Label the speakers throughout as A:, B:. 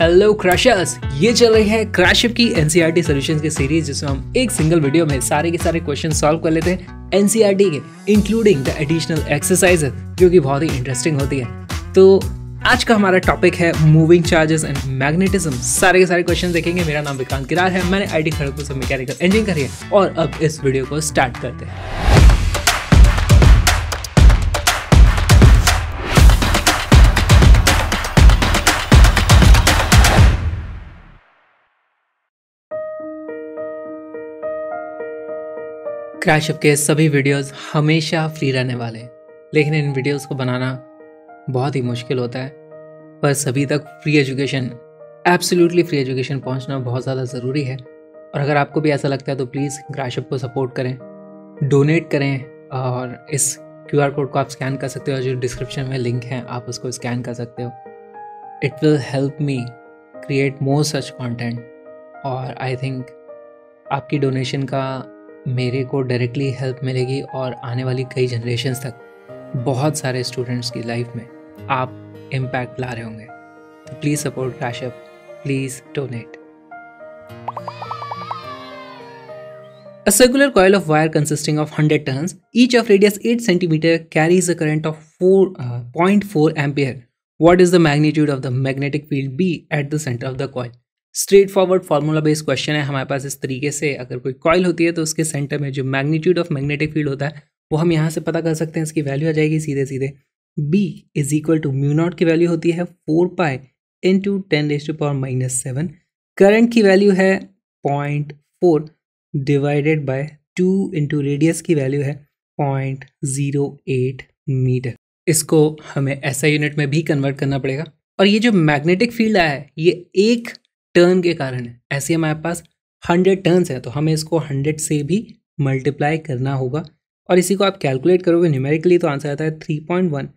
A: Hello crushers ये चल रही है क्रैशअप की एनसीईआरटी सॉल्यूशंस की सीरीज जिसमें हम एक सिंगल वीडियो में सारे के सारे क्वेश्चन सॉल्व कर लेते हैं एनसीईआरटी e के इंक्लूडिंग द एडिशनल एक्सरसाइजेस जो कि बहुत ही इंटरेस्टिंग होती है तो आज का हमारा टॉपिक है मूविंग चार्जेस एंड मैग्नेटिज्म सारे के सारे क्वेश्चन देखेंगे मेरा नाम विकांत किरार है मैंने आई टी खड़गपुर से मैकेनिकल इंजीनियर करी है और अब इस वीडियो को स्टार्ट करते हैं क्रैश के सभी वीडियोस हमेशा फ्री रहने वाले हैं लेकिन इन वीडियोस को बनाना बहुत ही मुश्किल होता है पर सभी तक free education absolutely free education पहुंचना बहुत ज़्यादा ज़रूरी है और अगर आपको भी ऐसा लगता है तो प्लीज़ क्रैशअप को सपोर्ट करें डोनेट करें और इस क्यू आर कोड को आप स्कैन कर सकते हो जो डिस्क्रिप्शन में लिंक है आप उसको स्कैन कर सकते हो it will help me create more such content और आई थिंक आपकी डोनेशन का मेरे को डायरेक्टली हेल्प मिलेगी और आने वाली कई जनरेशन तक बहुत सारे स्टूडेंट्स की लाइफ में आप इम्पैक्ट ला रहे होंगे तो प्लीज़ सपोर्ट काशअप please donate A circular coil of wire consisting of 100 turns, each of radius 8 cm carries a current of 4, uh, 0.4 ampere. What is the magnitude of the magnetic field B at the center of the coil? Straightforward formula based question है हमारे पास इस तरीके से अगर कोई coil होती है तो उसके सेंटर में जो मैग्नीट्यूड ऑफ मैग्नेटिक फील्ड होता है वो हम यहाँ से पता कर सकते हैं इसकी वैल्यू आ जाएगी सीधे सीधे B is equal to mu not की वैल्यू होती है four pi into ten raise to power minus seven current की वैल्यू है point four divided by two into radius की वैल्यू है पॉइंट ज़ीरो एट मीटर इसको हमें ऐसा यूनिट में भी कन्वर्ट करना पड़ेगा और ये जो मैग्नेटिक फील्ड आया है ये एक टर्न के कारण है ऐसे हमारे पास हंड्रेड टर्न्स है तो हमें इसको हंड्रेड से भी मल्टीप्लाई करना होगा और इसी को आप कैलकुलेट करोगे न्यूमेरिकली तो आंसर आता है three point one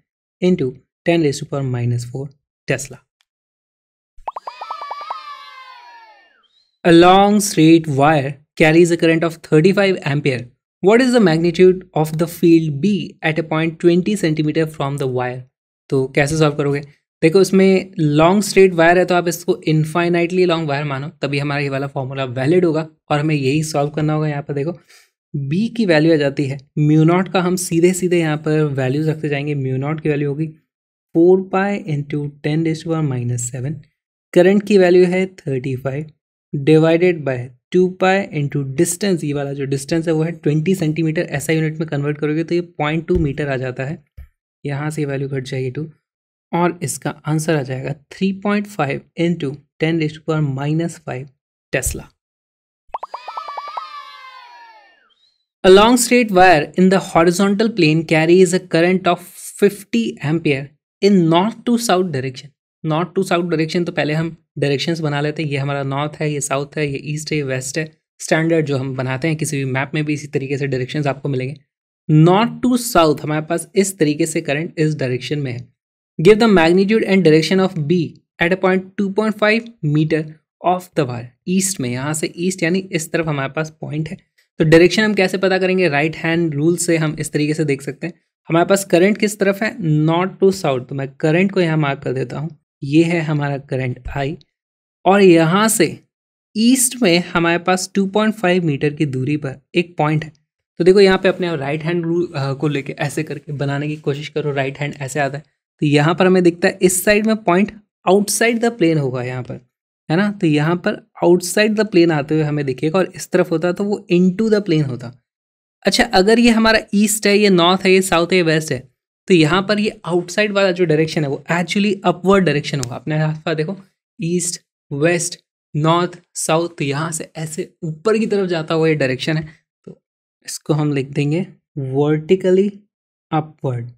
A: into ten raise to power minus four tesla along straight wire carries a current of thirty five ampere what is the magnitude of the field B at a point twenty centimetre from the wire तो कैसे solve करोगे देखो इसमें long straight wire है तो आप इसको infinitely long wire मानो तभी हमारा ये वाला फॉर्मूला वैलिड होगा और हमें यही सॉल्व करना होगा यहाँ पर देखो बी की वैल्यू आ जाती है म्यूनॉट का हम सीधे सीधे यहाँ पर वैल्यूज रखते जाएंगे म्यूनॉट की वैल्यू होगी four pi into ten raise to minus seven current की वैल्यू है thirty five divided by two pi into distance ये वाला जो डिस्टेंस है वो है ट्वेंटी सेंटीमीटर ऐसा यूनिट में कन्वर्ट करोगे तो ये पॉइंट टू मीटर आ जाता है यहाँ से वैल्यू घट जाएगी टू और इसका आंसर आ जाएगा 3.5 point five into ten rest पर minus five tesla A straight wire in in the horizontal plane carries a current of 50 ampere in north to south direction north to south direction तो पहले हम directions बना लेते हैं ये हमारा north है ये साउथ है ये ईस्ट है ये वेस्ट है स्टैंडर्ड जो हम बनाते हैं किसी भी मैप में भी इसी तरीके से डायरेक्शंस आपको मिलेंगे नॉर्थ टू साउथ हमारे पास इस तरीके से करंट इस डायरेक्शन में है Give the magnitude and direction of B at a point 2.5 metre of the bar east में यहाँ से ईस्ट यानी इस तरफ हमारे पास पॉइंट है तो डायरेक्शन हम कैसे पता करेंगे राइट हैंड रूल से हम इस तरीके से देख सकते हैं हमारे पास करंट किस तरफ है नॉर्थ टू साउथ तो मैं करंट को यहाँ मार्क कर देता हूँ ये है हमारा करंट आई और यहाँ से ईस्ट में हमारे पास 2.5 मीटर की दूरी पर एक पॉइंट है तो देखो यहाँ पे अपने राइट हैंड रूल को लेके ऐसे करके बनाने की कोशिश करो राइट हैंड ऐसे आता है तो यहाँ पर हमें दिखता है इस साइड में पॉइंट आउटसाइड द प्लेन होगा यहाँ पर है ना तो यहाँ पर आउटसाइड द प्लेन आते हुए हमें दिखेगा और इस तरफ होता तो वो इन टू द प्लेन होता अच्छा अगर ये हमारा ईस्ट है ये नॉर्थ है ये साउथ है ये वेस्ट है तो यहाँ पर ये आउटसाइड वाला जो डायरेक्शन है वो एक्चुअली अपवर्ड डायरेक्शन होगा अपने पास देखो ईस्ट वेस्ट नॉर्थ साउथ तो यहाँ से ऐसे ऊपर की तरफ जाता हुआ ये डायरेक्शन है तो इसको हम लिख देंगे वर्टिकली अपवर्ड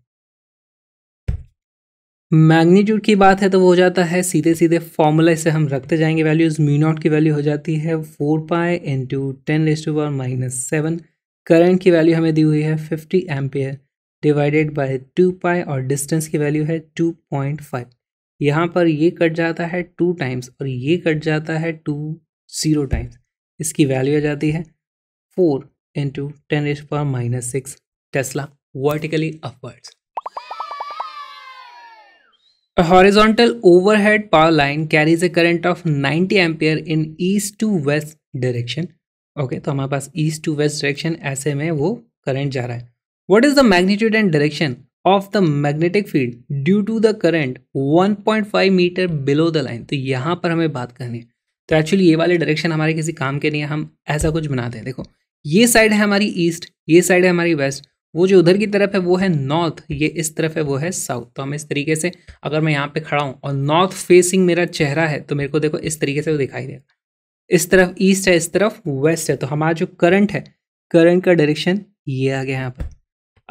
A: मैग्नीट्यूड की बात है तो वो हो जाता है सीधे सीधे फॉर्मूला से हम रखते जाएंगे वैल्यूज़ मी नॉट की वैल्यू हो जाती है four pi into ten raise to power minus seven current की वैल्यू हमें दी हुई है fifty ampere divided by two pi और डिस्टेंस की वैल्यू है टू पॉइंट फाइव यहाँ पर ये कट जाता है टू टाइम्स और ये कट जाता है टू ज़ीरो टाइम्स इसकी वैल्यू आ जाती है four into ten raise power minus six tesla vertically upwards A horizontal overhead power line carries a current of 90 ampere in east to west direction. okay, तो हमारे पास east to west direction ऐसे में वो current जा रहा है What is the magnitude and direction of the magnetic field due to the current 1.5 metre below the line तो यहाँ पर हमें बात करनी है तो एक्चुअली ये वाले डायरेक्शन हमारे किसी काम के नहीं है हम ऐसा कुछ बनाते हैं देखो ये साइड है हमारी ईस्ट ये साइड है हमारी वेस्ट वो जो उधर की तरफ है वो है नॉर्थ ये इस तरफ है वो है साउथ तो हम इस तरीके से अगर मैं यहाँ पे खड़ा हूँ और नॉर्थ फेसिंग मेरा चेहरा है तो मेरे को देखो इस तरीके से वो दिखाई देगा इस तरफ ईस्ट है इस तरफ वेस्ट है तो हमारा जो करंट है करंट का डायरेक्शन ये आ गया यहाँ पर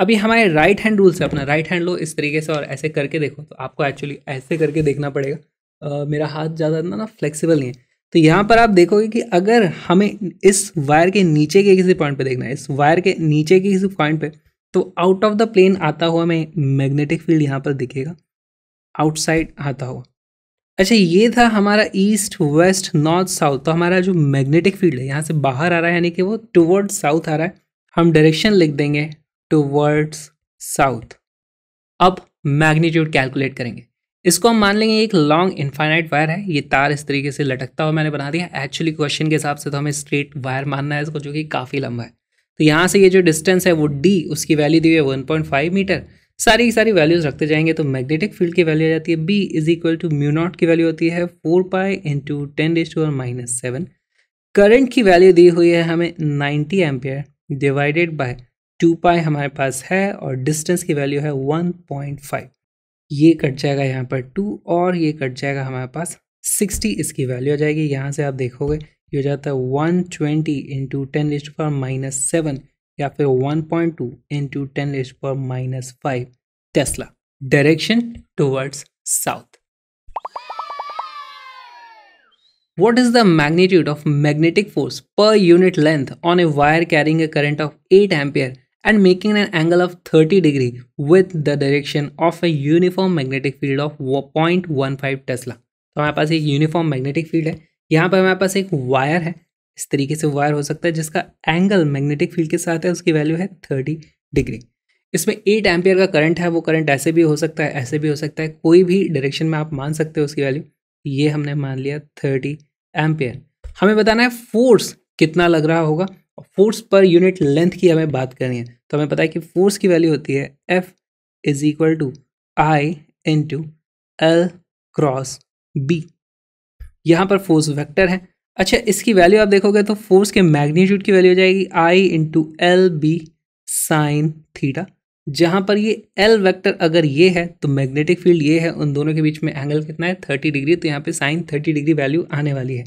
A: अभी हमारे राइट हैंड रूल्स है अपना राइट हैंड लो इस तरीके से और ऐसे करके देखो तो आपको एक्चुअली ऐसे करके देखना पड़ेगा आ, मेरा हाथ ज़्यादा ना ना फ्लेक्सीबल नहीं है तो यहाँ पर आप देखोगे कि अगर हमें इस वायर के नीचे के किसी पॉइंट पर देखना है इस वायर के नीचे के किसी पॉइंट पर तो आउट ऑफ द प्लेन आता हुआ हमें मैग्नेटिक फील्ड यहाँ पर दिखेगा आउटसाइड आता हुआ अच्छा ये था हमारा ईस्ट वेस्ट नॉर्थ साउथ तो हमारा जो मैग्नेटिक फील्ड है यहाँ से बाहर आ रहा है यानी कि वो टुवर्ड साउथ आ रहा है हम डायरेक्शन लिख देंगे टुवर्ड्स साउथ अब मैग्नीट्यूड कैलकुलेट करेंगे इसको हम मान लेंगे एक लॉन्ग इन्फाइनाइट वायर है ये तार इस तरीके से लटकता हुआ मैंने बना दिया एक्चुअली क्वेश्चन के हिसाब से तो हमें स्ट्रेट वायर मानना है इसको जो कि काफ़ी लंबा है तो यहाँ से ये जो डिस्टेंस है वो डी उसकी वैल्यू दी हुई है 1.5 मीटर सारी की सारी वैल्यूज रखते जाएंगे तो मैग्नेटिक फील्ड की वैल्यू आ जाती है B is equal to mu not की वैल्यू होती है four pi into ten raise to और माइनस सेवन करेंट की वैल्यू दी हुई है हमें ninety ampere divided by two pi हमारे पास है और डिस्टेंस की वैल्यू है वन पॉइंट फाइव ये कट जाएगा यहाँ पर टू और ये कट जाएगा हमारे पास सिक्सटी इसकी वैल्यू आ जाएगी यहाँ से आप देखोगे ये हो जाता है one twenty into ten is पर माइनस सेवन या फिर one point two into ten is पर minus five tesla direction towards south what is the magnitude of magnetic force per unit length on a wire carrying a current of eight ampere and making an angle of thirty degree with the direction of a uniform magnetic field of point one five tesla तो हमारे पास एक uniform magnetic field है यहाँ पर हमारे पास एक wire है इस तरीके से वायर हो सकता है जिसका एंगल मैग्नेटिक फील्ड के साथ है उसकी वैल्यू है थर्टी डिग्री इसमें एट एम्पियर का करंट है वो करंट ऐसे भी हो सकता है ऐसे भी हो सकता है कोई भी डायरेक्शन में आप मान सकते हो उसकी वैल्यू ये हमने मान लिया थर्टी एम्पियर हमें बताना है फोर्स कितना लग रहा होगा फोर्स पर यूनिट लेंथ की हमें बात करनी है तो हमें पता है कि फोर्स की वैल्यू होती है F is equal to I into L cross B यहाँ पर फोर्स वेक्टर है अच्छा इसकी वैल्यू आप देखोगे तो फोर्स के मैग्नीट्यूड की वैल्यू हो जाएगी I into L B sine theta जहाँ पर ये एल वेक्टर अगर ये है तो मैग्नेटिक फील्ड ये है उन दोनों के बीच में एंगल कितना है थर्टी डिग्री तो यहाँ पर साइन थर्टी डिग्री वैल्यू आने वाली है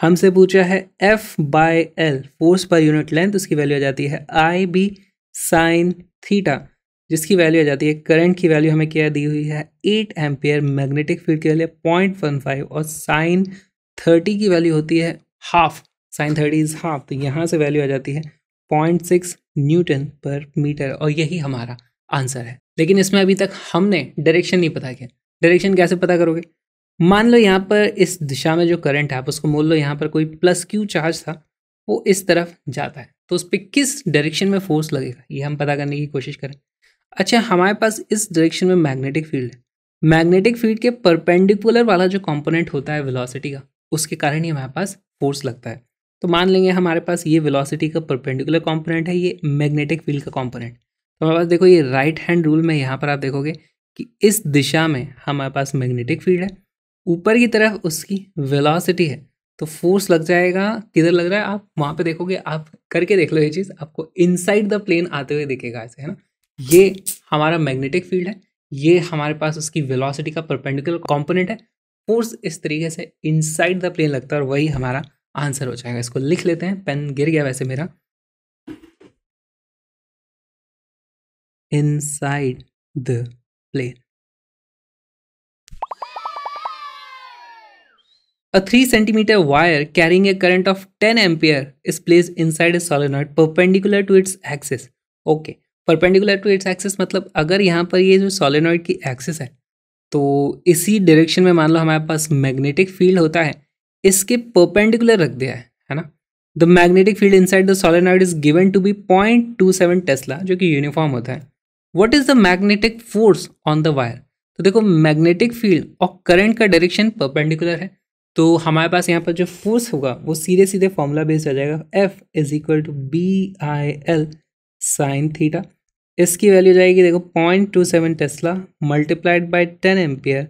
A: हमसे पूछा है F by L force per unit length उसकी वैल्यू आ जाती है आई बी साइन थीटा जिसकी वैल्यू आ जाती है करंट की वैल्यू हमें क्या दी हुई है एट एम्पेयर मैग्नेटिक फील्ड की वैल्यू पॉइंट वन फाइव और साइन थर्टी की वैल्यू होती है half sine thirty is half तो यहाँ से वैल्यू आ जाती है point six newton per metre और यही हमारा आंसर है लेकिन इसमें अभी तक हमने डायरेक्शन नहीं पता किया डायरेक्शन कैसे पता करोगे मान लो यहाँ पर इस दिशा में जो करंट है आप उसको मोल लो यहाँ पर कोई प्लस क्यू चार्ज था वो इस तरफ जाता है तो उस पर किस डायरेक्शन में फोर्स लगेगा ये हम पता करने की कोशिश करें अच्छा हमारे पास इस डायरेक्शन में मैग्नेटिक फील्ड है मैग्नेटिक फील्ड के परपेंडिकुलर वाला जो कंपोनेंट होता है वेलोसिटी का उसके कारण ही हमारे पास फोर्स लगता है तो मान लेंगे हमारे पास ये वेलोसिटी का परपेंडिकुलर कंपोनेंट है ये मैग्नेटिक फील्ड का कंपोनेंट तो हमारे पास देखो ये राइट हैंड रूल में यहाँ पर आप देखोगे कि इस दिशा में हमारे पास मैग्नेटिक फील्ड है ऊपर की तरफ उसकी वेलोसिटी है तो फोर्स लग जाएगा किधर लग रहा है आप वहाँ पे देखोगे आप करके देख लो ये चीज़ आपको इनसाइड द प्लेन आते हुए दिखेगा ऐसे है ना ये हमारा मैग्नेटिक फील्ड है ये हमारे पास उसकी वेलोसिटी का परपेंडिकुलर कंपोनेंट है फोर्स इस तरीके से इनसाइड द प्लेन लगता है और वही हमारा आंसर हो जाएगा इसको लिख लेते हैं पेन गिर गया वैसे मेरा inside the plane a three centimetre wire carrying a current of ten ampere ampere place inside a a perpendicular to its its okay Okay, perpendicular to its axis मतलब अगर यहाँ पर ये जो सोलेनॉइड की एक्सेस है तो इसी डायरेक्शन में मान लो हमारे पास मैग्नेटिक फील्ड होता है इसके परपेंडिकुलर रख दिया है है ना द मैग्नेटिक फील्ड इन साइड the solenoid is given to be point two seven tesla जो कि यूनिफॉर्म होता है what is the magnetic force on the wire तो देखो मैग्नेटिक फील्ड और करंट का डायरेक्शन परपेंडिकुलर है तो हमारे पास यहाँ पर जो फोर्स होगा वो सीधे सीधे फॉर्मूला बेस्ड हो जाएगा F is equal to B I L sine theta इसकी वैल्यू जाएगी देखो point two seven tesla multiplied by ten ampere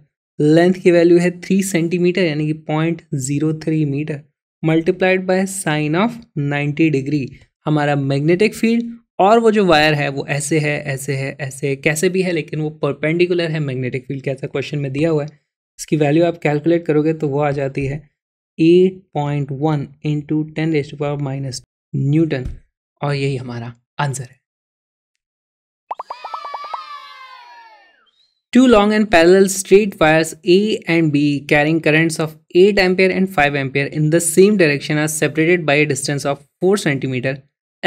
A: length की वैल्यू है थ्री सेंटीमीटर यानी कि point zero three metre multiplied by sine of ninety degree हमारा magnetic field और वो जो वायर है वो ऐसे है ऐसे है ऐसे है कैसे भी है लेकिन वो परपेंडिकुलर है मैग्नेटिक फील्ड कैसा क्वेश्चन में दिया हुआ है इसकी वैल्यू आप कैलकुलेट करोगे तो वो आ जाती है eight point one into ten rest power minus newton और यही हमारा आंसर है Two long and parallel straight wires A and B carrying currents of 8 ampere and 5 ampere in the same direction are separated by a distance of 4 centimeter.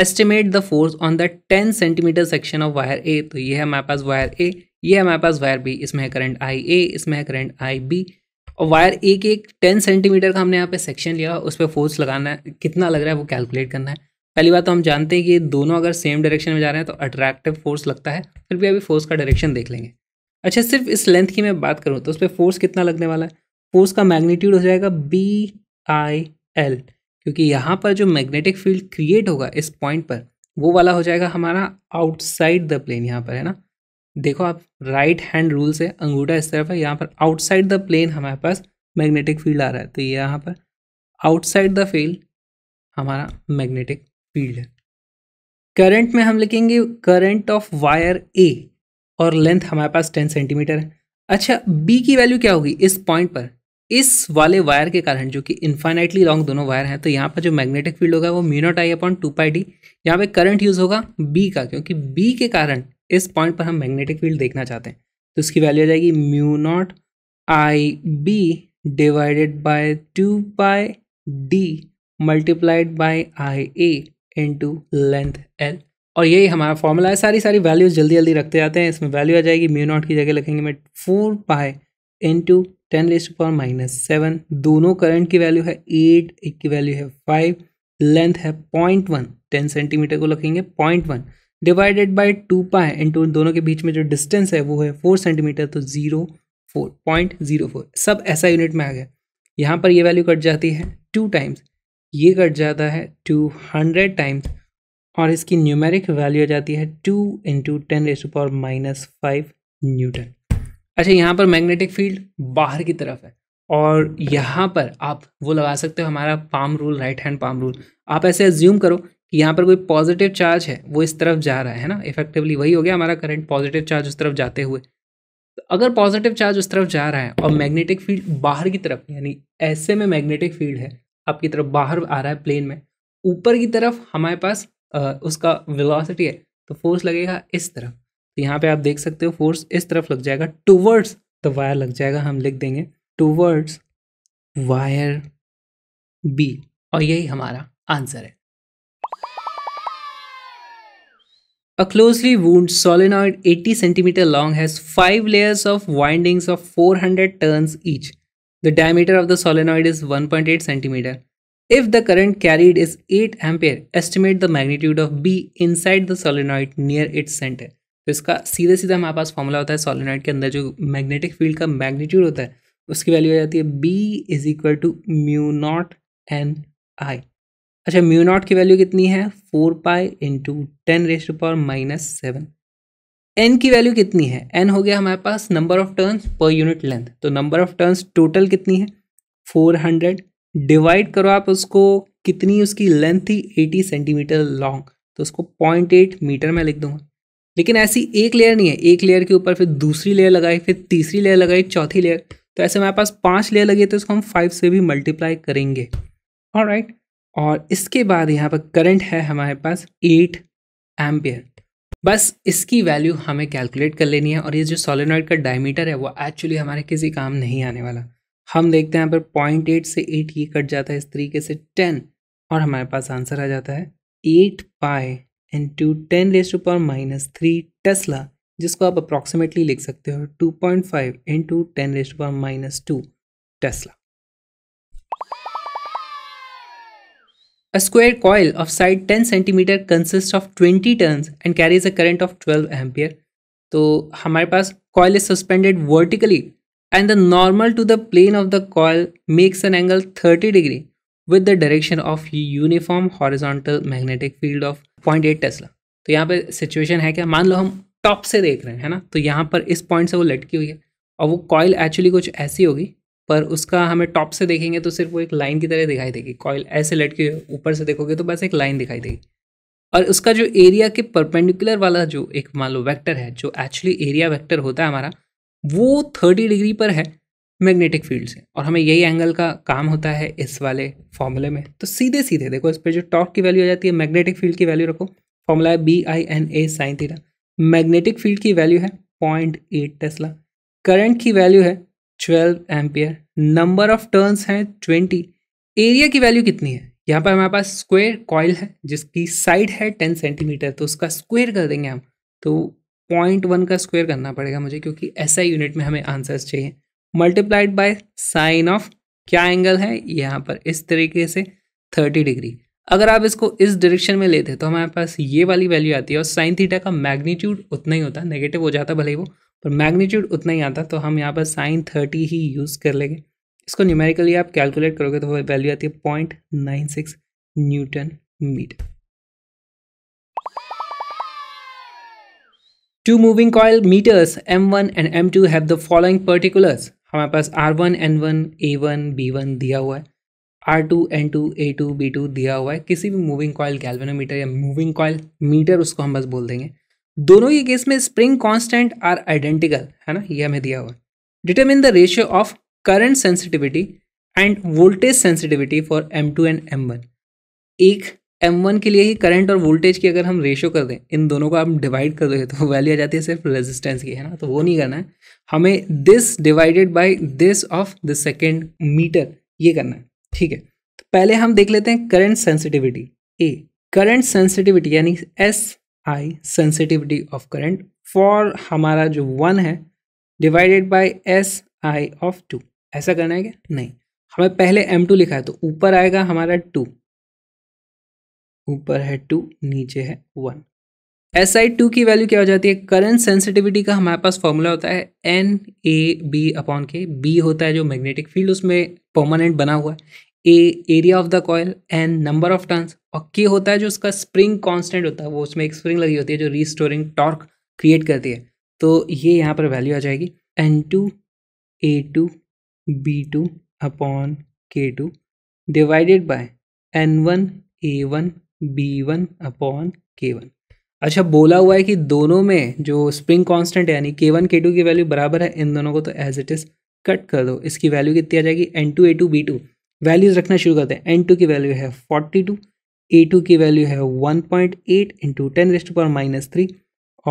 A: Estimate the force on the 10 centimeter section of wire A. तो ये है हमारे पास wire A, ये है हमारे पास wire B, इसमें है current I A इसमें है करंट आई बी और वायर ए के एक 10 सेंटीमीटर का हमने यहाँ पे सेक्शन लिया उस पर फोर्स लगाना है कितना लग रहा है वो कैलकुलेट करना है पहली बात तो हम जानते हैं कि दोनों अगर सेम डायरेक्शन में जा रहे हैं तो अट्रैक्टिव फोर्स लगता है फिर भी अभी फोर्स का डायरेक्शन देख लेंगे अच्छा सिर्फ इस लेंथ की मैं बात करूँ तो उस पर फोर्स कितना लगने वाला है फोर्स का मैग्नीट्यूड हो जाएगा बी आई एल क्योंकि यहाँ पर जो मैग्नेटिक फील्ड क्रिएट होगा इस पॉइंट पर वो वाला हो जाएगा हमारा आउटसाइड द प्लेन यहाँ पर है ना देखो आप राइट हैंड रूल से अंगूठा इस तरफ है यहाँ पर आउटसाइड द प्लेन हमारे पास मैग्नेटिक फील्ड आ रहा है तो ये यहाँ पर आउटसाइड द फील्ड हमारा मैग्नेटिक फील्ड है करंट में हम लिखेंगे करंट ऑफ वायर ए और लेंथ हमारे पास टेन सेंटीमीटर है अच्छा बी की वैल्यू क्या होगी इस पॉइंट पर इस वाले वायर के कारण जो कि इन्फाइनाइटली लॉन्ग दोनों वायर हैं तो यहाँ पर जो मैग्नेटिक फील्ड होगा वो mu naught I upon two pi D यहाँ पर करंट यूज़ होगा बी का क्योंकि बी के कारण इस पॉइंट पर हम मैग्नेटिक फील्ड देखना चाहते हैं तो इसकी वैल्यू आ जाएगी mu naught I B divided by two pi D multiplied by I A into length L और यही हमारा फॉर्मूला है सारी सारी वैल्यूज़ जल्दी जल्दी रखते जाते हैं इसमें वैल्यू आ जाएगी म्यू नॉट की जगह लिखेंगे मैं four pi into ten raise to power minus seven दोनों करंट की वैल्यू है एट एक की वैल्यू है फाइव लेंथ है पॉइंट वन टेन सेंटीमीटर को लिखेंगे point one divided by two pi two दोनों के बीच में जो डिस्टेंस है वो है फोर सेंटीमीटर तो zero four point zero four सब ऐसा यूनिट में आ गया यहाँ पर ये वैल्यू कट जाती है टू टाइम्स ये कट जाता है टू हंड्रेड टाइम्स और इसकी न्यूमेरिक वैल्यू आ जाती है two into ten raise power minus five newton अच्छा यहाँ पर मैग्नेटिक फील्ड बाहर की तरफ है और यहाँ पर आप वो लगा सकते हो हमारा palm rule right hand palm rule आप ऐसे एज्यूम करो कि यहाँ पर कोई पॉजिटिव चार्ज है वो इस तरफ जा रहा है ना इफेक्टिवली वही हो गया हमारा करंट पॉजिटिव चार्ज उस तरफ जाते हुए तो अगर पॉजिटिव चार्ज उस तरफ जा रहा है और मैग्नेटिक फील्ड बाहर की तरफ यानी ऐसे में मैग्नेटिक फील्ड है आपकी तरफ बाहर आ रहा है प्लेन में ऊपर की तरफ हमारे पास उसका वेलोसिटी है तो फोर्स लगेगा इस तरफ तो यहाँ पे आप देख सकते हो फोर्स इस तरफ लग जाएगा टूवर्ड्स द वायर लग जाएगा हम लिख देंगे टूवर्ड्स वायर बी और यही हमारा आंसर है a closely wound solenoid 80 centimetre long has five layers of windings of 400 turns each the diameter of the solenoid is 1.8 centimetre If the current carried is 8 ampere, estimate the magnitude of B inside the solenoid near its center. तो इसका सीधे सीधा हमारे पास formula होता है solenoid के अंदर जो मैग्नेटिक फील्ड का मैग्नीट्यूड होता है उसकी वैल्यू आ जाती है B is equal to mu naught N I अच्छा म्यू नॉट की वैल्यू कितनी है four pi into ten rest power minus seven N की वैल्यू कितनी है एन हो गया हमारे पास number of turns per unit length तो नंबर ऑफ टर्न्स टोटल कितनी है फोर हंड्रेड डिवाइड करो आप उसको कितनी उसकी लेंथ थी एटी सेंटीमीटर लॉन्ग तो उसको पॉइंट एट मीटर में लिख दूंगा लेकिन ऐसी एक लेयर नहीं है एक लेयर के ऊपर फिर दूसरी लेयर लगाई फिर तीसरी लेयर लगाई चौथी लेयर तो ऐसे हमारे पास पांच लेयर लगी तो उसको हम फाइव से भी मल्टीप्लाई करेंगे और राइट और इसके बाद यहाँ पर करंट है हमारे पास एट एम्पियर बस इसकी वैल्यू हमें कैलकुलेट कर लेनी है और ये जो सॉलिनॉइड का डायमीटर है वो एक्चुअली हमारे किसी काम नहीं आने वाला हम देखते हैं यहाँ पर पॉइंट एट से एट ये कट जाता है इस तरीके से टेन और हमारे पास आंसर आ जाता है eight pi two ten raise to power minus three tesla जिसको आप अप्रॉक्सीमेटली लिख सकते हो two point five into ten raise to power minus two tesla A square coil of side 10 cm consists of 20 turns and carries a current of 12 ampere. तो हमारे पास coil is suspended vertically and the normal to the plane of the coil makes an angle 30 degree with the direction of uniform horizontal magnetic field of 0.8 tesla तो यहाँ पे situation है क्या मान लो हम टॉप से देख रहे हैं है ना तो यहाँ पर इस पॉइंट से वो लटकी हुई है और वो कॉयल एक्चुअली कुछ ऐसी होगी पर उसका हमें टॉप से देखेंगे तो सिर्फ वो एक लाइन की तरह दिखाई देगी कॉयल ऐसे लटकी हुई ऊपर से देखोगे तो बस एक लाइन दिखाई देगी और उसका जो एरिया के परपेंडिकुलर वाला जो एक मान लो वैक्टर है जो एक्चुअली एरिया वैक्टर होता है हमारा वो थर्टी डिग्री पर है मैग्नेटिक फील्ड से और हमें यही एंगल का काम होता है इस वाले फॉर्मूले में तो सीधे सीधे देखो इस पर जो टॉर्क की वैल्यू आ जाती है मैग्नेटिक फील्ड की वैल्यू रखो फॉर्मूला है B I N A sine theta magnetic field की वैल्यू है पॉइंट एट टेस्ला करंट की वैल्यू है twelve ampere number of turns हैं ट्वेंटी एरिया की वैल्यू कितनी है यहाँ पर हमारे पास स्क्वेयर कॉयल है जिसकी साइड है टेन सेंटीमीटर तो उसका स्क्वेयर कर देंगे हम तो पॉइंट वन का स्क्वायर करना पड़ेगा मुझे क्योंकि ऐसा यूनिट में हमें आंसर्स चाहिए मल्टीप्लाइड बाय साइन ऑफ क्या एंगल है यहाँ पर इस तरीके से थर्टी डिग्री अगर आप इसको इस डायरेक्शन में लेते तो हमारे पास ये वाली वैल्यू आती है और साइन थीटा का मैग्नीट्यूड उतना ही होता नेगेटिव हो जाता भले ही वो पर मैग्नीट्यूड उतना ही आता तो हम यहाँ पर साइन थर्टी ही यूज़ कर लेंगे इसको न्यूमेरिकली आप कैलकुलेट करोगे तो वैल्यू आती है point nine six newton metre two moving coil meters M one and M two have the following particulars हमारे पास R one one N A one B one दिया हुआ है R two two N A two B two दिया हुआ है किसी भी मूविंग कॉयल गैल्वेनोमीटर या मूविंग कॉयल मीटर उसको हम बस बोल देंगे दोनों ही केस में स्प्रिंग कॉन्स्टेंट आर आइडेंटिकल है ना ये हमें दिया हुआ है determine the ratio of current sensitivity and voltage sensitivity for M two and M one एक एम वन के लिए ही करंट और वोल्टेज की अगर हम रेशो कर दें इन दोनों को आप डिवाइड कर दोगे तो वैल्यू आ जाती है सिर्फ रेजिस्टेंस की है ना तो वो नहीं करना है हमें this divided by this of the second meter ये करना है ठीक है तो पहले हम देख लेते हैं current sensitivity A current sensitivity यानी S I sensitivity of current for हमारा जो वन है divided by S I of two ऐसा करना है क्या नहीं हमें पहले एम टू लिखा है तो ऊपर आएगा हमारा टू ऊपर है टू नीचे है वन एस आई टू की वैल्यू क्या हो जाती है करंट सेंसिटिविटी का हमारे पास फॉर्मूला होता है N A B upon K B होता है जो मैग्नेटिक फील्ड उसमें परमानेंट बना हुआ है A area of the coil N number of turns और के होता है जो उसका स्प्रिंग कांस्टेंट होता है वो उसमें एक स्प्रिंग लगी होती है जो रीस्टोरिंग टॉर्क क्रिएट करती है तो ये यहाँ पर वैल्यू आ जाएगी N two A two B two upon K two divided by N one A one B one upon K one अच्छा बोला हुआ है कि दोनों में जो स्प्रिंग कांस्टेंट है यानी के वन के टू की वैल्यू बराबर है इन दोनों को तो एज इट इज़ कट कर दो इसकी वैल्यू कितनी आ जाएगी N two A two B two values रखना शुरू करते हैं एन टू की वैल्यू है फोर्टी टू ए टू की वैल्यू है one point eight into ten rest पर माइनस थ्री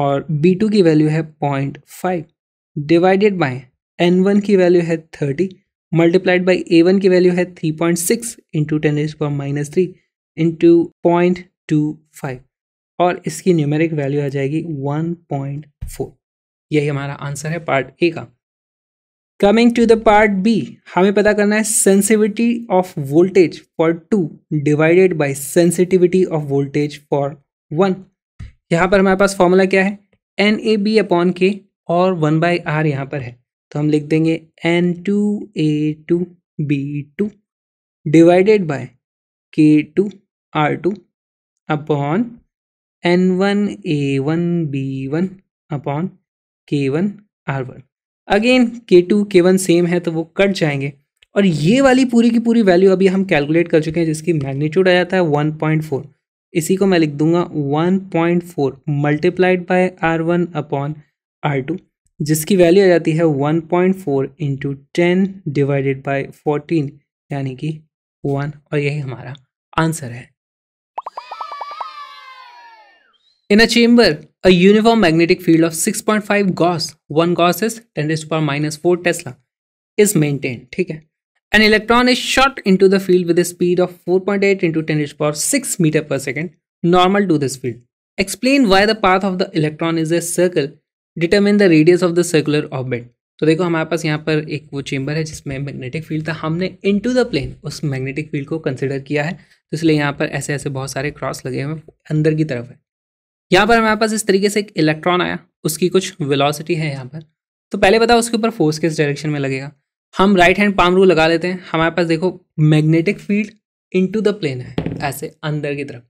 A: और बी टू की वैल्यू है point five divided by N one की वैल्यू है thirty multiplied by A one की वैल्यू है three point six into ten rest पर minus three into point two five और इसकी न्यूमेरिक वैल्यू आ जाएगी वन पॉइंट फोर यही हमारा आंसर है पार्ट ए का coming to the part B हमें पता करना है sensitivity of voltage for two divided by sensitivity of voltage for one यहाँ पर हमारे पास फॉर्मूला क्या है एन ए बी अपॉन के और वन बाई आर यहाँ पर है तो हम लिख देंगे N two A two B two divided by K two R two upon N one A one B one upon K one R one again K two K one same है तो वो कट जाएंगे और ये वाली पूरी की पूरी वैल्यू अभी हम कैलकुलेट कर चुके हैं जिसकी मैग्नीट्यूड आ जाता है वन पॉइंट फोर इसी को मैं लिख दूंगा one point four multiplied by R one upon R two जिसकी वैल्यू आ जाती है one point four into ten divided by fourteen यानी कि वन और यही हमारा आंसर है In a chamber, a uniform magnetic field of 6.5 Gauss, 1 Gauss is 10 raised to power minus 4 Tesla, is maintained. ठीक है An electron is shot into the field with a speed of 4.8 into 10 raised to power 6 meter per second, normal to this field. Explain why the path of the electron is a circle. Determine the radius of the circular orbit. तो देखो हमारे पास यहाँ पर एक वो chamber है जिसमें मैग्नेटिक फील्ड था हमने इन टू द प्लेन उस मैग्नेटिक फील्ड को कंसिडर किया है तो इसलिए यहाँ पर ऐसे ऐसे बहुत सारे क्रॉस लगे हुए अंदर की तरफ है यहाँ पर हमारे पास इस तरीके से एक इलेक्ट्रॉन आया उसकी कुछ वेलोसिटी है यहाँ पर तो पहले बताओ उसके ऊपर फोर्स किस डायरेक्शन में लगेगा हम राइट हैंड पाम रूल लगा लेते हैं हमारे पास देखो magnetic field into the plane है ऐसे अंदर की तरफ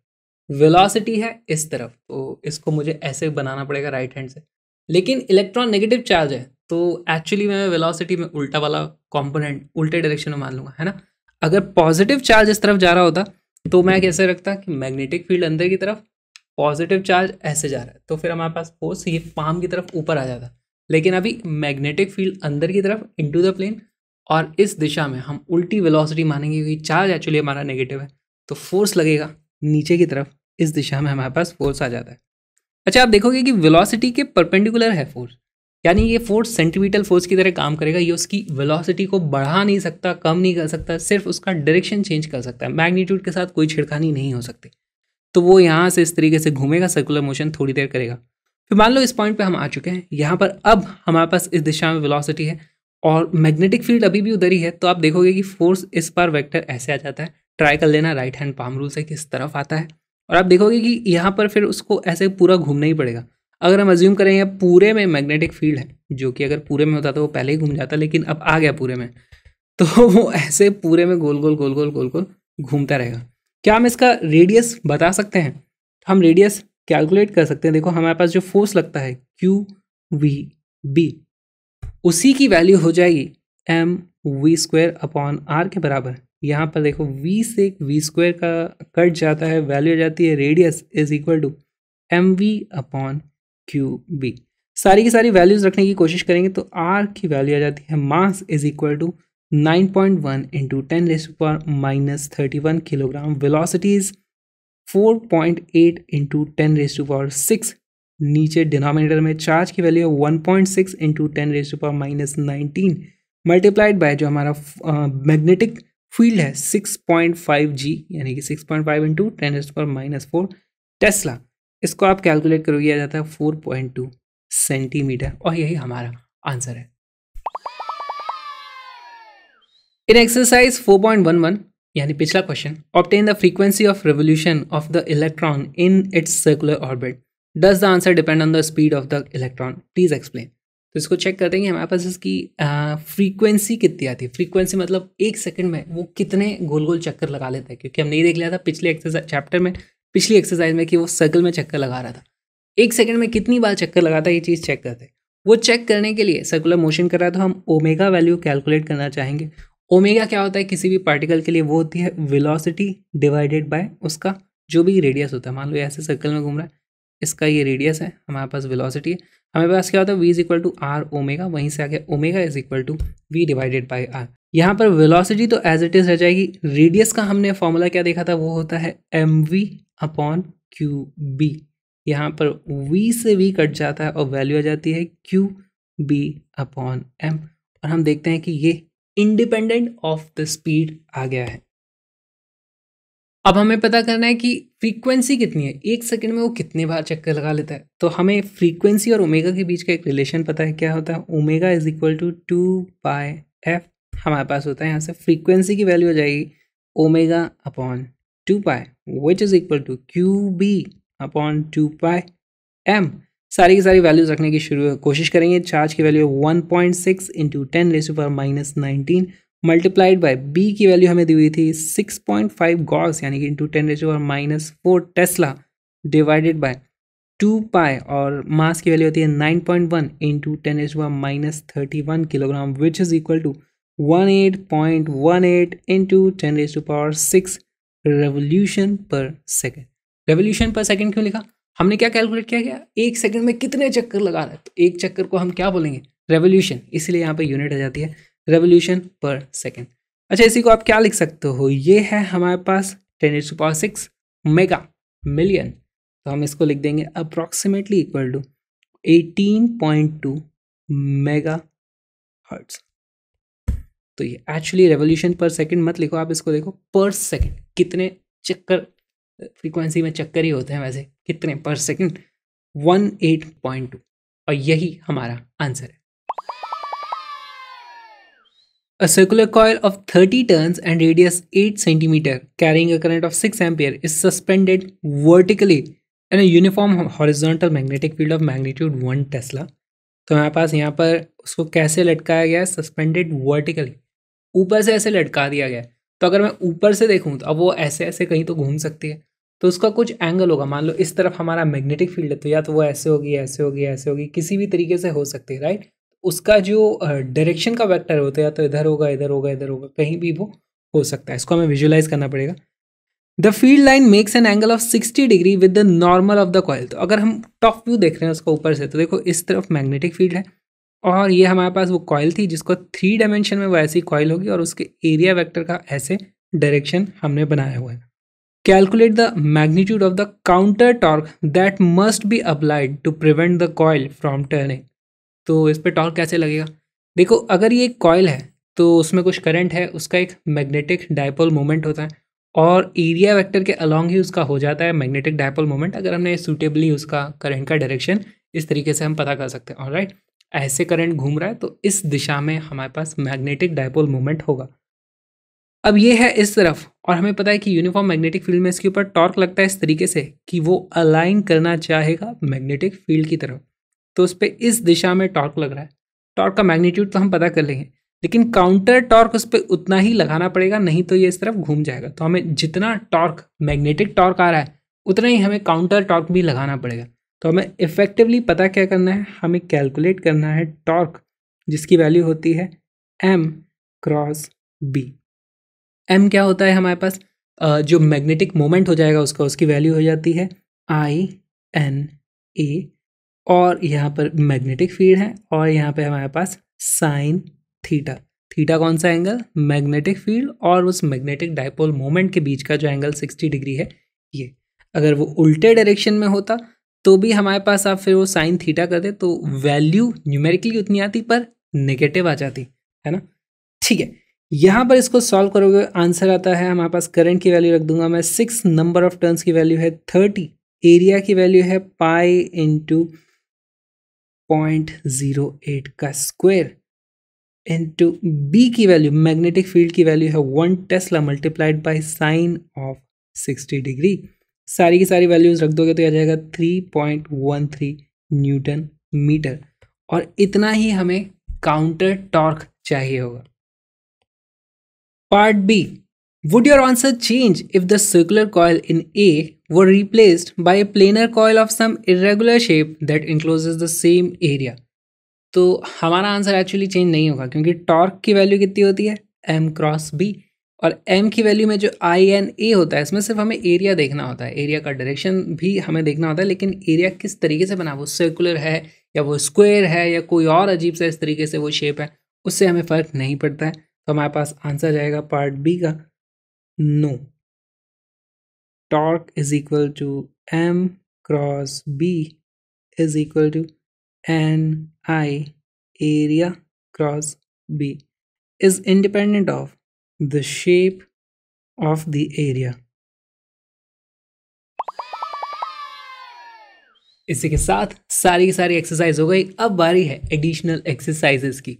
A: वेलोसिटी है इस तरफ तो इसको मुझे ऐसे बनाना पड़ेगा राइट हैंड से लेकिन इलेक्ट्रॉन नेगेटिव चार्ज है तो एक्चुअली मैं वेलोसिटी में उल्टा वाला कॉम्पोनेंट उल्टे डायरेक्शन में मान लूँगा है ना अगर पॉजिटिव चार्ज इस तरफ जा रहा होता तो मैं कैसे रखता कि मैग्नेटिक फील्ड अंदर की तरफ पॉजिटिव चार्ज ऐसे जा रहा है तो फिर हमारे पास फोर्स ये पाम की तरफ ऊपर आ जाता है लेकिन अभी मैग्नेटिक फील्ड अंदर की तरफ इनटू द प्लेन और इस दिशा में हम उल्टी वेलोसिटी मानेंगे क्योंकि चार्ज एक्चुअली हमारा नेगेटिव है तो फोर्स लगेगा नीचे की तरफ इस दिशा में हमारे पास फोर्स आ जाता है अच्छा आप देखोगे कि वेलोसिटी के परपेंडिकुलर है फोर्स यानी ये फोर्स सेंटीमीटर फोर्स की तरह काम करेगा ये उसकी वेलोसिटी को बढ़ा नहीं सकता कम नहीं कर सकता सिर्फ उसका डायरेक्शन चेंज कर सकता है मैग्नीट्यूड के साथ कोई छिड़खानी नहीं हो सकती तो वो यहाँ से इस तरीके से घूमेगा सर्कुलर मोशन थोड़ी देर करेगा फिर मान लो इस पॉइंट पे हम आ चुके हैं यहाँ पर अब हमारे पास इस दिशा में वेलोसिटी है और मैग्नेटिक फील्ड अभी भी उधर ही है तो आप देखोगे कि फोर्स इस पर वेक्टर ऐसे आ जाता है ट्राई कर लेना राइट हैंड पाम रूल से किस तरफ आता है और आप देखोगे कि यहाँ पर फिर उसको ऐसे पूरा घूमना ही पड़ेगा अगर हम अज्यूम करें यहाँ पूरे में मैग्नेटिक फील्ड है जो कि अगर पूरे में होता तो वो पहले ही घूम जाता लेकिन अब आ गया पूरे में तो वो ऐसे पूरे में गोल गोल गोल गोल गोल गोल घूमता रहेगा क्या हम इसका रेडियस बता सकते हैं तो हम रेडियस कैलकुलेट कर सकते हैं देखो हमारे पास जो फोर्स लगता है क्यू वी बी उसी की वैल्यू हो जाएगी M V square upon R के बराबर यहाँ पर देखो वी से वी स्क्वायर का कट जाता है वैल्यू जाती है radius is equal to M V upon Q B सारी की सारी वैल्यूज़ रखने की कोशिश करेंगे तो आर की वैल्यू आ जाती है mass is equal to 9.1 point one into ten power minus thirty one kilogram velocities four point eight into ten power six नीचे डिनोमिनेटर में चार्ज की वैल्यू है one point six into ten raise to power minus nineteen multiplied by जो हमारा magnetic field है six point five G यानी कि six point five into ten raise to power minus four tesla इसको आप calculate करोगे आ जाता है फोर पॉइंट टू सेंटीमीटर और यही हमारा आंसर है पॉइंट वन 4.11, यानी पिछला question obtain the frequency of revolution of the electron in its circular orbit does the answer depend on the speed of the electron please explain तो इसको check करते हैं हमारे पास इसकी फ्रीक्वेंसी कितनी आती है फ्रीक्वेंसी मतलब एक सेकंड में वो कितने गोल गोल चक्कर लगा लेता है क्योंकि हमने ये देख लिया था पिछले एक्सरसाइज चैप्टर में पिछली एक्सरसाइज में कि वो सर्कल में चक्कर लगा रहा था एक सेकंड में कितनी बार चक्कर लगाता है ये चीज़ चेक करते हैं वो चेक करने के लिए सर्कुलर मोशन कर रहा है तो हम ओमेगा वैल्यू कैलकुलेट करना चाहेंगे ओमेगा क्या होता है किसी भी पार्टिकल के लिए वो होती है विलोसिटी डिवाइडेड बाय उसका जो भी रेडियस होता है मान लो ऐसे सर्कल में घूम रहा है इसका ये रेडियस है हमारे पास विलोसिटी है हमारे पास क्या होता है V is equal to R omega वहीं से आ गया omega is equal to V divided by R यहाँ पर विलोसिटी तो एज इट इज रह जाएगी रेडियस का हमने फॉर्मूला क्या देखा था वो होता है M V upon Q B यहाँ पर वी से वी कट जाता है और वैल्यू आ जाती है क्यू बी अपॉन एम और हम देखते हैं कि ये इंडिपेंडेंट ऑफ द स्पीड आ गया है अब हमें पता करना है कि फ्रीक्वेंसी कितनी है एक सेकंड में वो कितने बार चक्कर लगा लेता है तो हमें फ्रीक्वेंसी और ओमेगा के बीच का एक रिलेशन पता है क्या होता है omega is equal to two by F हमारे पास होता है यहाँ से फ्रीक्वेंसी की वैल्यू हो जाएगी omega upon two pi which is equal to Q B upon two pi M सारी की सारी वैल्यूज रखने की शुरू कोशिश करेंगे चार्ज की value one point six into ten raise per minus nineteen multiplied by B की वैल्यू हमें दी हुई थी सिक्स पॉइंट फाइव गॉस यानी कि into ten raise per minus four tesla divided by two pi और मास की वैल्यू होती है nine point one into ten raise per minus thirty one kilogram which is equal to one eight point one eight into ten raise to power six revolution per second revolution per second क्यों लिखा हमने क्या calculate किया गया एक second में कितने चक्कर लगा रहा है तो एक चक्कर को हम क्या बोलेंगे रेवोल्यूशन इसलिए यहाँ पे यूनिट आ जाती है रेवोल्यूशन पर सेकंड अच्छा इसी को आप क्या लिख सकते हो ये है हमारे पास ten eight super six mega million तो हम इसको लिख देंगे approximately equal to eighteen point two mega hertz तो ये एक्चुअली रेवोल्यूशन पर सेकंड मत लिखो आप इसको देखो पर सेकंड कितने चक्कर फ्रीक्वेंसी में चक्कर ही होते हैं वैसे कितने per second one eight point two और यही हमारा आंसर है a circular coil of thirty turn and radius eight centimetre carrying a current of six ampere is suspended vertically in a uniform horizontal magnetic field of magnitude one tesla तो हमारे पास यहाँ पर उसको कैसे लटकाया गया है सस्पेंडेड वर्टिकली ऊपर से ऐसे लटका दिया गया है तो अगर मैं ऊपर से देखूँ तो अब वो ऐसे ऐसे कहीं तो घूम सकती है तो उसका कुछ एंगल होगा मान लो इस तरफ हमारा मैग्नेटिक फील्ड है तो या तो वो ऐसे होगी ऐसे होगी ऐसे होगी किसी भी तरीके से हो सकती है राइट उसका जो डायरेक्शन का वेक्टर होता है या तो इधर होगा इधर होगा इधर होगा कहीं भी वो हो सकता है इसको हमें विजुलाइज करना पड़ेगा the field line makes an angle of sixty degree with the normal of the coil तो अगर हम टॉप व्यू देख रहे हैं उसका ऊपर से तो देखो इस तरफ मैग्नेटिक फील्ड है और ये हमारे पास वो कॉयल थी जिसको थ्री डायमेंशन में वो ऐसी कॉयल होगी और उसके एरिया वैक्टर का ऐसे डायरेक्शन हमने बनाया हुआ है Calculate the magnitude of the counter torque that must be applied to prevent the coil from turning. तो इस पर टॉर्क कैसे लगेगा देखो अगर ये कॉयल है तो उसमें कुछ करंट है उसका एक मैग्नेटिक डायपोल मोमेंट होता है और एरिया वेक्टर के अलॉन्ग ही उसका हो जाता है मैग्नेटिक डायपोल मोमेंट अगर हमने सूटेबली उसका करंट का डायरेक्शन इस तरीके से हम पता कर सकते हैं और राइट ऐसे करंट घूम रहा है तो इस दिशा में हमारे पास मैग्नेटिक डायपोल मोमेंट होगा अब ये है इस तरफ और हमें पता है कि यूनिफॉर्म मैग्नेटिक फील्ड में इसके ऊपर टॉर्क लगता है इस तरीके से कि वो अलाइन करना चाहेगा मैग्नेटिक फील्ड की तरफ तो उस पर इस दिशा में टॉर्क लग रहा है टॉर्क का मैग्नीट्यूड तो हम पता कर लेंगे लेकिन काउंटर टॉर्क उस पर उतना ही लगाना पड़ेगा नहीं तो ये इस तरफ घूम जाएगा तो हमें जितना टॉर्क मैग्नेटिक टॉर्क आ रहा है उतना ही हमें काउंटर टॉर्क भी लगाना पड़ेगा तो हमें इफेक्टिवली पता क्या करना है हमें कैलकुलेट करना है टॉर्क जिसकी वैल्यू होती है एम क्रॉस बी एम क्या होता है हमारे पास जो मैग्नेटिक मोमेंट हो जाएगा उसका उसकी वैल्यू हो जाती है आई एन ए और यहाँ पर मैग्नेटिक फील्ड है और यहाँ पे हमारे पास साइन थीटा थीटा कौन सा एंगल मैग्नेटिक फील्ड और उस मैग्नेटिक डायपोल मोमेंट के बीच का जो एंगल सिक्सटी डिग्री है ये अगर वो उल्टे डायरेक्शन में होता तो भी हमारे पास आप फिर वो साइन थीटा कर दे तो वैल्यू न्यूमेरिकली उतनी आती पर नेगेटिव आ जाती है ना ठीक है यहाँ पर इसको सॉल्व करोगे आंसर आता है हमारे पास करंट की वैल्यू रख दूंगा मैं सिक्स नंबर ऑफ टर्न्स की वैल्यू है थर्टी एरिया की वैल्यू है pi into point zero eight का स्क्वायर इंटू बी की वैल्यू मैग्नेटिक फील्ड की वैल्यू है one tesla multiplied by sine of sixty degree सारी की सारी वैल्यूज रख दोगे तो यह जाएगा three point one three newton metre और इतना ही हमें काउंटर टॉर्क चाहिए होगा Part B. Would your answer change if the circular coil in A were replaced by a planar coil of some irregular shape that encloses the same area? तो हमारा answer actually change नहीं होगा क्योंकि torque की value कितनी होती है M cross B और एम की वैल्यू में जो आई एन ए होता है इसमें सिर्फ हमें एरिया देखना होता है एरिया का डायरेक्शन भी हमें देखना होता है लेकिन एरिया किस तरीके से बना वो सर्कुलर है या वो स्क्वायर है या कोई और अजीब सा इस तरीके से वो शेप है उससे हमें फ़र्क नहीं पड़ता है तो हमारे पास आंसर जाएगा पार्ट बी का no torque is equal to M cross B is equal to N I area cross B is independent of the shape of the area इसी के साथ सारी की सारी एक्सरसाइज हो गई अब बारी है एडिशनल एक्सरसाइजेस की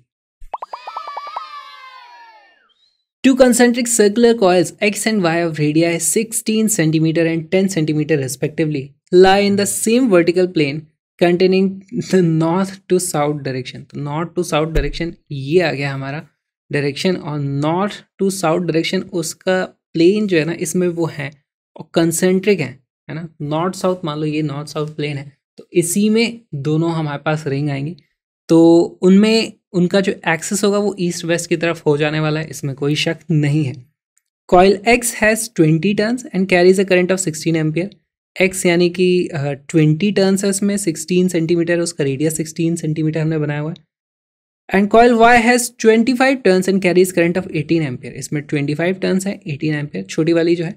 A: Two concentric circular coils X and Y of radii 16 cm and 10 cm respectively lie in the same vertical plane containing the north to south direction. तो नॉर्थ टू साउथ डायरेक्शन ये आ गया हमारा direction और north to south direction उसका plane जो है ना इसमें वो है और कंसेंट्रिक है है ना नॉर्थ साउथ मान लो ये नॉर्थ साउथ प्लेन है तो इसी में दोनों हमारे पास रिंग आएंगी तो उनमें उनका जो एक्सेस होगा वो ईस्ट वेस्ट की तरफ हो जाने वाला है इसमें कोई शक नहीं है coil X has twenty turns and carries a current of sixteen ampere X यानी कि ट्वेंटी टर्न्स है उसमें सिक्सटीन सेंटीमीटर उसका रेडियस सिक्सटीन सेंटीमीटर हमने बनाया हुआ है and coil Y has twenty five turns and carries current of eighteen ampere इसमें ट्वेंटी फाइव टर्न्स है एटीन एम्पियर छोटी वाली जो है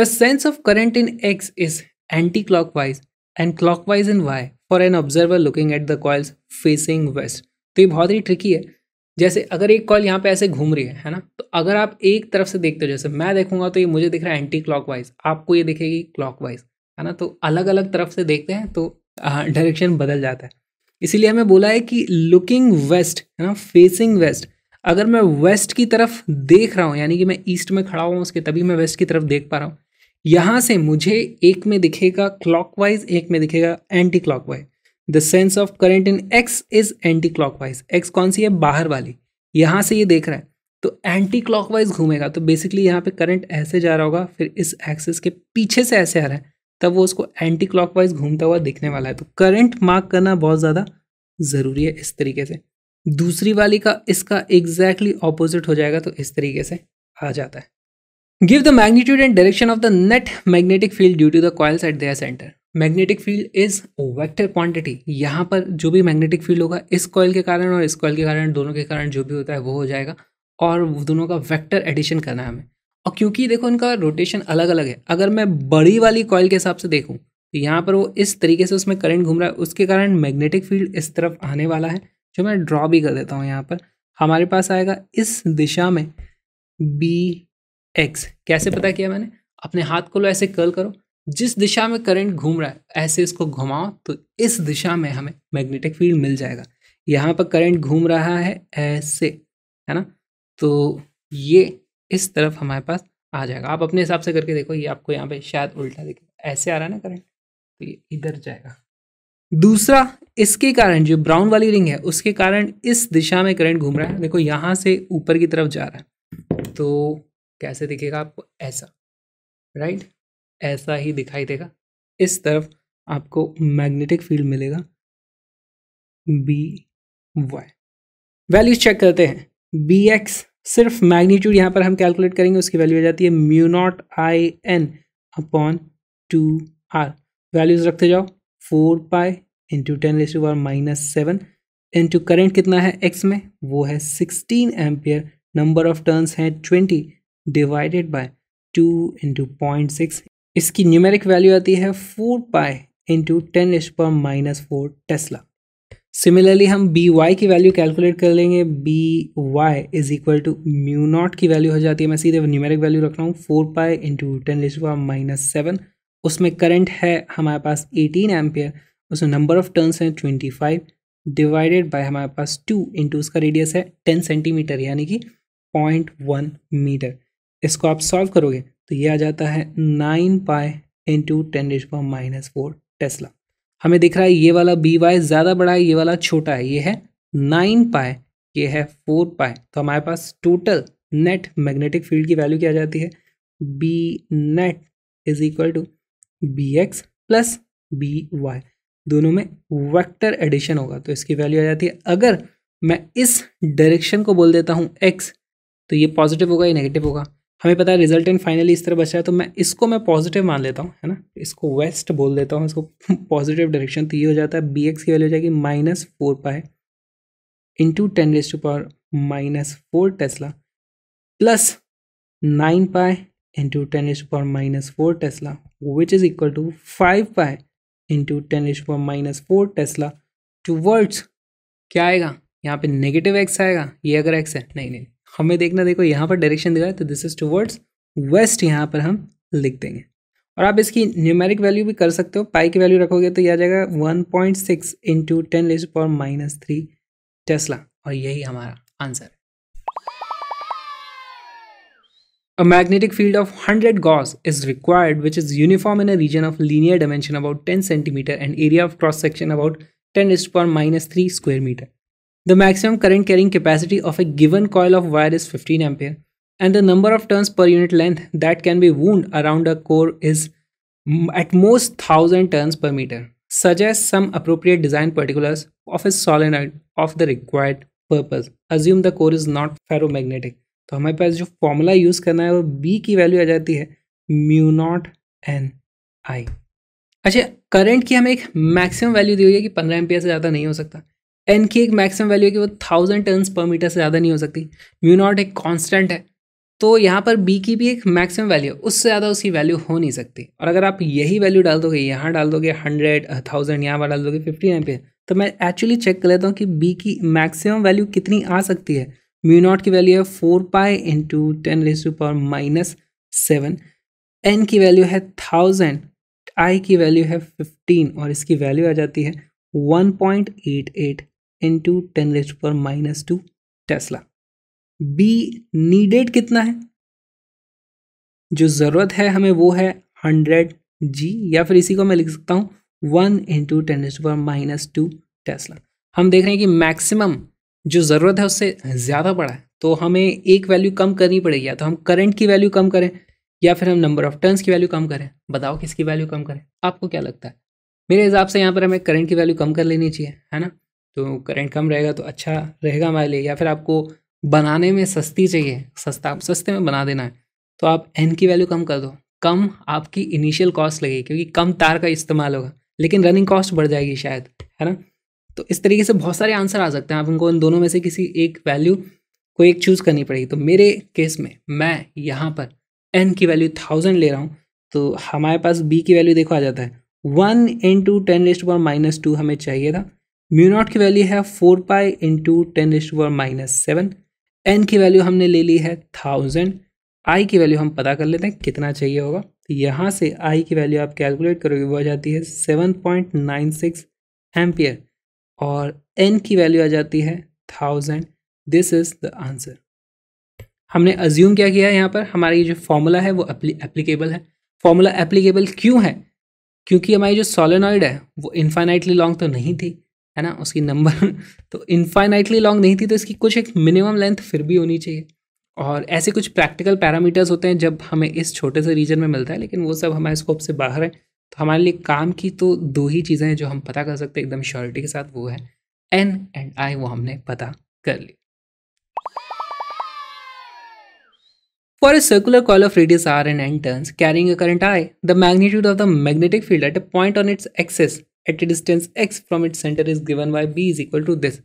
A: the sense of current in X is anti clockwise and clock wise in Y for an observer looking at the coils facing west तो ये बहुत ही tricky है जैसे अगर एक कॉल यहाँ पे ऐसे घूम रही है है ना तो अगर आप एक तरफ से देखते हो जैसे मैं देखूंगा तो ये मुझे दिख रहा है एंटी क्लॉक आपको ये दिखेगी क्लॉक है ना तो अलग अलग तरफ से देखते हैं तो डायरेक्शन बदल जाता है इसीलिए हमें बोला है कि लुकिंग वेस्ट है ना फेसिंग वेस्ट अगर मैं वेस्ट की तरफ देख रहा हूँ यानी कि मैं ईस्ट में खड़ा हुआ उसके तभी मैं वेस्ट की तरफ देख पा रहा हूँ यहाँ से मुझे एक में दिखेगा क्लॉकवाइज एक में दिखेगा anti clockwise the sense of current in X is anti clockwise X कौन सी है बाहर वाली यहाँ से ये देख रहा है तो एंटी क्लॉकवाइज घूमेगा तो बेसिकली यहाँ पे करंट ऐसे जा रहा होगा फिर इस एक्सिस के पीछे से ऐसे आ रहा है तब वो उसको एंटी क्लॉकवाइज घूमता हुआ दिखने वाला है तो करंट मार्क करना बहुत ज़्यादा ज़रूरी है इस तरीके से दूसरी वाली का इसका एग्जैक्टली exactly ऑपोजिट हो जाएगा तो इस तरीके से आ जाता है Give the magnitude and direction of the net magnetic field due to the coils at their center. Magnetic field is vector quantity यहाँ पर जो भी मैग्नेटिक फील्ड होगा इस कॉयल के कारण और इस कॉयल के कारण दोनों के कारण जो भी होता है वो हो जाएगा और दोनों का वेक्टर एडिशन करना है हमें और क्योंकि देखो इनका रोटेशन अलग अलग है अगर मैं बड़ी वाली कॉयल के हिसाब से देखूँ तो यहाँ पर वो इस तरीके से उसमें करंट घूम रहा है उसके कारण मैग्नेटिक फील्ड इस तरफ आने वाला है जो मैं ड्रॉ भी कर देता हूँ यहाँ पर हमारे पास आएगा इस दिशा में बी एक्स कैसे पता किया मैंने अपने हाथ को लो ऐसे कर्ल करो जिस दिशा में करंट घूम रहा है ऐसे इसको घुमाओ तो इस दिशा में हमें मैग्नेटिक फील्ड मिल जाएगा यहाँ पर करंट घूम रहा है ऐसे है ना तो ये इस तरफ हमारे पास आ जाएगा आप अपने हिसाब से करके देखो ये आपको यहाँ पे शायद उल्टा दिखेगा ऐसे आ रहा है ना करंट तो ये इधर जाएगा दूसरा इसके कारण जो ब्राउन वाली रिंग है उसके कारण इस दिशा में करंट घूम रहा है देखो यहाँ से ऊपर की तरफ जा रहा है तो कैसे दिखेगा आपको ऐसा राइट ऐसा ही दिखाई देगा इस तरफ आपको मैग्नेटिक फील्ड मिलेगा बी वाई वैल्यूज चेक करते हैं बी एक्स सिर्फ मैग्नीट्यूड यहाँ पर हम कैलकुलेट करेंगे उसकी वैल्यू आ जाती है mu naught I N upon two R values रखते जाओ four pi into ten raise to minus seven into current कितना है एक्स में वो है sixteen ampere number of turns हैं twenty divided by two into point six इसकी numeric value आती है four pi into ten is पर माइनस फोर टेस्ला सिमिलरली हम बी वाई की वैल्यू कैलकुलेट कर लेंगे B Y is equal to mu not की वैल्यू हो जाती है मैं सीधे न्यूमेरिक वैल्यू रख रहा हूँ four pi into ten is पर माइनस सेवन उसमें करंट है हमारे पास एटीन एम्पियर उसमें नंबर ऑफ टर्न्स हैं ट्वेंटी फाइव डिवाइडेड बाय हमारे पास टू इंटू उसका रेडियस है टेन सेंटीमीटर यानी कि पॉइंट वन मीटर इसको आप सॉल्व करोगे तो ये आ जाता है नाइन पाए इंटू टेन डिज पर माइनस फोर टेस्ला हमें दिख रहा है ये वाला बी वाई ज़्यादा बड़ा है ये वाला छोटा है ये है नाइन पाए ये है फोर पाए तो हमारे पास टोटल नेट मैग्नेटिक फील्ड की वैल्यू क्या जाती है B net is equal to B X plus B Y दोनों में वेक्टर एडिशन होगा तो इसकी वैल्यू आ जाती है अगर मैं इस डायरेक्शन को बोल देता हूँ एक्स तो ये पॉजिटिव होगा या नेगेटिव होगा हमें पता है रिजल्ट एंड फाइनली इस तरह बचा है तो मैं इसको मैं पॉजिटिव मान लेता हूँ है ना इसको वेस्ट बोल देता हूँ इसको पॉजिटिव डायरेक्शन तो ये हो जाता है बी एक्स की वैल्यू हो जाएगी minus four pi into ten raise to power minus four tesla plus nine pi into ten raise to power minus four tesla which is equal to five pi into ten raise to power minus four tesla towards क्या आएगा यहाँ पे negative x आएगा ये अगर x है नहीं नहीं हमें देखना देखो यहाँ पर डायरेक्शन दिखाए तो दिस इज टूवर्ड्स वेस्ट यहाँ पर हम लिख देंगे और आप इसकी न्यूमेरिक वैल्यू भी कर सकते हो पाई की वैल्यू रखोगे तो यह आ जाएगा one point six into ten raise power minus three tesla और यही हमारा आंसर है a magnetic field of hundred gauss is required which is uniform in a region of linear dimension about ten centimetre and area of cross section about ten raise power minus three square metre The maximum current carrying capacity of a given coil of wire is 15 ampere and the number of turns per unit length that can be wound around a core is at most 1000 turns per meter. Suggest some appropriate design particulars of a solenoid of the required purpose. Assume the core is not ferromagnetic. तो हमारे पास जो formula use करना है वो B की value आ जाती है म्यू नॉट एन आई अच्छा करंट की हमें एक मैक्सिमम वैल्यू दी हुई है कि पंद्रह एम्पियर से ज़्यादा नहीं हो सकता एन की एक मैक्सिमम वैल्यू है कि वो थाउजेंड टर्न्स पर मीटर से ज़्यादा नहीं हो सकती म्यू नॉट एक कांस्टेंट है तो यहाँ पर बी की भी एक मैक्सिमम वैल्यू है उससे ज़्यादा उसकी वैल्यू हो नहीं सकती और अगर आप यही वैल्यू डाल दोगे यहाँ डाल दोगे हंड्रेड थाउजेंड यहाँ पर डाल दोगे फिफ्टी एम पे तो मैं एक्चुअली चेक कर लेता हूँ कि बी की मैक्सिमम वैल्यू कितनी आ सकती है म्यू नॉट की वैल्यू है four pi into ten raise to power minus seven N की वैल्यू है थाउजेंड आई की वैल्यू है फिफ्टीन और इसकी वैल्यू आ जाती है one point eight eight into ten raise power minus two tesla B needed कितना है जो ज़रूरत है हमें वो है हंड्रेड जी या फिर इसी को मैं लिख सकता हूं one into ten raise power minus two tesla हम देख रहे हैं कि मैक्सिमम जो ज़रूरत है उससे ज़्यादा बड़ा है तो हमें एक वैल्यू कम करनी पड़ेगी या तो हम करंट की वैल्यू कम करें या फिर हम नंबर ऑफ टर्न्स की वैल्यू कम करें बताओ किसकी वैल्यू कम करें आपको क्या लगता है मेरे हिसाब से यहाँ पर हमें करंट की वैल्यू कम कर लेनी चाहिए है ना तो करंट कम रहेगा तो अच्छा रहेगा हमारे लिए या फिर आपको बनाने में सस्ती चाहिए सस्ता सस्ते में बना देना है तो आप एन की वैल्यू कम कर दो कम आपकी इनिशियल कॉस्ट लगेगी क्योंकि कम तार का इस्तेमाल होगा लेकिन रनिंग कॉस्ट बढ़ जाएगी शायद है ना तो इस तरीके से बहुत सारे आंसर आ सकते हैं आप उनको इन दोनों में से किसी एक वैल्यू को एक चूज़ करनी पड़ेगी तो मेरे केस में मैं यहाँ पर एन की वैल्यू थाउजेंड ले रहा हूँ तो हमारे पास बी की वैल्यू देखो आ जाता है one into ten raised power minus two हमें चाहिए था म्यू नॉट की वैल्यू है four pi into ten is minus seven N की वैल्यू हमने ले ली है थाउजेंड आई की वैल्यू हम पता कर लेते हैं कितना चाहिए होगा तो यहाँ से आई की वैल्यू आप कैलकुलेट करोगे वो आ जाती है seven point nine six ampere और एन की वैल्यू आ जाती है thousand this is the answer हमने अज्यूम क्या किया है यहाँ पर हमारी जो फॉर्मूला है वो एप्लीकेबल है फॉर्मूला एप्लीकेबल क्यों है क्योंकि हमारी जो सॉलोनॉइड है वो इन्फाइनाइटली लॉन्ग तो नहीं थी है ना उसकी नंबर तो इनफाइनाइटली लॉन्ग नहीं थी तो इसकी कुछ एक मिनिमम लेंथ फिर भी होनी चाहिए और ऐसे कुछ प्रैक्टिकल पैरामीटर्स होते हैं जब हमें इस छोटे से रीजन में मिलता है लेकिन वो सब हमारे स्कोप से बाहर है तो हमारे लिए काम की तो दो ही चीज़ें हैं जो हम पता कर सकते हैं एकदम श्योरिटी के साथ वो है एन एंड आई वो हमने पता कर ली For a circular coil of radius r and n turns carrying a current i, the magnitude of the magnetic field at a point on its axis at a distance x from its center is given by b is equal to this.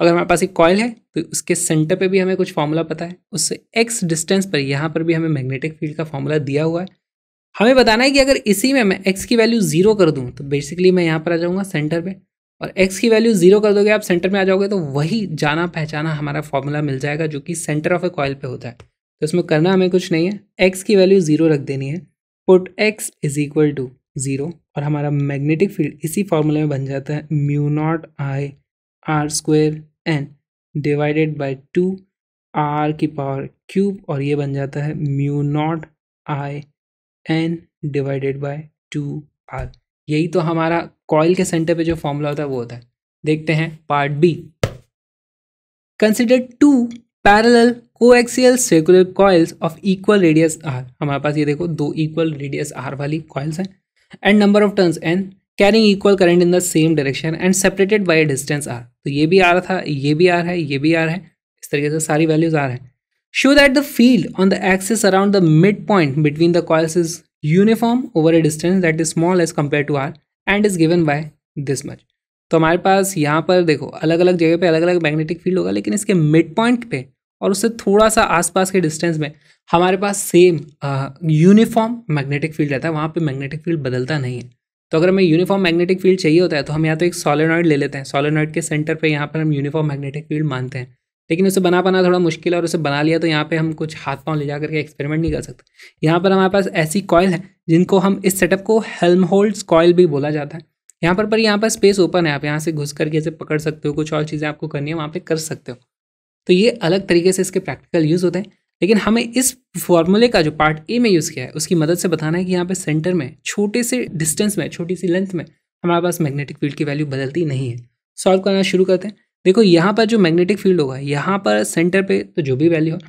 A: अगर हमारे पास एक coil है तो उसके centre पे भी हमें कुछ फॉर्मूला पता है उससे x डिस्टेंस पर यहाँ पर भी हमें मैग्नेटिक फील्ड का फॉर्मूला दिया हुआ है हमें बताना है कि अगर इसी में मैं x की वैल्यू जीरो कर दूँ तो बेसिकली मैं यहाँ पर आ जाऊँगा सेंटर पे और x की वैल्यू जीरो कर दोगे आप सेंटर में आ जाओगे तो वही जाना पहचाना हमारा फॉर्मूला मिल जाएगा जो कि सेंटर ऑफ ए कॉयल पर होता है तो इसमें करना हमें कुछ नहीं है एक्स की वैल्यू ज़ीरो रख देनी है put X is equal to zero और हमारा मैग्नेटिक फील्ड इसी फॉर्मूले में बन जाता है mu naught I R square N divided by two R की पावर क्यूब और ये बन जाता है mu naught I N divided by two R यही तो हमारा कॉयल के सेंटर पे जो फॉर्मूला होता है वो होता है देखते हैं part B consider two parallel coaxial circular coils of equal radius R हमारे पास ये देखो दो इक्वल रेडियस आर वाली कॉयल्स हैं and number of turns and carrying equal current in the same direction and separated by distance R तो ये भी आर था ये भी आर है ये भी आर है इस तरीके से सारी वैल्यूज आर हैं that the field on the axis around the mid point between the coils is uniform over a distance that is small as compare to R and is given by this much तो हमारे पास यहाँ पर देखो अलग अलग जगह पे अलग अलग मैग्नेटिक फील्ड होगा लेकिन इसके मिड पॉइंट पे और उससे थोड़ा सा आसपास के डिस्टेंस में हमारे पास सेम यूनिफॉर्म मैग्नेटिक फील्ड रहता है वहाँ पे मैग्नेटिक फील्ड बदलता नहीं है तो अगर हमें यूनिफॉर्म मैग्नेटिक फील्ड चाहिए होता है तो हम या तो एक सॉलेनॉइड ले लेते हैं सॉलेनॉइड के सेंटर पर यहाँ पर हम यूनिफॉर्म मैग्नेटिक फील्ड मानते हैं लेकिन उसे बना पाना थोड़ा मुश्किल है और उसे बना लिया तो यहाँ पे हम कुछ हाथ पाँव ले जा करके एक्सपेरिमेंट नहीं कर सकते यहाँ पर हमारे पास ऐसी कॉयल है जिनको हम इस सेटअप को हेल्म होल्ड्स कॉयल भी बोला जाता है यहाँ पर पर यहाँ पर स्पेस ओपन है आप यहाँ से घुस करके इसे पकड़ सकते हो कुछ और चीज़ें आपको करनी है वहाँ पर कर सकते हो तो ये अलग तरीके से इसके प्रैक्टिकल यूज़ होते हैं लेकिन हमें इस फॉर्मूले का जो पार्ट ए में यूज़ किया है उसकी मदद से बताना है कि यहाँ पे सेंटर में छोटे से डिस्टेंस में छोटी सी लेंथ में हमारे पास मैग्नेटिक फील्ड की वैल्यू बदलती नहीं है सॉल्व करना शुरू करते हैं देखो यहाँ पर जो मैग्नेटिक फील्ड होगा यहाँ पर सेंटर पर तो जो भी वैल्यू हो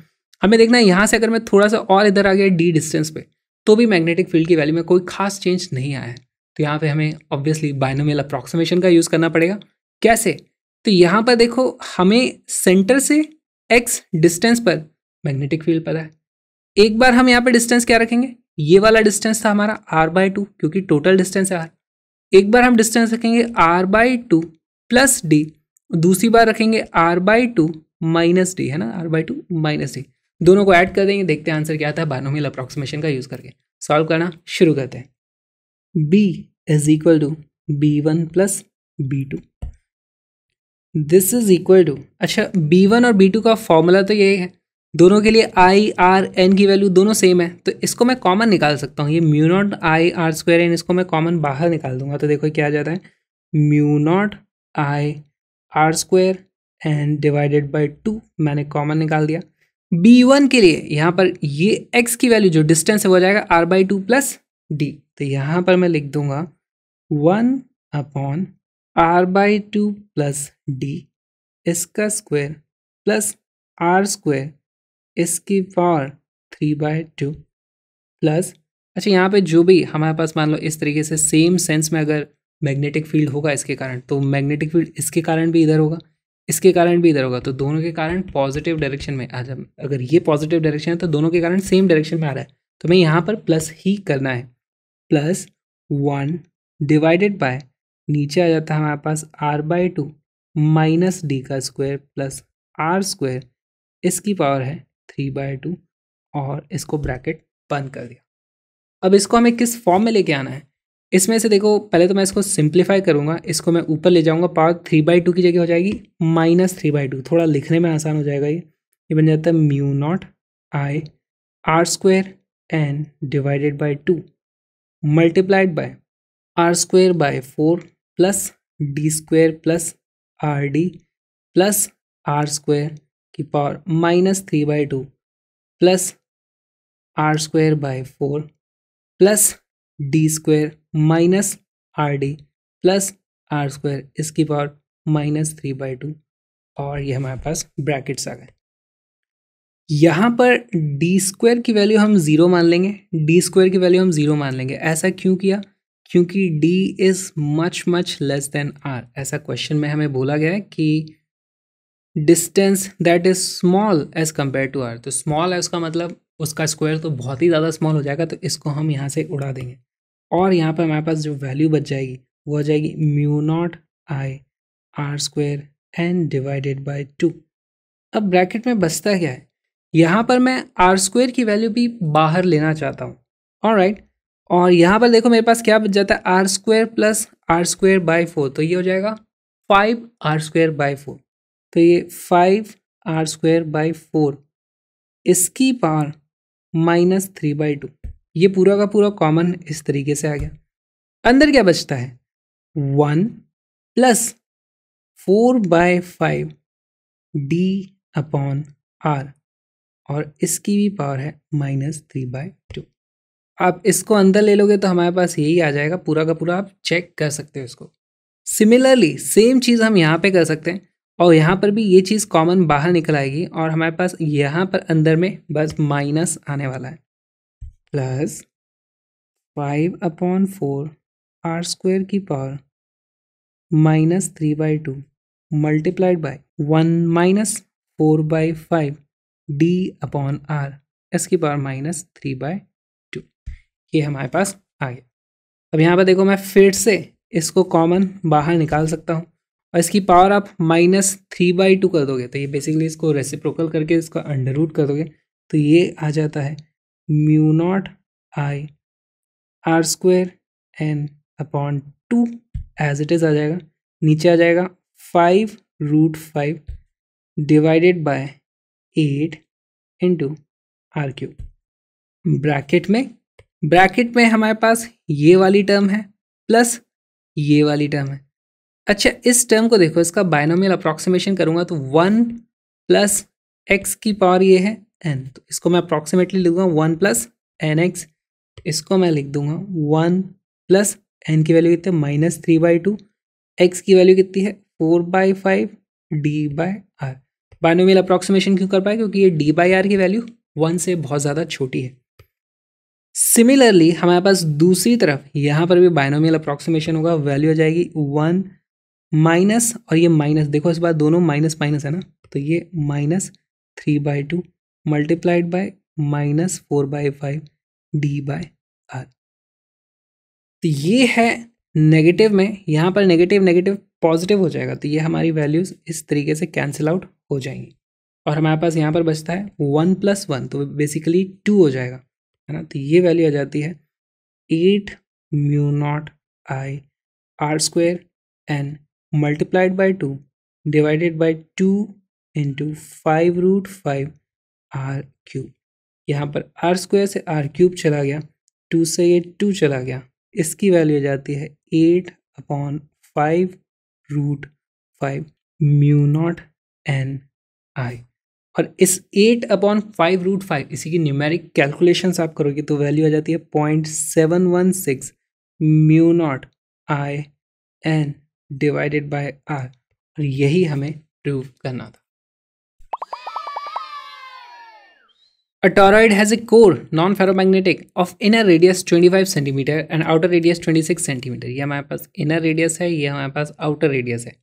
A: हमें देखना है यहाँ से अगर मैं थोड़ा सा और इधर आ गया डी डिस्टेंस पर तो भी मैग्नेटिक फील्ड की वैल्यू में कोई खास चेंज नहीं आया है तो यहाँ पर हमें ऑब्वियसली बाइनोमियल अप्रॉक्सीमेशन का यूज़ करना पड़ेगा कैसे तो यहाँ पर देखो हमें सेंटर से एक्स डिस्टेंस पर मैग्नेटिक फील्ड पता है एक बार हम यहाँ पर डिस्टेंस क्या रखेंगे ये वाला डिस्टेंस था हमारा आर बाई टू क्योंकि टोटल डिस्टेंस है आर एक बार हम डिस्टेंस रखेंगे R by two plus D दूसरी बार रखेंगे R by two minus D है ना R by two minus D दोनों को ऐड कर देंगे देखते हैं आंसर क्या आता है बानोमिल अप्रॉक्सीमेशन का यूज़ करके सॉल्व करना शुरू करते हैं B is equal to B one plus B two this is equal to अच्छा बी वन और बी टू का फॉर्मूला तो ये है दोनों के लिए आई आर एन की वैल्यू दोनों सेम है तो इसको मैं कॉमन निकाल सकता हूँ ये mu naught I R square N इसको मैं कॉमन बाहर निकाल दूंगा तो देखो क्या आ जाता है mu naught I R square N divided by two मैंने कॉमन निकाल दिया बी वन के लिए यहाँ पर ये एक्स की वैल्यू जो डिस्टेंस है वो जाएगा R by two plus D तो यहाँ पर मैं लिख दूंगा one upon R by two plus D इसका स्क्वायर प्लस आर स्क्वायर इसकी power three by two plus अच्छा यहाँ पे जो भी हमारे पास मान लो इस तरीके से सेम सेंस में अगर मैग्नेटिक फील्ड होगा इसके कारण तो मैग्नेटिक फील्ड इसके कारण भी इधर होगा इसके कारण भी इधर होगा तो दोनों के कारण पॉजिटिव डायरेक्शन में आ जाए अगर ये पॉजिटिव डायरेक्शन है तो दोनों के कारण सेम डायरेक्शन में आ रहा है तो मैं यहाँ पर प्लस ही करना है प्लस वन डिवाइडेड बाय नीचे आ जाता है हमारे पास R by two minus D का स्क्वायर प्लस आर स्क्वायर इसकी पावर है थ्री बाय टू और इसको ब्रैकेट बंद कर दिया अब इसको हमें किस फॉर्म में लेके आना है इसमें से देखो पहले तो मैं इसको सिंप्लीफाई करूँगा इसको मैं ऊपर ले जाऊँगा पावर थ्री बाई टू की जगह हो जाएगी माइनस थ्री बाई टू थोड़ा लिखने में आसान हो जाएगा ये ये बन जाता है mu naught I R square N divided by two multiplied by R square by four plus D square plus R D plus R square की power minus three by two plus R square by four plus D square minus R D plus R square इसकी power minus three by two और ये हमारे पास brackets आ गए यहाँ पर डी स्क्वेयर की वैल्यू हम ज़ीरो मान लेंगे डी स्क्वेयर की वैल्यू हम ज़ीरो मान लेंगे ऐसा क्यों किया क्योंकि d is much much less than r ऐसा क्वेश्चन में हमें बोला गया है कि distance that is small as compare to R तो स्मॉल है उसका मतलब उसका स्क्वायर तो बहुत ही ज़्यादा स्मॉल हो जाएगा तो इसको हम यहाँ से उड़ा देंगे और यहाँ पर हमारे पास जो वैल्यू बच जाएगी वो हो जाएगी mu naught I R square N divided by two अब ब्रैकेट में बचता क्या है यहाँ पर मैं आर स्क्वेयर की वैल्यू भी बाहर लेना चाहता हूँ और राइट right, और यहाँ पर देखो मेरे पास क्या बच जाता है R square plus R square by four तो ये हो जाएगा five R square by four तो ये five R square by four इसकी power minus three by two ये पूरा का पूरा कॉमन इस तरीके से आ गया अंदर क्या बचता है one plus four by five D upon R और इसकी भी पावर है माइनस थ्री बाय टू आप इसको अंदर ले लोगे तो हमारे पास यही आ जाएगा पूरा का पूरा आप चेक कर सकते हो इसको सिमिलरली सेम चीज़ हम यहाँ पे कर सकते हैं और यहाँ पर भी ये चीज़ कॉमन बाहर निकल आएगी और हमारे पास यहाँ पर अंदर में बस माइनस आने वाला है plus five upon four R square की power minus three by two multiplied by one minus four by five D upon R S की पावर माइनस थ्री बाय ये हमारे पास आ गया अब यहाँ पर देखो मैं फिर से इसको कॉमन बाहर निकाल सकता हूँ और इसकी पावर आप माइनस थ्री बाई टू कर दोगे तो ये बेसिकली इसको रेसिप्रोकल करके इसका अंडर रूट कर दोगे तो ये आ जाता है mu naught I R square N upon two as it is आ जाएगा नीचे आ जाएगा five root five divided by eight into R cube bracket में ब्रैकेट में हमारे पास ये वाली टर्म है प्लस ये वाली टर्म है अच्छा इस टर्म को देखो इसका बायनोमियल अप्रॉक्सीमेशन करूँगा तो वन प्लस एक्स की पावर ये है एन तो इसको मैं अप्रॉक्सीमेटली लिखूँगा वन प्लस एन एक्स इसको मैं लिख दूंगा वन प्लस एन की वैल्यू कितनी है minus three by two X की वैल्यू कितनी है four by five D by R binomial approximation क्यों कर पाए क्योंकि ये डी बाई आर की वैल्यू वन से बहुत ज़्यादा छोटी है सिमिलरली हमारे पास दूसरी तरफ यहाँ पर भी बायनोमियल अप्रॉक्सीमेशन होगा वैल्यू हो जाएगी वन माइनस और ये माइनस देखो इस बार दोनों माइनस माइनस है ना तो ये minus three by two multiplied by minus four by five D by R तो ये है नेगेटिव में यहाँ पर नेगेटिव नेगेटिव पॉजिटिव हो जाएगा तो ये हमारी वैल्यूज़ इस तरीके से कैंसिल आउट हो जाएंगी और हमारे पास यहाँ पर बचता है वन प्लस वन तो बेसिकली टू हो जाएगा है ना तो ये वैल्यू आ जाती है eight mu naught I R square N multiplied by two divided by two into five root five R cube यहाँ पर आर स्क्वेयर से आर क्यूब चला गया टू से ये टू चला गया इसकी वैल्यू आ जाती है eight upon five root five mu naught N I और इस eight upon five root five इसी की न्यूमेरिक कैलकुलेशन आप करोगे तो वैल्यू आ जाती है point seven one six mu naught I N divided by R और यही हमें प्रूव करना था a toroid has a core non ferromagnetic of inner radius twenty five centimetre and outer radius twenty six centimetre ये हमारे पास inner radius है ये हमारे पास आउटर रेडियस है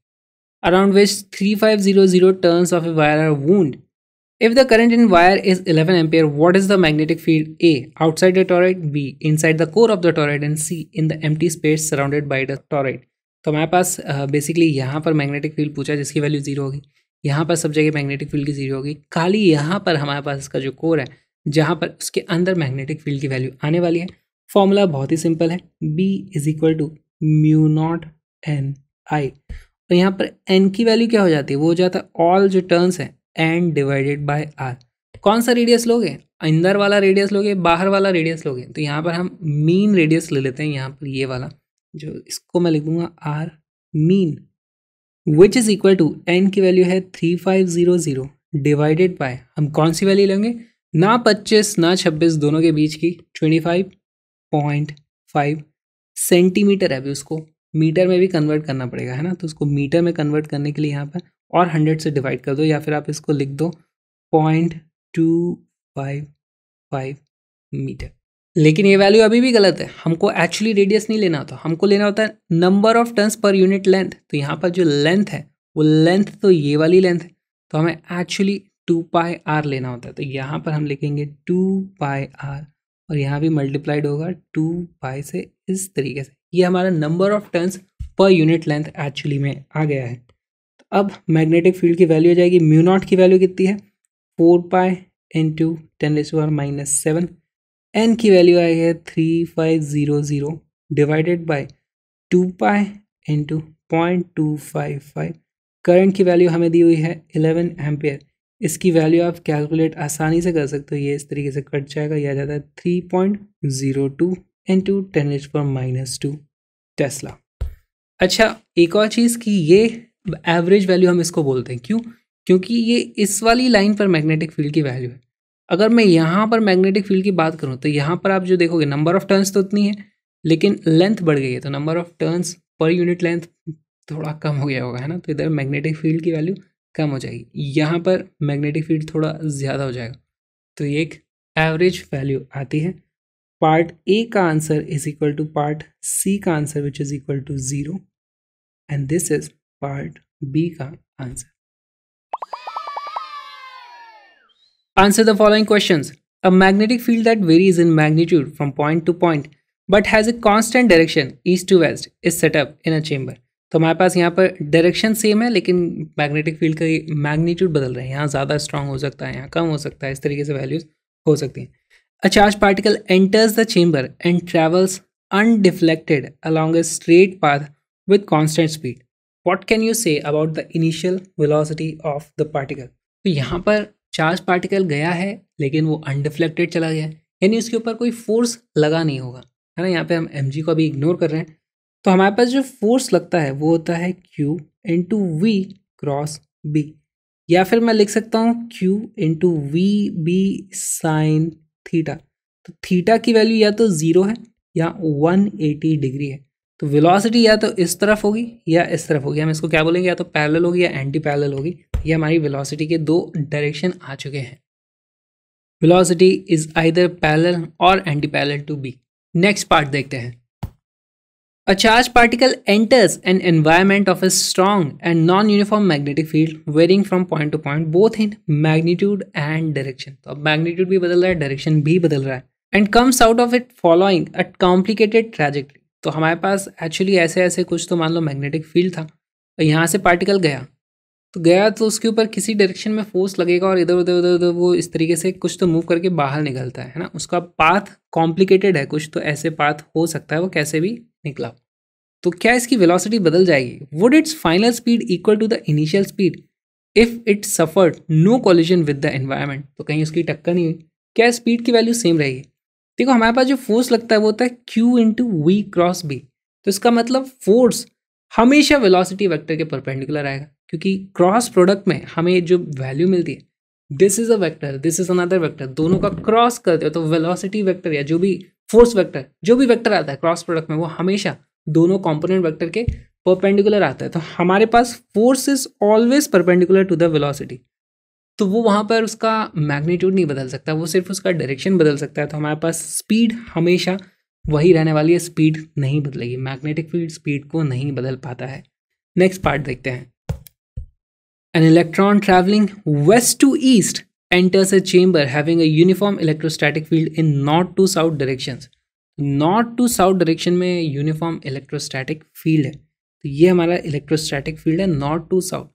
A: around which three five zero zero turns of a wire are wound If the current in wire is 11 ampere, what is the magnetic field A outside the toroid, B inside the core of the toroid and C in the empty space surrounded by the toroid. तो हमारे पास basically uh, यहाँ पर magnetic field पूछा जिसकी value zero होगी यहाँ पर सब जगह मैग्नेटिक फील्ड की जीरो होगी खाली यहाँ पर हमारे पास इसका जो कोर है जहाँ पर उसके अंदर मैग्नेटिक फील्ड की वैल्यू आने वाली है फॉर्मूला बहुत ही सिंपल है B is equal to mu naught N I और यहाँ पर एन की वैल्यू क्या हो जाती है वो हो जाता है ऑल जो टर्न्स हैं एंड डिवाइडेड बाय आर कौन सा रेडियस लोगे अंदर वाला रेडियस लोगे बाहर वाला रेडियस लोगे तो यहाँ पर हम मीन रेडियस ले लेते हैं यहाँ पर ये वाला जो इसको मैं लिख दूंगा R mean which is equal to N की वैल्यू है three five zero zero divided by हम कौन सी वैल्यू लेंगे ना पच्चीस ना छब्बीस दोनों के बीच की twenty five point five centimetre है अभी उसको मीटर में भी कन्वर्ट करना पड़ेगा है ना तो उसको मीटर में कन्वर्ट करने के लिए यहाँ पर और हंड्रेड से डिवाइड कर दो या फिर आप इसको लिख दो point two five five metre लेकिन ये वैल्यू अभी भी गलत है हमको एक्चुअली रेडियस नहीं लेना होता हमको लेना होता है number of turns per unit length तो यहाँ पर जो लेंथ है वो लेंथ तो ये वाली लेंथ है तो हमें एक्चुअली टू पाई आर लेना होता है तो यहाँ पर हम लिखेंगे टू पाई आर और यहाँ भी मल्टीप्लाइड होगा टू पाई से इस तरीके से ये हमारा number of turns per unit length actually में आ गया है अब मैग्नेटिक फील्ड की वैल्यू हो जाएगी म्यू नॉट की वैल्यू कितनी है four pi into ten S power minus seven N की वैल्यू आई है three five zero zero divided by two pi into point two five five current की वैल्यू हमें दी हुई है इलेवन एम्पेयर इसकी वैल्यू आप कैलकुलेट आसानी से कर सकते हो ये इस तरीके से कट जाएगा यह आ जाता है three point zero two into ten H per minus two tesla अच्छा एक और चीज़ कि ये एवरेज वैल्यू हम इसको बोलते हैं क्यों क्योंकि ये इस वाली लाइन पर मैग्नेटिक फील्ड की वैल्यू है अगर मैं यहाँ पर मैग्नेटिक फील्ड की बात करूँ तो यहाँ पर आप जो देखोगे नंबर ऑफ टर्न्स तो उतनी है लेकिन लेंथ बढ़ गई है तो number of turns per unit length थोड़ा कम हो गया होगा है ना तो इधर मैग्नेटिक फील्ड की वैल्यू कम हो जाएगी यहाँ पर मैग्नेटिक फील्ड थोड़ा ज़्यादा हो जाएगा तो ये एक एवरेज वैल्यू आती है पार्ट ए का answer is equal to part C का answer which is equal to zero and this is part B का answer answer the following questions a magnetic field that varies in magnitude from point to point but has a constant direction east to west is set up in a chamber तो हमारे पास यहाँ पर direction same है लेकिन magnetic field का magnitude बदल रहा है यहाँ ज़्यादा स्ट्रांग हो सकता है यहाँ कम हो सकता है इस तरीके से वैल्यूज हो सकती हैं a charge particle enters the chamber and travels undeflected along a straight path with constant speed what can you say about the initial velocity of the particle तो यहाँ पर चार्ज पार्टिकल गया है लेकिन वो अनडिफ्लेक्टेड चला गया यानी उसके ऊपर कोई फोर्स लगा नहीं होगा है ना यहाँ पे हम एम जी को अभी इग्नोर कर रहे हैं तो हमारे पास जो फोर्स लगता है वो होता है Q two V cross B या फिर मैं लिख सकता हूँ Q two V B sine theta तो थीटा की वैल्यू या तो ज़ीरो है या वन एटी डिग्री है तो वेलोसिटी या तो इस तरफ होगी या इस तरफ होगी हम इसको क्या बोलेंगे या तो पैरेलल होगी या एंटी पैरेलल होगी ये हमारी वेलोसिटी के दो डायरेक्शन आ चुके हैं वेलोसिटी इज आइदर पैरेलल और anti parallel to B next part देखते हैं a charge particle enters an environment of a strong and non uniform magnetic field varying from point to point both in magnitude and direction तो अब magnitude भी बदल रहा है direction भी बदल रहा है and comes out of it following a complicated trajectory तो हमारे पास एक्चुअली ऐसे ऐसे कुछ तो मान लो मैग्नेटिक फील्ड था और यहाँ से पार्टिकल गया तो गया तो उसके ऊपर किसी डायरेक्शन में फोर्स लगेगा और इधर उधर उधर उधर वो इस तरीके से कुछ तो मूव करके बाहर निकलता है ना उसका पाथ कॉम्प्लिकेटेड है कुछ तो ऐसे पाथ हो सकता है वो कैसे भी निकला तो क्या इसकी वेलोसिटी बदल जाएगी would its final speed equal to the initial speed if it suffered no collision with the environment तो कहीं उसकी टक्कर नहीं हुई क्या स्पीड की वैल्यू सेम रहेगी देखो हमारे पास जो फोर्स लगता है वो होता है Q into V cross B तो इसका मतलब फोर्स हमेशा वेलोसिटी वेक्टर के परपेंडिकुलर आएगा क्योंकि क्रॉस प्रोडक्ट में हमें जो वैल्यू मिलती है this is a vector this is another vector दोनों का क्रॉस करते हो तो वेलोसिटी वेक्टर या जो भी फोर्स वेक्टर जो भी वेक्टर आता है क्रॉस प्रोडक्ट में वो हमेशा दोनों कंपोनेंट वेक्टर के परपेंडिकुलर आता है तो हमारे पास force is always perpendicular to the velocity तो वो वहाँ पर उसका मैग्नीट्यूड नहीं बदल सकता वो सिर्फ उसका डायरेक्शन बदल सकता है तो हमारे पास स्पीड हमेशा वही रहने वाली है स्पीड नहीं बदलेगी मैग्नेटिक फील्ड स्पीड को नहीं बदल पाता है नेक्स्ट पार्ट देखते हैं an electron travelling west to east enters a chamber having a uniform electrostatic field in north to south direction north to south direction में यूनिफॉर्म इलेक्ट्रोस्टैटिक फील्ड है तो ये हमारा इलेक्ट्रोस्टैटिक फील्ड है नॉर्थ टू साउथ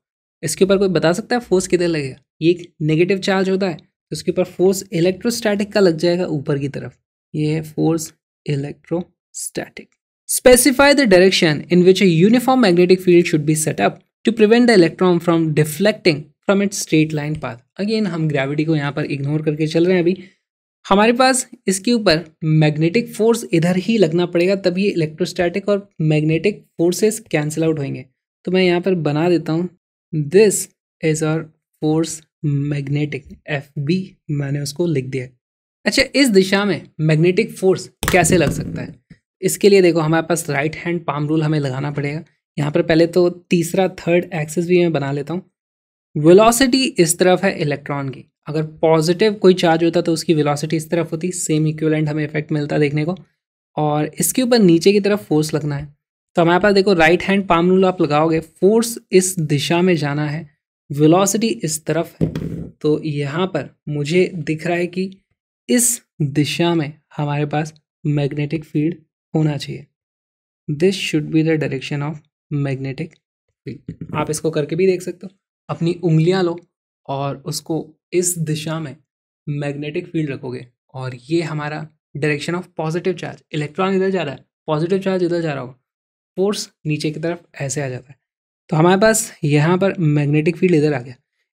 A: इसके ऊपर कोई बता सकता है फोर्स किधर लगेगा ये एक नेगेटिव चार्ज होता है तो इसके ऊपर फोर्स इलेक्ट्रोस्टैटिक का लग जाएगा ऊपर की तरफ ये है force electrostatic specify the direction in which a uniform magnetic field should be set up to prevent the electron from deflecting from it straight line path again हम ग्रेविटी को यहाँ पर इग्नोर करके चल रहे हैं अभी हमारे पास इसके ऊपर मैग्नेटिक फोर्स इधर ही लगना पड़ेगा तभी इलेक्ट्रोस्टैटिक और मैग्नेटिक फोर्सेस कैंसिल आउट होंगे तो मैं यहाँ पर बना देता हूँ this is our force magnetic F B मैंने उसको लिख दिया अच्छा इस दिशा में मैग्नेटिक फोर्स कैसे लग सकता है इसके लिए देखो हमारे पास राइट हैंड पाम रूल हमें लगाना पड़ेगा यहाँ पर पहले तो तीसरा थर्ड एक्सिस भी मैं बना लेता हूँ वेलोसिटी इस तरफ है इलेक्ट्रॉन की अगर पॉजिटिव कोई चार्ज होता तो उसकी वेलोसिटी इस तरफ होती सेम इक्वलेंट हमें इफेक्ट मिलता देखने को और इसके ऊपर नीचे की तरफ फोर्स लगना है तो हमारे पास देखो राइट हैंड पाम रूल आप लगाओगे फोर्स इस दिशा में जाना है वेलोसिटी इस तरफ है तो यहाँ पर मुझे दिख रहा है कि इस दिशा में हमारे पास मैग्नेटिक फील्ड होना चाहिए this should be the direction of magnetic field आप इसको करके भी देख सकते हो अपनी उंगलियाँ लो और उसको इस दिशा में मैग्नेटिक फील्ड रखोगे और ये हमारा direction of positive charge electron इधर जा रहा है पॉजिटिव चार्ज इधर जा रहा होगा फोर्स नीचे की तरफ ऐसे आ जाता है तो हमारे पास यहाँ पर मैग्नेटिक फील्ड इधर आ गया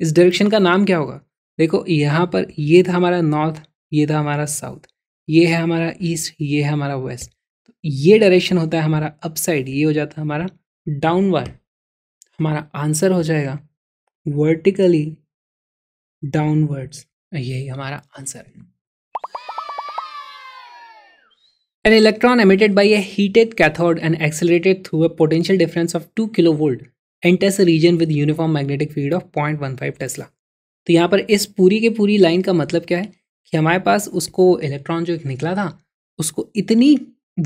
A: इस डायरेक्शन का नाम क्या होगा देखो यहाँ पर ये था हमारा नॉर्थ ये था हमारा साउथ ये है हमारा ईस्ट ये है हमारा वेस्ट तो ये डायरेक्शन होता है हमारा अपसाइड ये हो जाता है हमारा डाउनवर्ड हमारा आंसर हो जाएगा वर्टिकली डाउनवर्ड्स यही हमारा आंसर है An electron emitted by a heated cathode and accelerated through a potential difference of 2 kilovolt enters a region with uniform magnetic field of 0.15 tesla तो यहाँ पर इस पूरी के पूरी लाइन का मतलब क्या है कि हमारे पास उसको इलेक्ट्रॉन जो निकला था उसको इतनी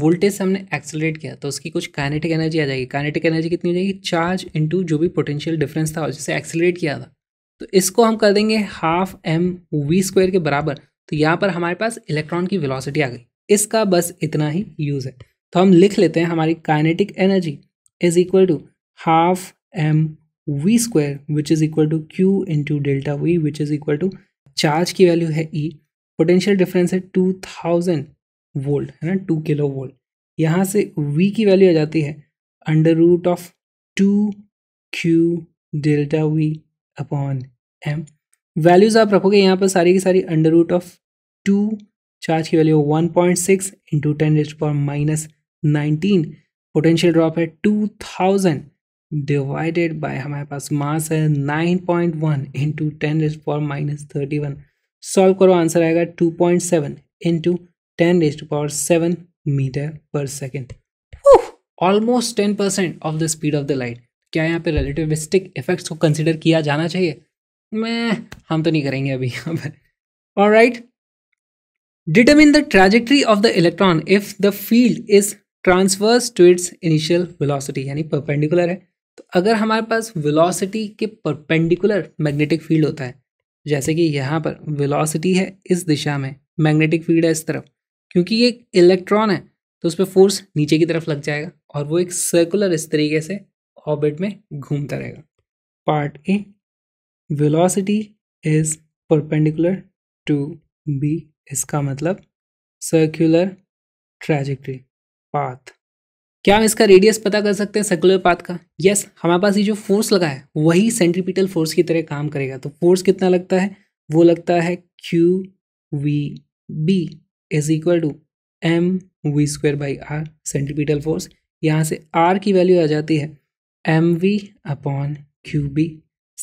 A: वोल्टेज से हमने एक्सेलरेट किया तो उसकी कुछ काइनेटिक एनर्जी आ जाएगी काइनेटिक एनर्जी कितनी हो जाएगी चार्ज इंटू जो भी पोटेंशियल डिफरेंस था जिसे एक्सेलरेट किया था तो इसको हम कर देंगे हाफ एम वी स्क्वायर के बराबर तो यहाँ पर हमारे पास इलेक्ट्रॉन की वेलोसिटी आ गई इसका बस इतना ही यूज़ है तो हम लिख लेते हैं हमारी kinetic energy is equal to half M V square which is equal to Q into delta V which is equal to charge की वैल्यू है ई पोटेंशियल डिफरेंस है टू थाउजेंड वोल्ट है ना टू किलो वोल्ट यहाँ से we की value आ जाती है under root of two Q delta V upon M values आप रखोगे यहाँ पर सारी की सारी under root of two charge की value one point six into ten rest power minus nineteen potential drop है टू थाउजेंड डिवाइडेड बाय हमारे पास मास है nine point one into ten rest power minus thirty one solve करो answer आएगा two point seven into ten rest power seven metre per second almost ten percent of the speed of the light क्या यहाँ पे relativistic effects को consider किया जाना चाहिए मैं हम तो नहीं करेंगे अभी यहाँ पर और right Determine the trajectory of the electron if the field is transverse to its initial velocity यानी परपेंडिकुलर है तो अगर हमारे पास वेलोसिटी के परपेंडिकुलर मैग्नेटिक फील्ड होता है जैसे कि यहाँ पर विलॉसिटी है इस दिशा में मैग्नेटिक फील्ड है इस तरफ क्योंकि ये एक इलेक्ट्रॉन है तो उस पर फोर्स नीचे की तरफ लग जाएगा और वो एक सर्कुलर इस तरीके से ऑर्बिट में घूमता रहेगा part A velocity is perpendicular to B इसका मतलब सर्कुलर ट्रैजेक्ट्री पाथ क्या हम इसका रेडियस पता कर सकते हैं सर्कुलर पाथ का यस yes, हमारे पास ये जो फोर्स लगा है वही सेंट्रीपिटल फोर्स की तरह काम करेगा तो फोर्स कितना लगता है वो लगता है Q V B is equal to M V square by R centripetal force यहाँ से आर की वैल्यू आ जाती है M V upon Q B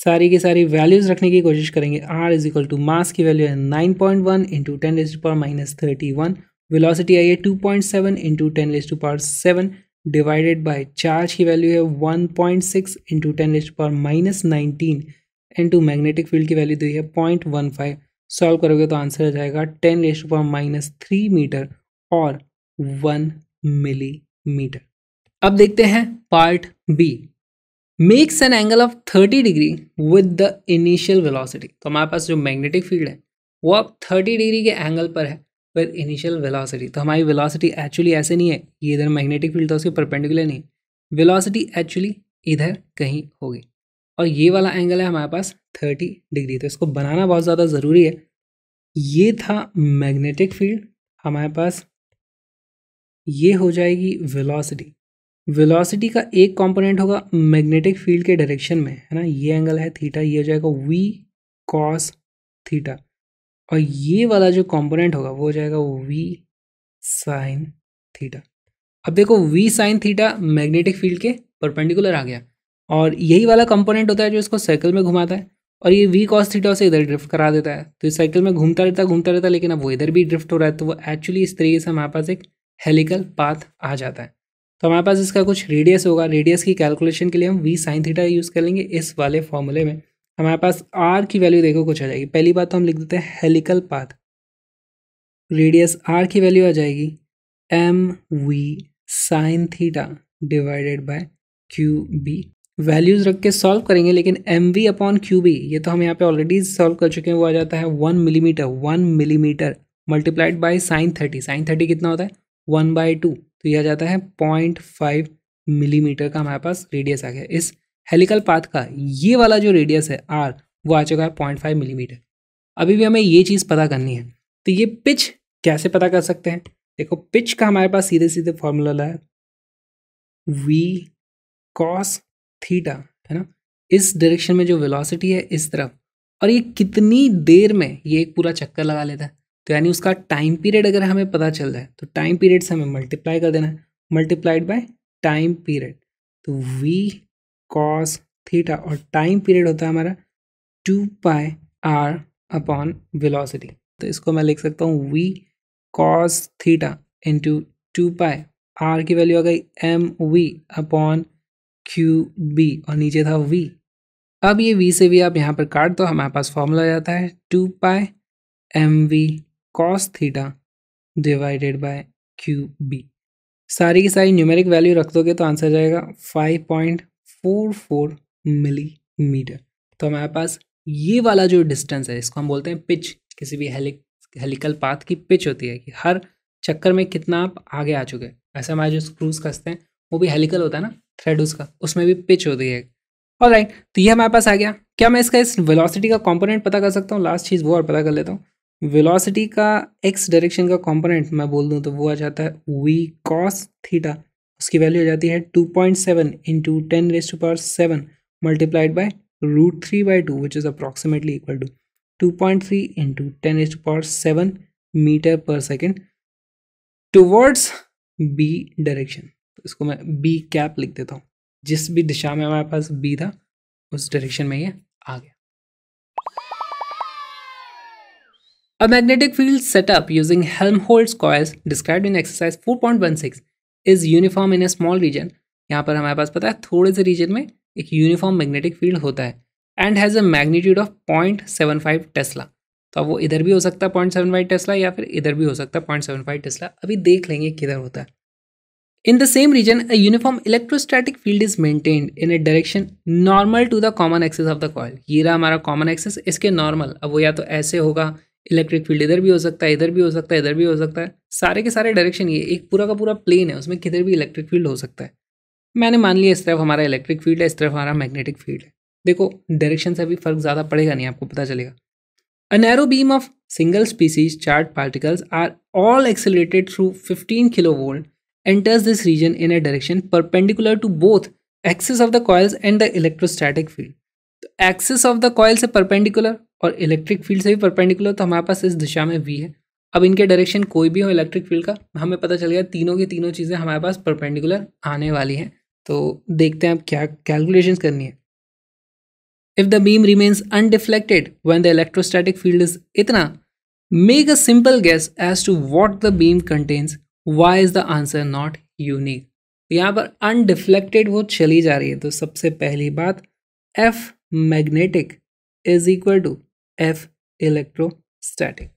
A: सारी की सारी वैल्यूज़ रखने की कोशिश करेंगे R is equal to mass की वैल्यू है nine point one into ten is to power minus thirty one velocity आई है two point seven into ten raise to power seven divided by charge की value है one point six into ten is to power minus nineteen into magnetic field की value दी है point one five solve करोगे तो answer आ जाएगा ten is to power minus three metre और वन मिली मीटर अब देखते हैं part B makes an angle of thirty degree with the initial velocity तो हमारे पास जो मैग्नेटिक फील्ड है वो अब थर्टी डिग्री के एंगल पर है विद इनिशियल वेलोसिटी तो हमारी वेलोसिटी एक्चुअली ऐसे नहीं है ये इधर मैग्नेटिक फील्ड था उसके परपेंडिकुलर नहीं वेलोसिटी एक्चुअली इधर कहीं होगी और ये वाला एंगल है हमारे पास थर्टी डिग्री तो इसको बनाना बहुत ज़्यादा ज़रूरी है ये था मैग्नेटिक फील्ड हमारे पास ये हो जाएगी वेलोसिटी वेलोसिटी का एक कंपोनेंट होगा मैग्नेटिक फील्ड के डायरेक्शन में है ना ये एंगल है थीटा ये हो जाएगा वी कॉस थीटा और ये वाला जो कंपोनेंट होगा वो हो जाएगा वी साइन थीटा अब देखो V sine theta magnetic field के परपेंडिकुलर आ गया और यही वाला कंपोनेंट होता है जो इसको साइकिल में घुमाता है और ये वी कॉस थीटा उसे इधर ड्रिफ्ट करा देता है तो ये साइकिल में घूमता रहता है घूमता रहता है लेकिन अब वो इधर भी ड्रिफ्ट हो रहा है तो वो एक्चुअली इस तरीके से हमारे पास एक हेलिकल पाथ आ जाता है तो हमारे पास इसका कुछ रेडियस होगा रेडियस की कैलकुलेशन के लिए हम वी साइन थीटा यूज़ कर लेंगे इस वाले फॉर्मूले में हमारे पास आर की वैल्यू देखो कुछ आ जाएगी पहली बात तो हम लिख देते हैं हेलिकल पाथ रेडियस आर की वैल्यू आ जाएगी M V sine theta divided by Q B values रख के सॉल्व करेंगे लेकिन M V upon Q B ये तो हम यहाँ पे ऑलरेडी सॉल्व कर चुके हैं वो आ जाता है one millimetre one millimetre multiplied by sine thirty sine thirty कितना होता है वन बाई टू दिया जाता है पॉइंट फाइव मिलीमीटर का हमारे पास रेडियस आ गया इस हेलिकल पाथ का ये वाला जो रेडियस है आर वो आ चुका है पॉइंट फाइव मिलीमीटर अभी भी हमें ये चीज़ पता करनी है तो ये पिच कैसे पता कर सकते हैं देखो पिच का हमारे पास सीधे सीधे फॉर्मूला है वी कॉस थीटा है ना इस डायरेक्शन में जो वेलोसिटी है इस तरफ और ये कितनी देर में ये एक पूरा चक्कर लगा लेता है तो यानी उसका टाइम पीरियड अगर हमें पता चल रहा है तो टाइम पीरियड से हमें मल्टीप्लाई कर देना है मल्टीप्लाइड बाय टाइम पीरियड तो वी कॉस थीटा और टाइम पीरियड होता है हमारा two pi R upon velocity तो इसको मैं लिख सकता हूँ V cos theta into two pi R की वैल्यू आ गई M V upon Q B और नीचे था वी अब ये वी से भी आप यहाँ पर काट दो तो हमारे पास फॉर्मूला जाता है two pi M V cos theta divided by Q B सारी की सारी न्यूमेरिक वैल्यू रख दोगे तो आंसर जाएगा five point four four millimetre तो हमारे पास ये वाला जो डिस्टेंस है इसको हम बोलते हैं पिच किसी भी हेलिक हेलिकल पाथ की पिच होती है कि हर चक्कर में कितना आप आगे आ चुके हैं ऐसे हमारे जो स्क्रूज कसते हैं वो भी हेलिकल होता है ना थ्रेड उसका उसमें भी पिच होती है और राइट तो ये हमारे पास आ गया क्या मैं इसका इस वेलोसिटी का कंपोनेंट पता कर सकता हूँ लास्ट चीज़ वो और पता कर लेता हूँ वेलोसिटी का एक्स डायरेक्शन का कंपोनेंट मैं बोल दूं तो वो आ जाता है वी कॉस थीटा उसकी वैल्यू आ जाती है two point seven into ten raise to power seven multiplied by root three by two which is approximately equal to two point three into ten raise to power seven metre per second towards B direction इसको मैं B cap लिख देता हूँ जिस भी दिशा में हमारे पास बी था उस डायरेक्शन में ये आ गया A magnetic field setup using Helmholtz coils described in exercise 4.16 is uniform in a small region. यहाँ पर हमारे पास पता है थोड़े से रीजन में एक यूनिफॉर्म मैग्नेटिक फील्ड होता है and has a magnitude of point seven five tesla तो अब वो इधर भी हो सकता है पॉइंट सेवन फाइव टेस्ला या फिर इधर भी हो सकता है पॉइंट सेवन फाइव टेस्ला अभी देख लेंगे किधर होता है in the same region a uniform electrostatic field is maintained in a direction normal to the common axis of the coil ये रहा हमारा कॉमन एक्सेस इसके नॉर्मल अब वो या तो ऐसे होगा इलेक्ट्रिक फील्ड इधर भी हो सकता है इधर भी हो सकता है इधर भी हो सकता है सारे के सारे डायरेक्शन ये एक पूरा का पूरा प्लेन है उसमें किधर भी इलेक्ट्रिक फील्ड हो सकता है मैंने मान लिया इस तरफ हमारा इलेक्ट्रिक फील्ड है इस तरफ हमारा मैग्नेटिक फील्ड है देखो डायरेक्शन से अभी फर्क ज़्यादा पड़ेगा नहीं आपको पता चलेगा a narrow beam of single species charged particles are all accelerated through fifteen kilo volt enters this region in a direction perpendicular to both axes of the coils and the electrostatic field तो axis of the coil से perpendicular और electric field से भी perpendicular तो हमारे पास इस दिशा में we है अब इनके डायरेक्शन कोई भी हो इलेक्ट्रिक फील्ड का हमें पता चल गया तीनों की तीनों चीज़ें हमारे पास परपेंडिकुलर आने वाली हैं तो देखते हैं अब क्या कैलकुलेशन करनी है if the beam remains undeflected when the electrostatic field is इतना make a simple guess as to what the beam contains why is the answer not unique यहाँ पर अनडिफ्लेक्टेड वो चली जा रही है तो सबसे पहली बात F magnetic is equal to F electrostatic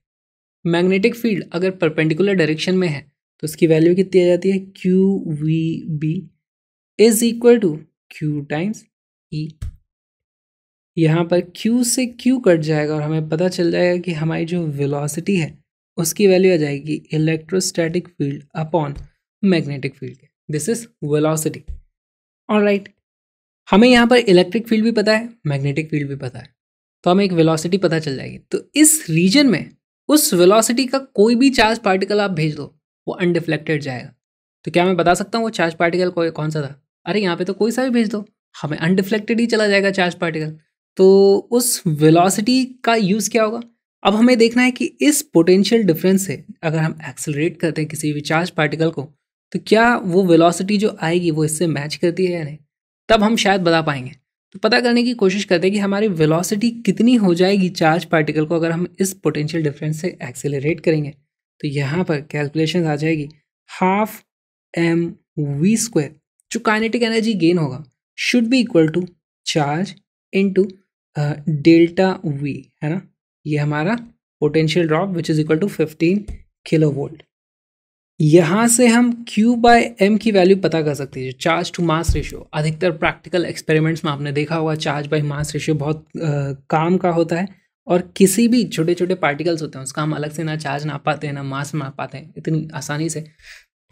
A: magnetic field अगर परपेंडिकुलर डायरेक्शन में है तो उसकी वैल्यू कितनी आ जाती है Q V B is equal to Q times E यहाँ पर क्यू से क्यू कट जाएगा और हमें पता चल जाएगा कि हमारी जो वेलोसिटी है उसकी वैल्यू आ जाएगी electrostatic field upon magnetic field के दिस इज वेलोसिटी और राइट हमें यहाँ पर इलेक्ट्रिक फील्ड भी पता है मैग्नेटिक फील्ड भी पता है तो हमें एक वेलोसिटी पता चल जाएगी तो इस रीजन में उस वेलोसिटी का कोई भी चार्ज पार्टिकल आप भेज दो वो अनडिफ्लेक्टेड जाएगा तो क्या मैं बता सकता हूँ वो चार्ज पार्टिकल कोई कौन सा था अरे यहाँ पे तो कोई सा भी भेज दो हमें अनडिफ्लेक्टेड ही चला जाएगा चार्ज पार्टिकल तो उस वेलोसिटी का यूज़ क्या होगा अब हमें देखना है कि इस पोटेंशियल डिफरेंस से अगर हम एक्सेलरेट करते हैं किसी भी चार्ज पार्टिकल को तो क्या वो वेलोसिटी जो आएगी वो इससे मैच करती है या नहीं तब हम शायद बता पाएंगे तो पता करने की कोशिश करते हैं कि हमारी वेलोसिटी कितनी हो जाएगी चार्ज पार्टिकल को अगर हम इस पोटेंशियल डिफरेंस से एक्सेलरेट करेंगे तो यहाँ पर कैलकुलेशन आ जाएगी हाफ एम वी स्क्वायर जो काइनेटिक एनर्जी गेन होगा should be equal to charge into delta V है ना ये हमारा potential drop which is equal to fifteen kilo volt यहाँ से हम Q बाय एम की वैल्यू पता कर सकते हैं चार्ज टू मास रेशियो अधिकतर प्रैक्टिकल एक्सपेरिमेंट्स में आपने देखा होगा चार्ज बाय मास रेशियो बहुत आ, काम का होता है और किसी भी छोटे छोटे पार्टिकल्स होते हैं उसका हम अलग से ना चार्ज ना पाते हैं ना मास ना पाते हैं इतनी आसानी से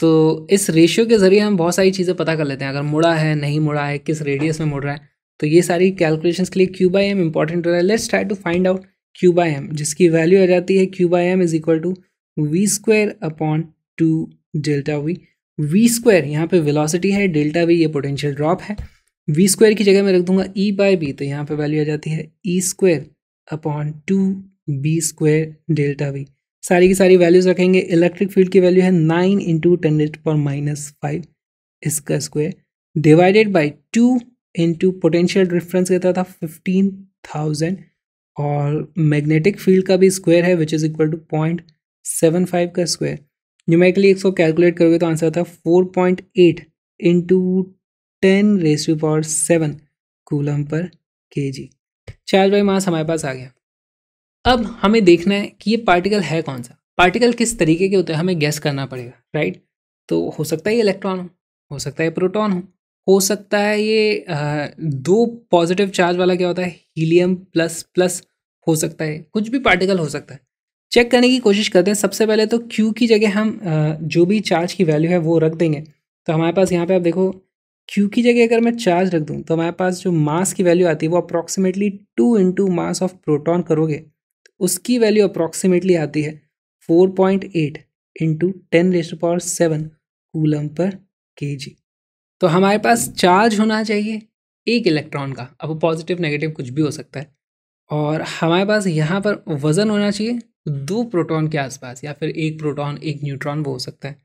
A: तो इस रेशियो के ज़रिए हम बहुत सारी चीज़ें पता कर लेते हैं अगर मुड़ा है नहीं मुड़ा है किस रेडियस में मुड़ रहा है तो ये सारी कैलकुलेशन के लिए क्यू बाई एम इंपॉर्टेंट हो रहा है let's try to find out Q by M जिसकी वैल्यू आ जाती है Q by M is equal to V square upon two delta V V square यहाँ पे वेलोसिटी है डेल्टा वी ये पोटेंशियल ड्रॉप है वी स्क्वायर की जगह मैं रख दूंगा ई बाय बी तो यहाँ पे वैल्यू आ जाती है E square upon two B square delta V सारी की सारी वैल्यूज रखेंगे इलेक्ट्रिक फील्ड की वैल्यू है नाइन इंटू टेन पर माइनस फाइव इसका square divided by two into potential difference कहता था फिफ्टीन थाउजेंड और मैग्नेटिक फील्ड का भी स्क्वायर है which is equal to point seven five का स्क्वायर न्यूमेरिकली इसको कैलकुलेट करोगे तो आंसर आता है four point eight into ten raise to power seven coulomb per K ji charge by mass हमारे पास आ गया अब हमें देखना है कि ये पार्टिकल है कौन सा पार्टिकल किस तरीके के होते हैं हमें गैस करना पड़ेगा राइट तो हो सकता है ये इलेक्ट्रॉन हो हो सकता है प्रोटॉन हो हो सकता है ये आ, दो पॉजिटिव चार्ज वाला क्या होता है हीलियम प्लस प्लस हो सकता है कुछ भी पार्टिकल हो सकता है चेक करने की कोशिश करते हैं सबसे पहले तो क्यू की जगह हम जो भी चार्ज की वैल्यू है वो रख देंगे तो हमारे पास यहाँ पे आप देखो क्यू की जगह अगर मैं चार्ज रख दूँ तो हमारे पास जो मास की वैल्यू आती है वो approximately two into mass of proton करोगे तो उसकी वैल्यू अप्रॉक्सीमेटली आती है four point eight into ten rest power seven coulomb per K जी तो हमारे पास चार्ज होना चाहिए एक इलेक्ट्रॉन का अब पॉजिटिव नेगेटिव कुछ भी हो सकता है और हमारे पास यहाँ पर वज़न होना चाहिए दो प्रोटॉन के आसपास या फिर एक प्रोटॉन एक न्यूट्रॉन वो हो सकता है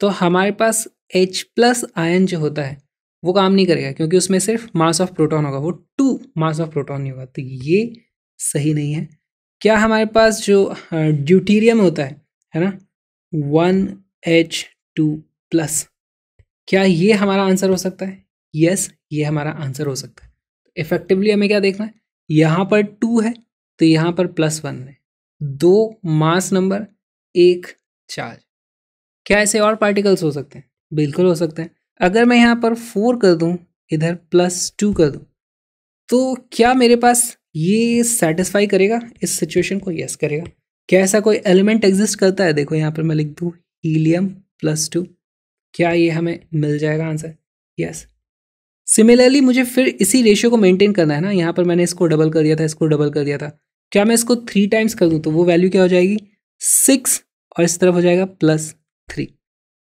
A: तो हमारे पास एच प्लस आयन जो होता है वो काम नहीं करेगा क्योंकि उसमें सिर्फ मास ऑफ प्रोटॉन होगा वो टू मास ऑफ प्रोटॉन नहीं होगा तो ये सही नहीं है क्या हमारे पास जो ड्यूटीरियम हाँ, होता है है ना वन एच टू प्लस क्या ये हमारा आंसर हो सकता है यस yes, ये हमारा आंसर हो सकता है इफेक्टिवली हमें क्या देखना है यहाँ पर टू है तो यहाँ पर प्लस वन है दो मास नंबर एक चार्ज क्या ऐसे और पार्टिकल्स हो सकते हैं बिल्कुल हो सकते हैं अगर मैं यहाँ पर फोर कर दूँ इधर प्लस टू कर दूँ तो क्या मेरे पास ये सेटिस्फाई करेगा इस सिचुएशन को यस करेगा क्या ऐसा कोई एलिमेंट एग्जिस्ट करता है देखो यहाँ पर मैं लिख दूँ हीलियम प्लस टू क्या ये हमें मिल जाएगा आंसर यस सिमिलरली मुझे फिर इसी रेशियो को मेंटेन करना है ना यहाँ पर मैंने इसको डबल कर दिया था इसको डबल कर दिया था क्या मैं इसको थ्री टाइम्स कर दूँ तो वो वैल्यू क्या हो जाएगी सिक्स और इस तरफ हो जाएगा प्लस थ्री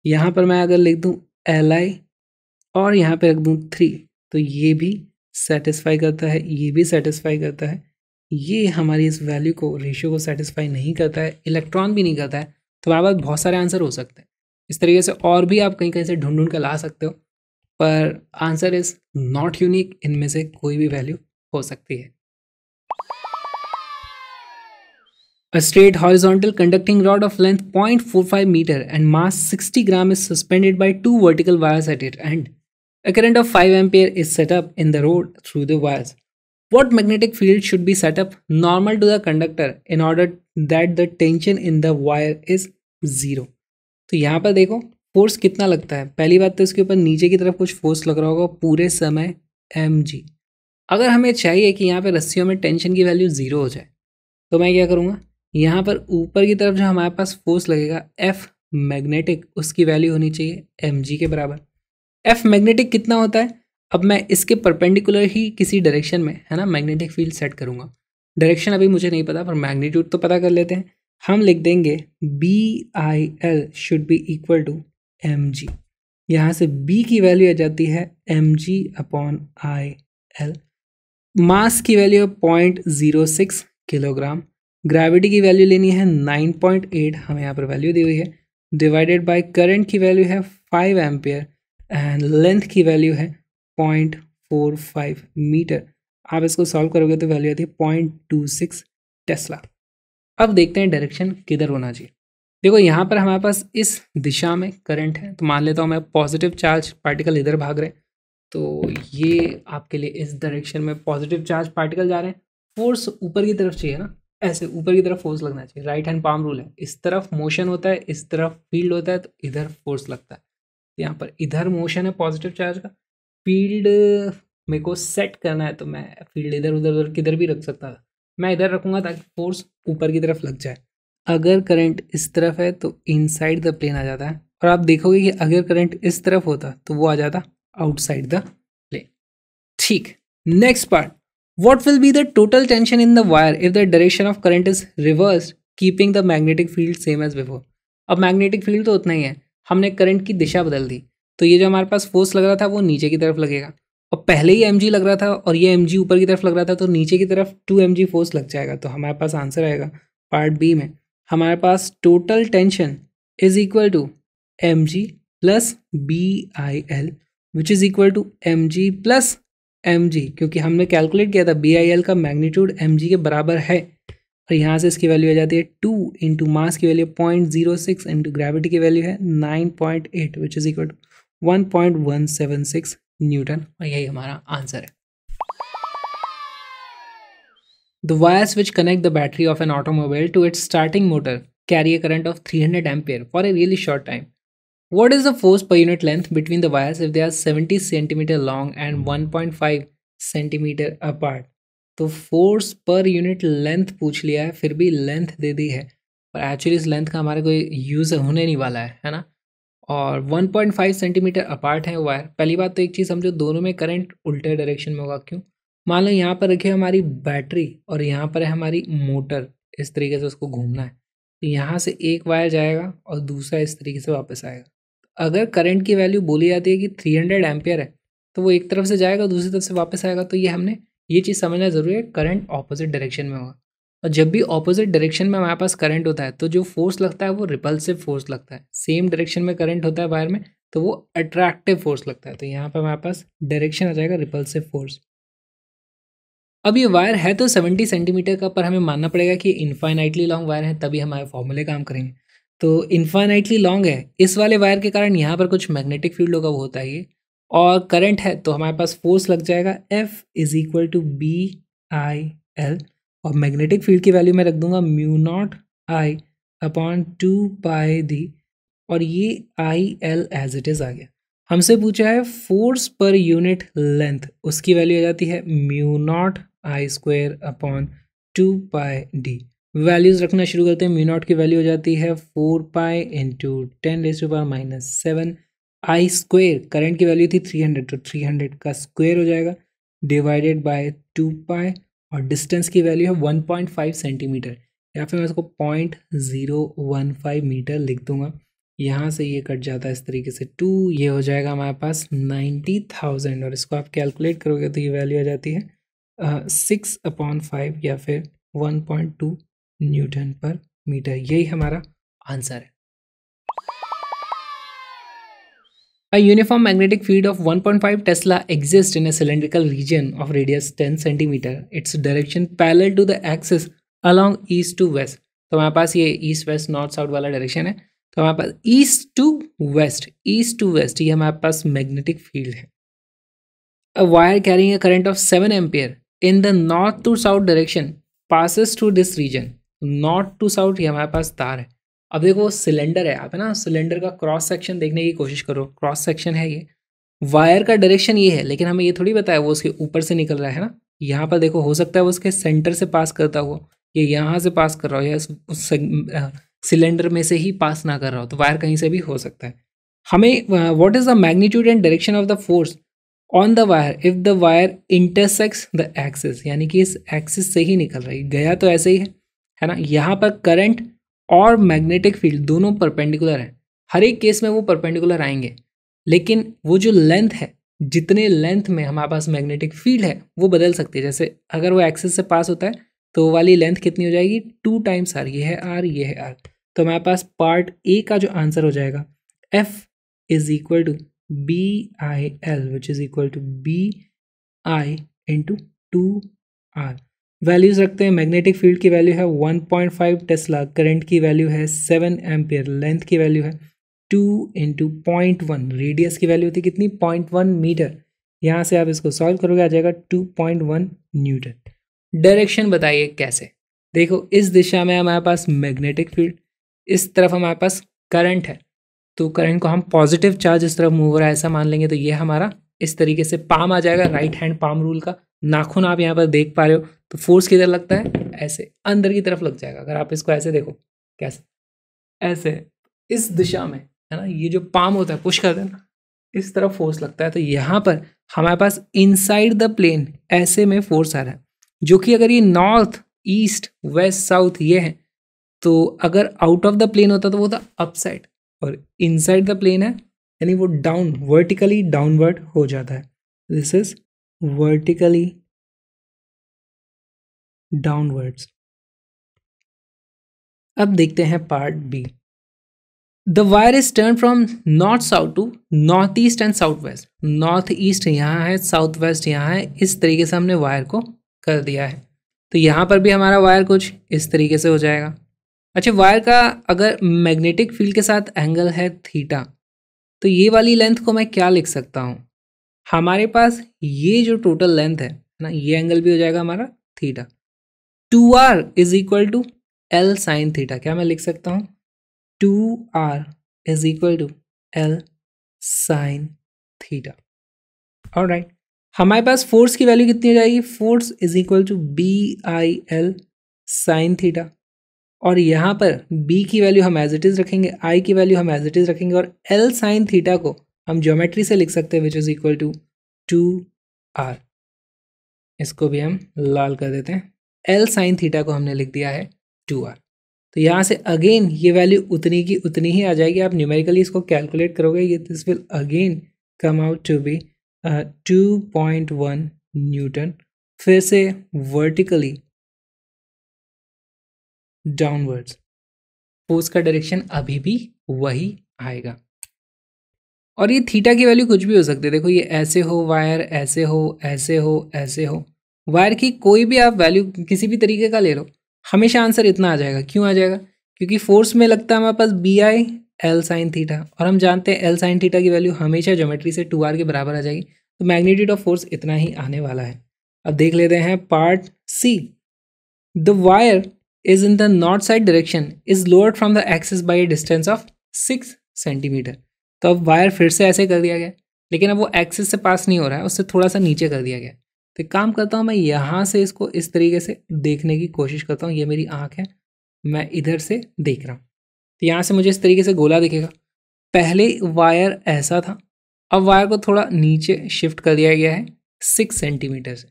A: यहाँ पर मैं अगर लिख दूँ एल आई और यहाँ पर रख दूँ थ्री तो ये भी सेटिस्फाई करता है ये भी सेटिस्फाई करता है ये हमारी इस वैल्यू को रेशियो को सेटिस्फाई नहीं करता है इलेक्ट्रॉन भी नहीं करता है तो हमारे पास बहुत सारे आंसर हो सकते हैं इस तरीके से और भी आप कहीं कहीं से ढूंढ ढूंढ कर ला सकते हो पर आंसर इज़ नॉट यूनिक इनमें से कोई भी वैल्यू हो सकती है A straight horizontal conducting rod of length 0.45 meter and mass 60 gram is suspended by two vertical wires at its end. A current of 5 ampere is set up in the rod through the wires. What magnetic field should be set up normal to the conductor in order that the tension in the wire is zero? तो यहाँ पर देखो force कितना लगता है पहली बात तो इसके ऊपर नीचे की तरफ कुछ फोर्स लग रहा होगा पूरे समय एम अगर हमें चाहिए कि यहाँ पे रस्सियों में टेंशन की वैल्यू ज़ीरो हो जाए तो मैं क्या करूँगा यहाँ पर ऊपर की तरफ जो हमारे पास फोर्स लगेगा एफ मैग्नेटिक उसकी वैल्यू होनी चाहिए एम के बराबर एफ मैग्नेटिक कितना होता है अब मैं इसके परपेंडिकुलर ही किसी डायरेक्शन में है ना मैग्नेटिक फील्ड सेट करूँगा डायरेक्शन अभी मुझे नहीं पता पर मैग्नीट्यूड तो पता कर लेते हैं हम लिख देंगे B I L should be equal to M G यहाँ से बी की वैल्यू आ जाती है M G upon I L mass की value point zero six kilogram gravity की वैल्यू लेनी है नाइन पॉइंट एट हमें यहाँ पर वैल्यू दी हुई है डिवाइडेड बाय करंट की वैल्यू है फाइव एम्पियर एंड लेंथ की वैल्यू है पॉइंट फोर फाइव मीटर आप इसको सॉल्व करोगे तो वैल्यू आती है पॉइंट टू सिक्स टेस्ला अब देखते हैं डायरेक्शन किधर होना चाहिए देखो यहाँ पर हमारे पास इस दिशा में करंट है तो मान लेता हूँ मैं पॉजिटिव चार्ज पार्टिकल इधर भाग रहे हैं तो ये आपके लिए इस डायरेक्शन में पॉजिटिव चार्ज पार्टिकल जा रहे हैं फोर्स ऊपर की तरफ चाहिए ना ऐसे ऊपर की तरफ फोर्स लगना चाहिए राइट हैंड पाम रूल है इस तरफ मोशन होता है इस तरफ फील्ड होता है तो इधर फोर्स लगता है तो यहाँ पर इधर मोशन है पॉजिटिव चार्ज का फील्ड मेरे को सेट करना है तो मैं फील्ड इधर उधर उधर किधर भी रख सकता था मैं इधर रखूँगा ताकि फोर्स ऊपर की तरफ लग जाए अगर करंट इस तरफ है तो इनसाइड द प्लेन आ जाता है और आप देखोगे कि अगर करंट इस तरफ होता तो वो आ जाता आउटसाइड द प्लेन ठीक next part What will be the total tension in the wire if the direction of current is reversed, keeping the magnetic field same as before? अब मैग्नेटिक फील्ड तो उतना ही है हमने करंट की दिशा बदल दी तो ये जो हमारे पास फोर्स लग रहा था वो नीचे की तरफ लगेगा और पहले ही एम लग रहा था और ये एम ऊपर की तरफ लग रहा था तो नीचे की तरफ टू एम फोर्स लग जाएगा तो हमारे पास आंसर आएगा पार्ट बी में हमारे पास total tension is equal to M G plus B I L which is equal to M G plus M G क्योंकि हमने कैलकुलेट किया था बी आई एल का मैग्नीट्यूड एम जी के बराबर है और यहाँ से इसकी वैल्यू आ जाती है टू इंटू मास की value point zero six into gravity की वैल्यू है nine point eight which is equal to one point one seven six newton और यही हमारा आंसर है the wires which connect the battery of an automobile to its starting motor carry a current of three hundred ampere for a really short time What is the force per unit length between the wires if they are 70 and long and 1.5 centimetre apart? तो force per unit length पूछ लिया है फिर भी length दे दी है पर actually इस length का हमारा कोई यूज़ होने नहीं वाला है है ना और 1.5 सेंटीमीटर अपार्ट है वायर पहली बात तो एक चीज़ समझो दोनों में करंट उल्टे डायरेक्शन में होगा क्यों मान लो यहाँ पर रखी हमारी बैटरी और यहाँ पर है हमारी मोटर इस तरीके से उसको घूमना है तो यहाँ से एक वायर जाएगा और दूसरा इस तरीके से वापस आएगा अगर करंट की वैल्यू बोली जाती है कि थ्री हंड्रेड एम्पियर है तो वो एक तरफ से जाएगा दूसरी तरफ से वापस आएगा तो ये हमने ये चीज़ समझना ज़रूरी है करंट ऑपोजिट डायरेक्शन में होगा और जब भी ऑपोजिट डायरेक्शन में हमारे पास करंट होता है तो जो फोर्स लगता है वो रिपल्सिव फोर्स लगता है सेम डायरेक्शन में करंट होता है वायर में तो वो अट्रैक्टिव फोर्स लगता है तो यहाँ पर हमारे पास डायरेक्शन आ जाएगा रिपल्सिव फोर्स अब ये वायर है तो 70 सेंटीमीटर का पर हमें मानना पड़ेगा कि इन्फाइनाइटली लॉन्ग वायर है तभी हमारे फॉर्मूले काम करेंगे तो इन्फाइनाइटली लॉन्ग है इस वाले वायर के कारण यहाँ पर कुछ मैग्नेटिक फील्ड होगा वो होता है और करंट है तो हमारे पास फोर्स लग जाएगा F is equal to B I L और मैग्नेटिक फील्ड की वैल्यू मैं रख दूंगा mu naught I upon two pi D और ये I L as it is आ गया हमसे पूछा है फोर्स पर यूनिट लेंथ उसकी वैल्यू आ जाती है mu naught I square upon two pi D values रखना शुरू करते हैं म्यूनॉट की वैल्यू हो जाती है four pi into ten raise to power minus seven I square current की वैल्यू थी थ्री हंड्रेड तो थ्री हंड्रेड का स्क्वेयर हो जाएगा डिवाइडेड बाय टू पाई और डिस्टेंस की वैल्यू है वन पॉइंट फाइव सेंटीमीटर या फिर मैं इसको point zero one five metre लिख दूंगा यहाँ से ये कट जाता है इस तरीके से टू ये हो जाएगा हमारे पास नाइन्टी थाउजेंड और इसको आप कैलकुलेट करोगे तो ये वैल्यू आ जाती है सिक्स अपॉन फाइव या फिर one point two newton per metre यही हमारा आंसर है A uniform magnetic field of 1.5 Tesla exists in a cylindrical region of radius 10 centimetre its direction parallel to the axis along east to west तो हमारे पास ये east west north south वाला direction है तो हमारे पास east to west east to west ये हमारे पास मैग्नेटिक फील्ड है a wire carrying a current of seven ampere in the north to south direction passes to this region north to south ये हमारे पास तार है अब देखो वो सिलेंडर है आप है ना सिलेंडर का क्रॉस सेक्शन देखने की कोशिश करो क्रॉस सेक्शन है ये वायर का डायरेक्शन ये है लेकिन हमें ये थोड़ी बताया वो उसके ऊपर से निकल रहा है ना यहाँ पर देखो हो सकता है वो उसके सेंटर से पास करता हुआ ये यहाँ से पास कर रहा हो या उस सिलेंडर में से ही पास ना कर रहा हो तो वायर कहीं से भी हो सकता है हमें what is the magnitude and direction of the force on the wire if the wire intersects the axis यानी कि इस एक्सिस से ही निकल रही गया तो ऐसे ही है है ना यहाँ पर करंट और मैग्नेटिक फील्ड दोनों परपेंडिकुलर हैं हर एक केस में वो परपेंडिकुलर आएंगे लेकिन वो जो लेंथ है जितने लेंथ में हमारे पास मैग्नेटिक फील्ड है वो बदल सकती है जैसे अगर वो एक्सेस से पास होता है तो वाली लेंथ कितनी हो जाएगी टू टाइम्स आर ये है आर ये है आर तो हमारे पास पार्ट ए का जो आंसर हो जाएगा F is equal to B I L which is equal to B I into two R values रखते हैं मैग्नेटिक फील्ड की वैल्यू है 1.5 टेस्ला करंट की वैल्यू है 7 एम्पियर लेंथ की वैल्यू है 2 इंटू पॉइंट वन रेडियस की वैल्यू होती है कितनी पॉइंट वन मीटर यहाँ से आप इसको सॉल्व करोगे आ जाएगा 2.1 न्यूटन डायरेक्शन बताइए कैसे देखो इस दिशा में हमारे पास मैग्नेटिक फील्ड इस तरफ हमारे पास करंट है तो करंट को हम पॉजिटिव चार्ज इस तरफ मूव हो रहा है ऐसा मान लेंगे तो ये हमारा इस तरीके से पाम आ जाएगा राइट हैंड पाम रूल का नाखून आप यहाँ पर देख पा रहे हो तो फोर्स किधर लगता है ऐसे अंदर की तरफ लग जाएगा अगर आप इसको ऐसे देखो कैसे ऐसे इस दिशा में है ना ये जो पाम होता है पुश कर देना इस तरफ फोर्स लगता है तो यहाँ पर हमारे पास इनसाइड द प्लेन ऐसे में फोर्स आ रहा है जो कि अगर ये नॉर्थ ईस्ट वेस्ट साउथ ये है तो अगर आउट ऑफ द प्लेन होता तो वो था अपसाइड और इनसाइड द प्लेन है यानी वो डाउन वर्टिकली डाउनवर्ड हो जाता है दिस इज vertically downwards. अब देखते हैं part B the wire is turn from north south to north east and south west north east यहाँ है साउथ वेस्ट यहाँ है इस तरीके से हमने वायर को कर दिया है तो यहाँ पर भी हमारा वायर कुछ इस तरीके से हो जाएगा अच्छा वायर का अगर मैग्नेटिक फील्ड के साथ एंगल है थीटा तो ये वाली लेंथ को मैं क्या लिख सकता हूँ हमारे पास ये जो टोटल लेंथ है ना ये एंगल भी हो जाएगा हमारा theta two R is equal to L sine theta क्या मैं लिख सकता हूँ two R is equal to L sine theta और राइट हमारे पास फोर्स की वैल्यू कितनी हो जाएगी force is equal to B I L sine theta और यहाँ पर b की वैल्यू हम एज इट इज़ रखेंगे i की वैल्यू हम एज इट इज़ रखेंगे और l साइन थीटा को हम ज्योमेट्री से लिख सकते हैं which is equal to two R इसको भी हम लाल कर देते हैं एल साइन थीटा को हमने लिख दिया है टू आर तो यहाँ से अगेन ये वैल्यू उतनी की उतनी ही आ जाएगी आप न्यूमेरिकली इसको कैलकुलेट करोगे ये this will again come out to B two point one newton फिर से वर्टिकली डाउनवर्ड्स पोस्ट का डायरेक्शन अभी भी वही आएगा और ये थीटा की वैल्यू कुछ भी हो सकती है देखो ये ऐसे हो वायर ऐसे हो ऐसे हो ऐसे हो वायर की कोई भी आप वैल्यू किसी भी तरीके का ले लो हमेशा आंसर इतना आ जाएगा क्यों आ जाएगा क्योंकि फोर्स में लगता है हमारे पास B I L sine theta और हम जानते हैं एल साइन थीटा की वैल्यू हमेशा ज्योमेट्री से टू आर के बराबर आ जाएगी तो मैग्नीट्यूड ऑफ फोर्स इतना ही आने वाला है अब देख लेते हैं part C the wire is in the north side direction is lowered from the axis by a distance of six centimetre तो अब वायर फिर से ऐसे कर दिया गया लेकिन अब वो एक्सिस से पास नहीं हो रहा है उससे थोड़ा सा नीचे कर दिया गया तो काम करता हूँ मैं यहाँ से इसको इस तरीके से देखने की कोशिश करता हूँ ये मेरी आँख है मैं इधर से देख रहा हूँ तो यहाँ से मुझे इस तरीके से गोला दिखेगा पहले वायर ऐसा था अब वायर को थोड़ा नीचे शिफ्ट कर दिया गया है सिक्स सेंटीमीटर से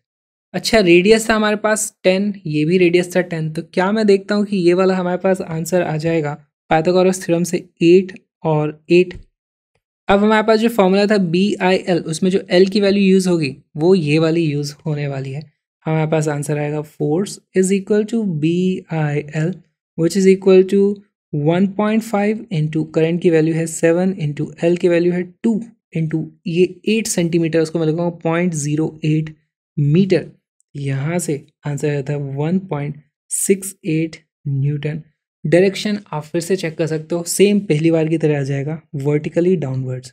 A: अच्छा रेडियस था हमारे पास टेन ये भी रेडियस था टेन तो क्या मैं देखता हूँ कि ये वाला हमारे पास आंसर आ जाएगा पाइथागोरस थ्योरम से एट और एट अब हमारे पास जो फॉर्मूला था बी आई एल उसमें जो एल की वैल्यू यूज़ होगी वो ये वाली यूज़ होने वाली है हमारे पास आंसर आएगा force is equal to B I L which is equal to one point five into current की वैल्यू है सेवन इंटू एल की वैल्यू है टू इंटू ये एट सेंटीमीटर उसको मैं लगाऊंगा पॉइंट ज़ीरो एट मीटर यहाँ से आंसर आया था one point six eight newton direction आप फिर से चेक कर सकते हो सेम पहली बार की तरह आ जाएगा वर्टिकली डाउनवर्ड्स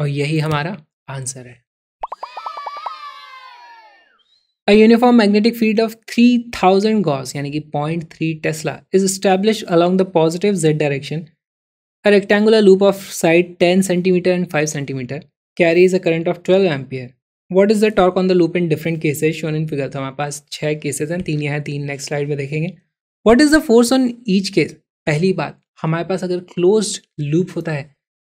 A: और यही हमारा आंसर है a uniform magnetic field of three thousand gauss यानी कि point three tesla is established along the positive Z direction a rectangular loop of side ten centimetre and five centimetre carries a current of twelve ampere what is the torque on the loop in different cases shown in figure था हमारे पास छह cases हैं तीन यहाँ तीन next slide में देखेंगे what is the force on each case पहली बात हमारे पास अगर क्लोज लूप होता है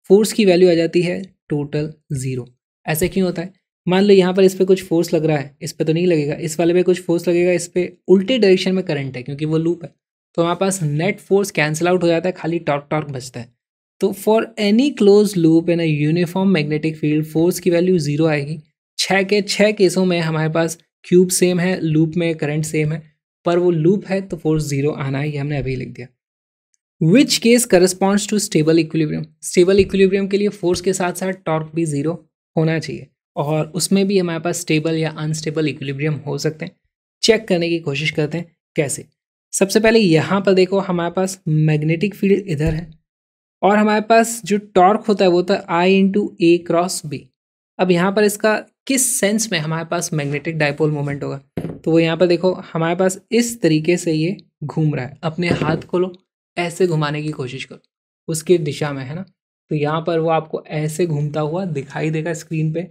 A: फोर्स की वैल्यू आ जाती है टोटल जीरो ऐसे क्यों होता है मान लो यहाँ पर इस पर कुछ फोर्स लग रहा है इस पर तो नहीं लगेगा इस वाले पे कुछ फोर्स लगेगा इस पर उल्टे डायरेक्शन में करंट है क्योंकि वो लूप है तो हमारे पास नेट फोर्स कैंसिल आउट हो जाता है खाली टॉर्क टॉर्क बचता है तो for any close loop in a uniform magnetic field force की वैल्यू जीरो आएगी छः के छः केसों में हमारे पास क्यूब सेम है लूप में करंट सेम है पर वो लूप है तो फोर्स जीरो आना है ये हमने अभी लिख दिया which case corresponds to stable equilibrium stable equilibrium के लिए फोर्स के साथ साथ टॉर्क भी जीरो होना चाहिए और उसमें भी हमारे पास स्टेबल या अनस्टेबल इक्विलिब्रियम हो सकते हैं चेक करने की कोशिश करते हैं कैसे सबसे पहले यहाँ पर देखो हमारे पास मैग्नेटिक फील्ड इधर है और हमारे पास जो टॉर्क होता है वो होता है I into A cross B अब यहाँ पर इसका किस सेंस में हमारे पास मैग्नेटिक डायपोल मोमेंट होगा तो वो यहाँ पर देखो हमारे पास इस तरीके से ये घूम रहा है अपने हाथ को लो ऐसे घुमाने की कोशिश करो उसकी दिशा में है ना तो यहाँ पर वो आपको ऐसे घूमता हुआ दिखाई देगा स्क्रीन पे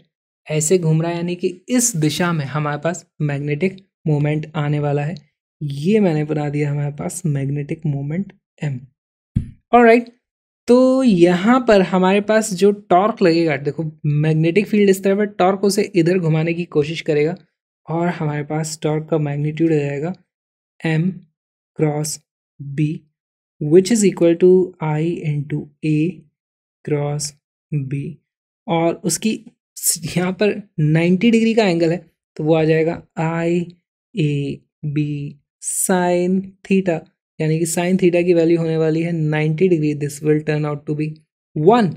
A: ऐसे घूम रहा है यानी कि इस दिशा में हमारे पास मैग्नेटिक मोमेंट आने वाला है ये मैंने बना दिया हमारे पास मैग्नेटिक मोमेंट एम और राइट तो यहाँ पर हमारे पास जो टॉर्क लगेगा देखो मैग्नेटिक फील्ड इस तरह पर टॉर्क उसे इधर घुमाने की कोशिश करेगा और हमारे पास टॉर्क का मैग्नीट्यूड हो जाएगा M cross B which is equal to I into A cross B और उसकी यहाँ पर नाइन्टी डिग्री का एंगल है तो वो आ जाएगा I A B sine theta यानी कि साइन थीटा की वैल्यू होने वाली है ninety degree this will turn out to B one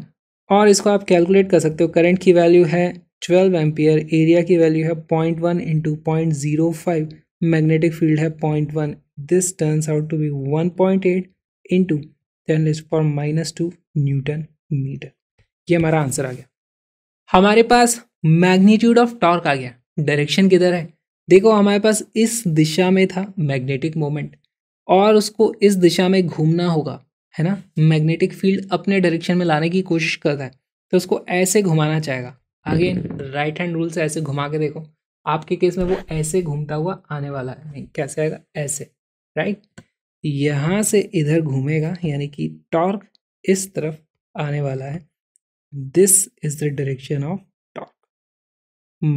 A: और इसको आप कैलकुलेट कर सकते हो करंट की वैल्यू है ट्वेल्व एम्पियर एरिया की वैल्यू है point one into point zero five magnetic field है point one this turns out to B one point eight into ten raise power minus two newton metre ये हमारा आंसर आ गया हमारे पास मैग्नीट्यूड ऑफ टॉर्क आ गया डायरेक्शन किधर है देखो हमारे पास इस दिशा में था मैग्नेटिक मोमेंट और उसको इस दिशा में घूमना होगा है ना मैग्नेटिक फील्ड अपने डायरेक्शन में लाने की कोशिश करता है तो उसको ऐसे घुमाना चाहेगा अगेन राइट हैंड रूल से ऐसे घुमा के देखो आपके केस में वो ऐसे घूमता हुआ आने वाला है नहीं कैसे आएगा ऐसे राइट यहाँ से इधर घूमेगा यानी कि टॉर्क इस तरफ आने वाला है this is the direction of torque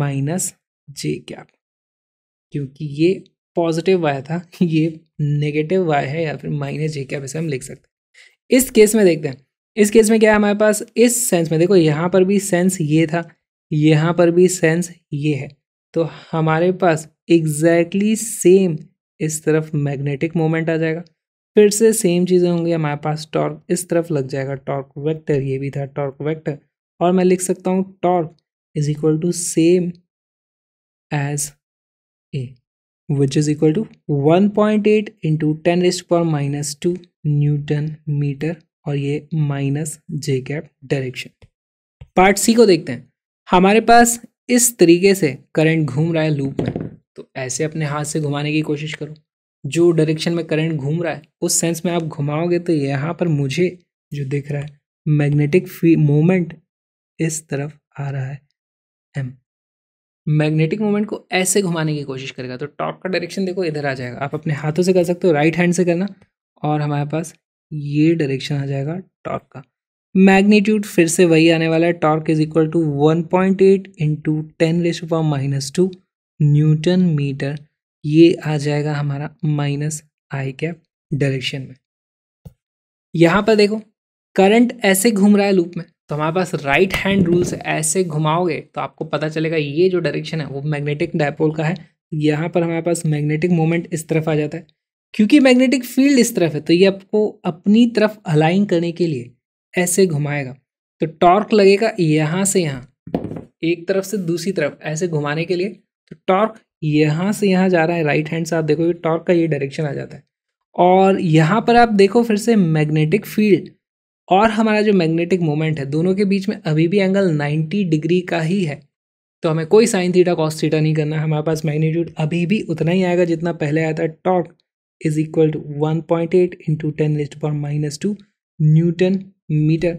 A: minus J cap क्योंकि ये पॉजिटिव वाई था ये नेगेटिव वाई है या फिर माइनस जे कैप ऐसे हम लिख सकते हैं इस केस में देखते हैं इस केस में क्या है हमारे पास इस सेंस में देखो यहाँ पर भी सेंस ये था यहाँ पर भी सेंस ये है तो हमारे पास एग्जैक्टली exactly सेम इस तरफ मैग्नेटिक मोमेंट आ जाएगा फिर से सेम चीज़ें होंगी हमारे पास टॉर्क इस तरफ लग जाएगा टॉर्क वेक्टर ये भी था टॉर्क वेक्टर और मैं लिख सकता हूँ torque is equal to same as A which is equal to one point eight into ten rest पर माइनस टू न्यूटन मीटर और ये minus J cap direction part C को देखते हैं हमारे पास इस तरीके से करंट घूम रहा है लूप में तो ऐसे अपने हाथ से घुमाने की कोशिश करो जो डायरेक्शन में करंट घूम रहा है उस सेंस में आप घुमाओगे तो यहाँ पर मुझे जो दिख रहा है मैग्नेटिक मोमेंट इस तरफ आ रहा है एम मैग्नेटिक मोमेंट को ऐसे घुमाने की कोशिश करेगा तो टॉप का डायरेक्शन देखो इधर आ जाएगा आप अपने हाथों से कर सकते हो राइट हैंड से करना और हमारे पास ये डायरेक्शन आ जाएगा टॉप का मैग्नीट्यूड फिर से वही आने वाला है torque is equal to one point eight into ten raise power minus two newton metre ये आ जाएगा हमारा माइनस आई कैप डायरेक्शन में यहाँ पर देखो करंट ऐसे घूम रहा है लूप में तो हमारे पास राइट हैंड रूल्स ऐसे घुमाओगे तो आपको पता चलेगा ये जो डायरेक्शन है वो मैग्नेटिक डायपोल का है यहाँ पर हमारे पास मैग्नेटिक मोमेंट इस तरफ आ जाता है क्योंकि मैग्नेटिक फील्ड इस तरफ है तो ये आपको अपनी तरफ अलाइन करने के लिए ऐसे घुमाएगा तो टॉर्क लगेगा यहाँ से यहाँ एक तरफ से दूसरी तरफ ऐसे घुमाने के लिए तो टॉर्क यहाँ से यहाँ जा रहा है राइट हैंड से आप देखोगे टॉर्क का ये डायरेक्शन आ जाता है और यहाँ पर आप देखो फिर से मैग्नेटिक फील्ड और हमारा जो मैग्नेटिक मोमेंट है दोनों के बीच में अभी भी एंगल 90 डिग्री का ही है तो हमें कोई साइन थीटा कॉस थीटा नहीं करना हमारे पास मैग्नीट्यूड अभी भी उतना ही आएगा जितना पहले आया था torque is equal to one point eight into ten raised power minus two newton metre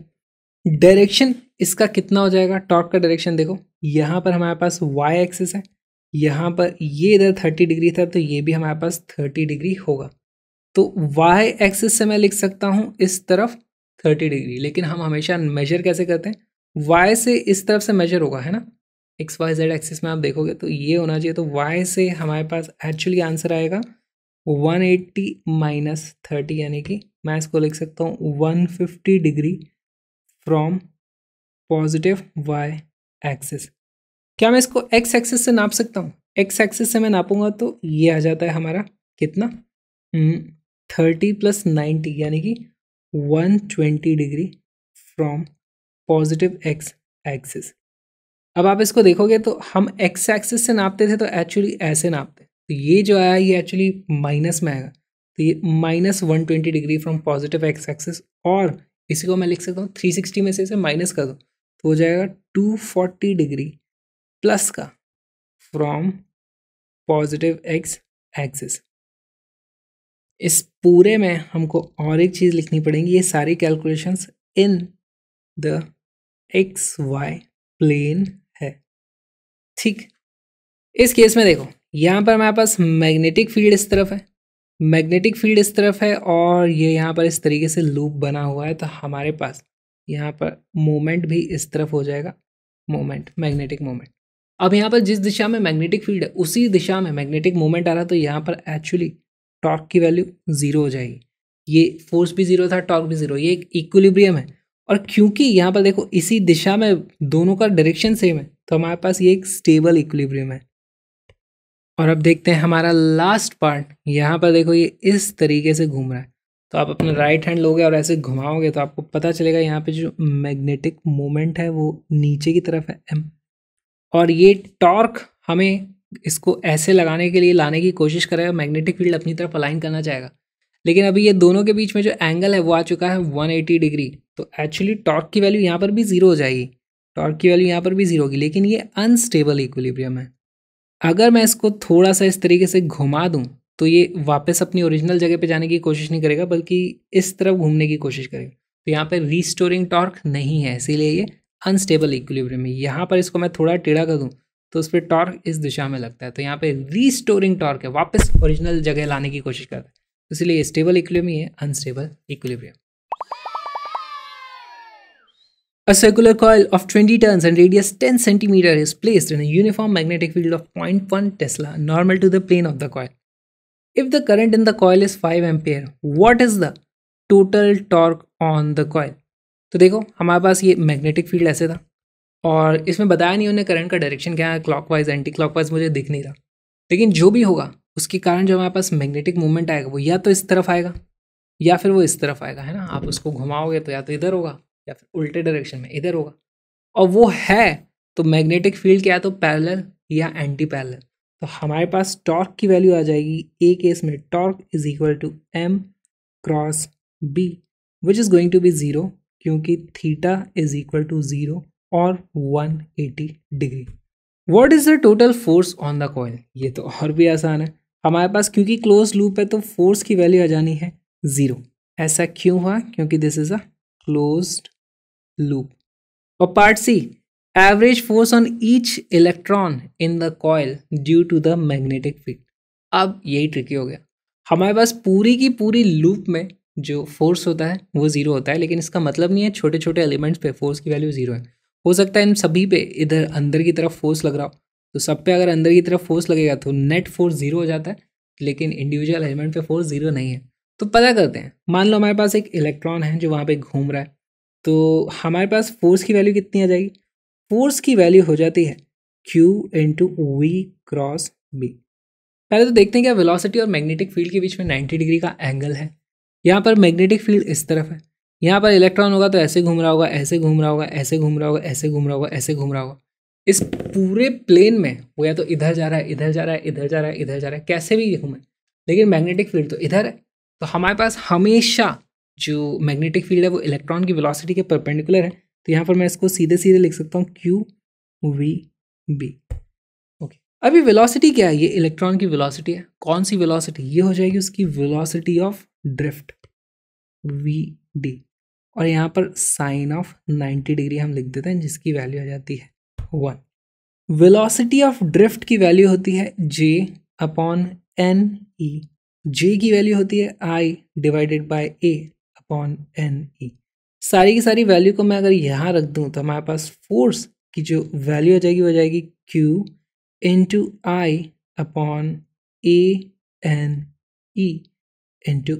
A: direction इसका कितना हो जाएगा टॉर्क का डायरेक्शन देखो यहाँ पर हमारे पास वाई एक्सिस है यहाँ पर ये इधर थर्टी डिग्री था तो ये भी हमारे पास थर्टी डिग्री होगा तो वाई एक्सिस से मैं लिख सकता हूँ इस तरफ थर्टी डिग्री लेकिन हम हमेशा मेजर कैसे करते हैं वाई से इस तरफ से मेजर होगा है ना एक्स वाई जेड एक्सिस में आप देखोगे तो ये होना चाहिए तो वाई से हमारे पास एक्चुअली आंसर आएगा वन एट्टी माइनस थर्टी यानी कि मैं इसको लिख सकता हूँ one fifty degree from positive Y axis क्या मैं इसको एक्स एक्सिस से नाप सकता हूँ एक्स एक्सिस से मैं नापूंगा तो ये आ जाता है हमारा कितना हम्म, थर्टी प्लस नाइन्टी यानी कि one twenty degree from positive X axis अब आप इसको देखोगे तो हम एक्स एक्सिस से नापते थे तो एक्चुअली ऐसे नापते तो ये जो आया ये एक्चुअली माइनस में आएगा तो ये minus one twenty degree from positive X axis और इसी को मैं लिख सकता हूँ थ्री सिक्सटी में से इसे माइनस कर दो तो हो जाएगा टू फोर्टी डिग्री प्लस का फ्रॉम पॉजिटिव एक्स एक्सिस इस पूरे में हमको और एक चीज़ लिखनी पड़ेगी ये सारी calculations in the X Y plane है ठीक इस केस में देखो यहाँ पर हमारे पास मैग्नेटिक फील्ड इस तरफ है मैग्नेटिक फील्ड इस तरफ है और ये यहाँ पर इस तरीके से लूप बना हुआ है तो हमारे पास यहाँ पर मोमेंट भी इस तरफ हो जाएगा मोमेंट मैग्नेटिक मोमेंट अब यहाँ पर जिस दिशा में मैग्नेटिक फील्ड है उसी दिशा में मैग्नेटिक मोमेंट आ रहा है तो यहाँ पर एक्चुअली टॉर्क की वैल्यू ज़ीरो हो जाएगी ये फोर्स भी ज़ीरो था टॉर्क भी ज़ीरो ये एक इक्विलिब्रियम है और क्योंकि यहाँ पर देखो इसी दिशा में दोनों का डायरेक्शन सेम है तो हमारे पास ये एक स्टेबल इक्विलिब्रियम है और अब देखते हैं हमारा लास्ट पार्ट यहाँ पर देखो ये इस तरीके से घूम रहा है तो आप अपना राइट हैंड लोगे और ऐसे घुमाओगे तो आपको पता चलेगा यहाँ पे जो मैग्नेटिक मोमेंट है वो नीचे की तरफ है एम और ये टॉर्क हमें इसको ऐसे लगाने के लिए लाने की कोशिश करेगा मैग्नेटिक फील्ड अपनी तरफ अलाइन करना चाहेगा लेकिन अभी ये दोनों के बीच में जो एंगल है वो आ चुका है वन डिग्री तो एक्चुअली टॉर्क की वैल्यू यहाँ पर भी ज़ीरो हो जाएगी टॉर्क की वैल्यू यहाँ पर भी ज़ीरो होगी लेकिन ये अनस्टेबल इक्वलीब्रियम है अगर मैं इसको थोड़ा सा इस तरीके से घुमा दूँ तो ये वापस अपनी ओरिजिनल जगह पे जाने की कोशिश नहीं करेगा बल्कि इस तरफ घूमने की कोशिश करेगा तो यहाँ पर रीस्टोरिंग टॉर्क नहीं है इसीलिए ये अनस्टेबल इक्विलिब्रियम है यहाँ पर इसको मैं थोड़ा टेढ़ा कर दूँ तो उस पर टॉर्क इस दिशा में लगता है तो यहाँ पर रीस्टोरिंग टॉर्क है वापस ओरिजिनल जगह लाने की कोशिश करता है इसलिए स्टेबल इक्विलिब्रियम है unstable equilibrium A circular coil of 20 turns and radius 10 cm is placed in a uniform magnetic field of 0.1 Tesla normal to the plane of the coil. If the current in the coil is 5 ampere, what is the total torque on the coil? So, देखो हमारे पास ये magnetic field ऐसे था और इसमें बताया नहीं उन्हें करंट का डायरेक्शन क्या है क्लॉकवाइज एंटी क्लॉकवाइज मुझे दिख नहीं रहा लेकिन जो भी होगा उसके कारण जो हमारे पास मैग्नेटिक मूवमेंट आएगा वो या तो इस तरफ आएगा या फिर वो इस तरफ आएगा है ना आप उसको घुमाओगे तो या तो इधर होगा या फिर उल्टे डायरेक्शन में इधर होगा और वो है तो मैग्नेटिक फील्ड क्या है तो पैरेलल या एंटी पैरेलल तो हमारे पास टॉर्क की वैल्यू आ जाएगी ए केस में torque is equal to M cross B which is going to be zero क्योंकि theta is equal to zero और 180 degree what is the total force on the coil ये तो और भी आसान है हमारे पास क्योंकि क्लोज लूप है तो फोर्स की वैल्यू आ जानी है ज़ीरो ऐसा क्यों हुआ क्योंकि this is a closed loop. Or part C, average force on each electron in the coil due to the magnetic field. अब यही ट्रिकी हो गया हमारे पास पूरी की पूरी लूप में जो फोर्स होता है वो ज़ीरो होता है लेकिन इसका मतलब नहीं है छोटे छोटे एलिमेंट्स पे फोर्स की वैल्यू ज़ीरो है हो सकता है इन सभी पे इधर अंदर की तरफ फोर्स लग रहा हो तो सब पे अगर अंदर की तरफ फोर्स लगेगा तो नेट फोर्स ज़ीरो हो जाता है लेकिन इंडिविजुअल एलिमेंट पे फोर्स ज़ीरो नहीं है तो पता करते हैं मान लो हमारे पास एक इलेक्ट्रॉन है जो वहाँ पर घूम रहा है तो हमारे पास फोर्स की वैल्यू कितनी आ जाएगी फोर्स की वैल्यू हो जाती है Q into V cross B पहले तो देखते हैं क्या वेलोसिटी और मैग्नेटिक फील्ड के बीच में 90 डिग्री का एंगल है यहाँ पर मैग्नेटिक फील्ड इस तरफ है यहाँ पर इलेक्ट्रॉन होगा तो ऐसे घूम रहा होगा ऐसे घूम रहा होगा ऐसे घूम रहा होगा ऐसे घूम रहा होगा ऐसे घूम रहा होगा इस पूरे प्लेन में वो या तो इधर जा रहा है इधर जा रहा है इधर जा रहा है इधर जा रहा है कैसे भी घूमे लेकिन मैग्नेटिक फील्ड तो इधर है तो हमारे पास हमेशा जो मैग्नेटिक फील्ड है वो इलेक्ट्रॉन की वेलोसिटी के परपेंडिकुलर है तो यहाँ पर मैं इसको सीधे सीधे लिख सकता हूँ क्यू वी बी ओके अभी वेलोसिटी क्या है ये इलेक्ट्रॉन की वेलोसिटी है कौन सी वेलोसिटी ये हो जाएगी उसकी velocity of drift V D और यहाँ पर साइन ऑफ 90 डिग्री हम लिख देते हैं जिसकी वैल्यू आ जाती है वन वेलोसिटी ऑफ ड्रिफ्ट की वैल्यू होती है जे अपॉन एन ई जे की वैल्यू होती है I divided by A upon N E सारी की सारी वैल्यू को मैं अगर यहाँ रख दूँ तो हमारे पास फोर्स की जो वैल्यू हो जाएगी वो जाएगी Q to I upon A N E into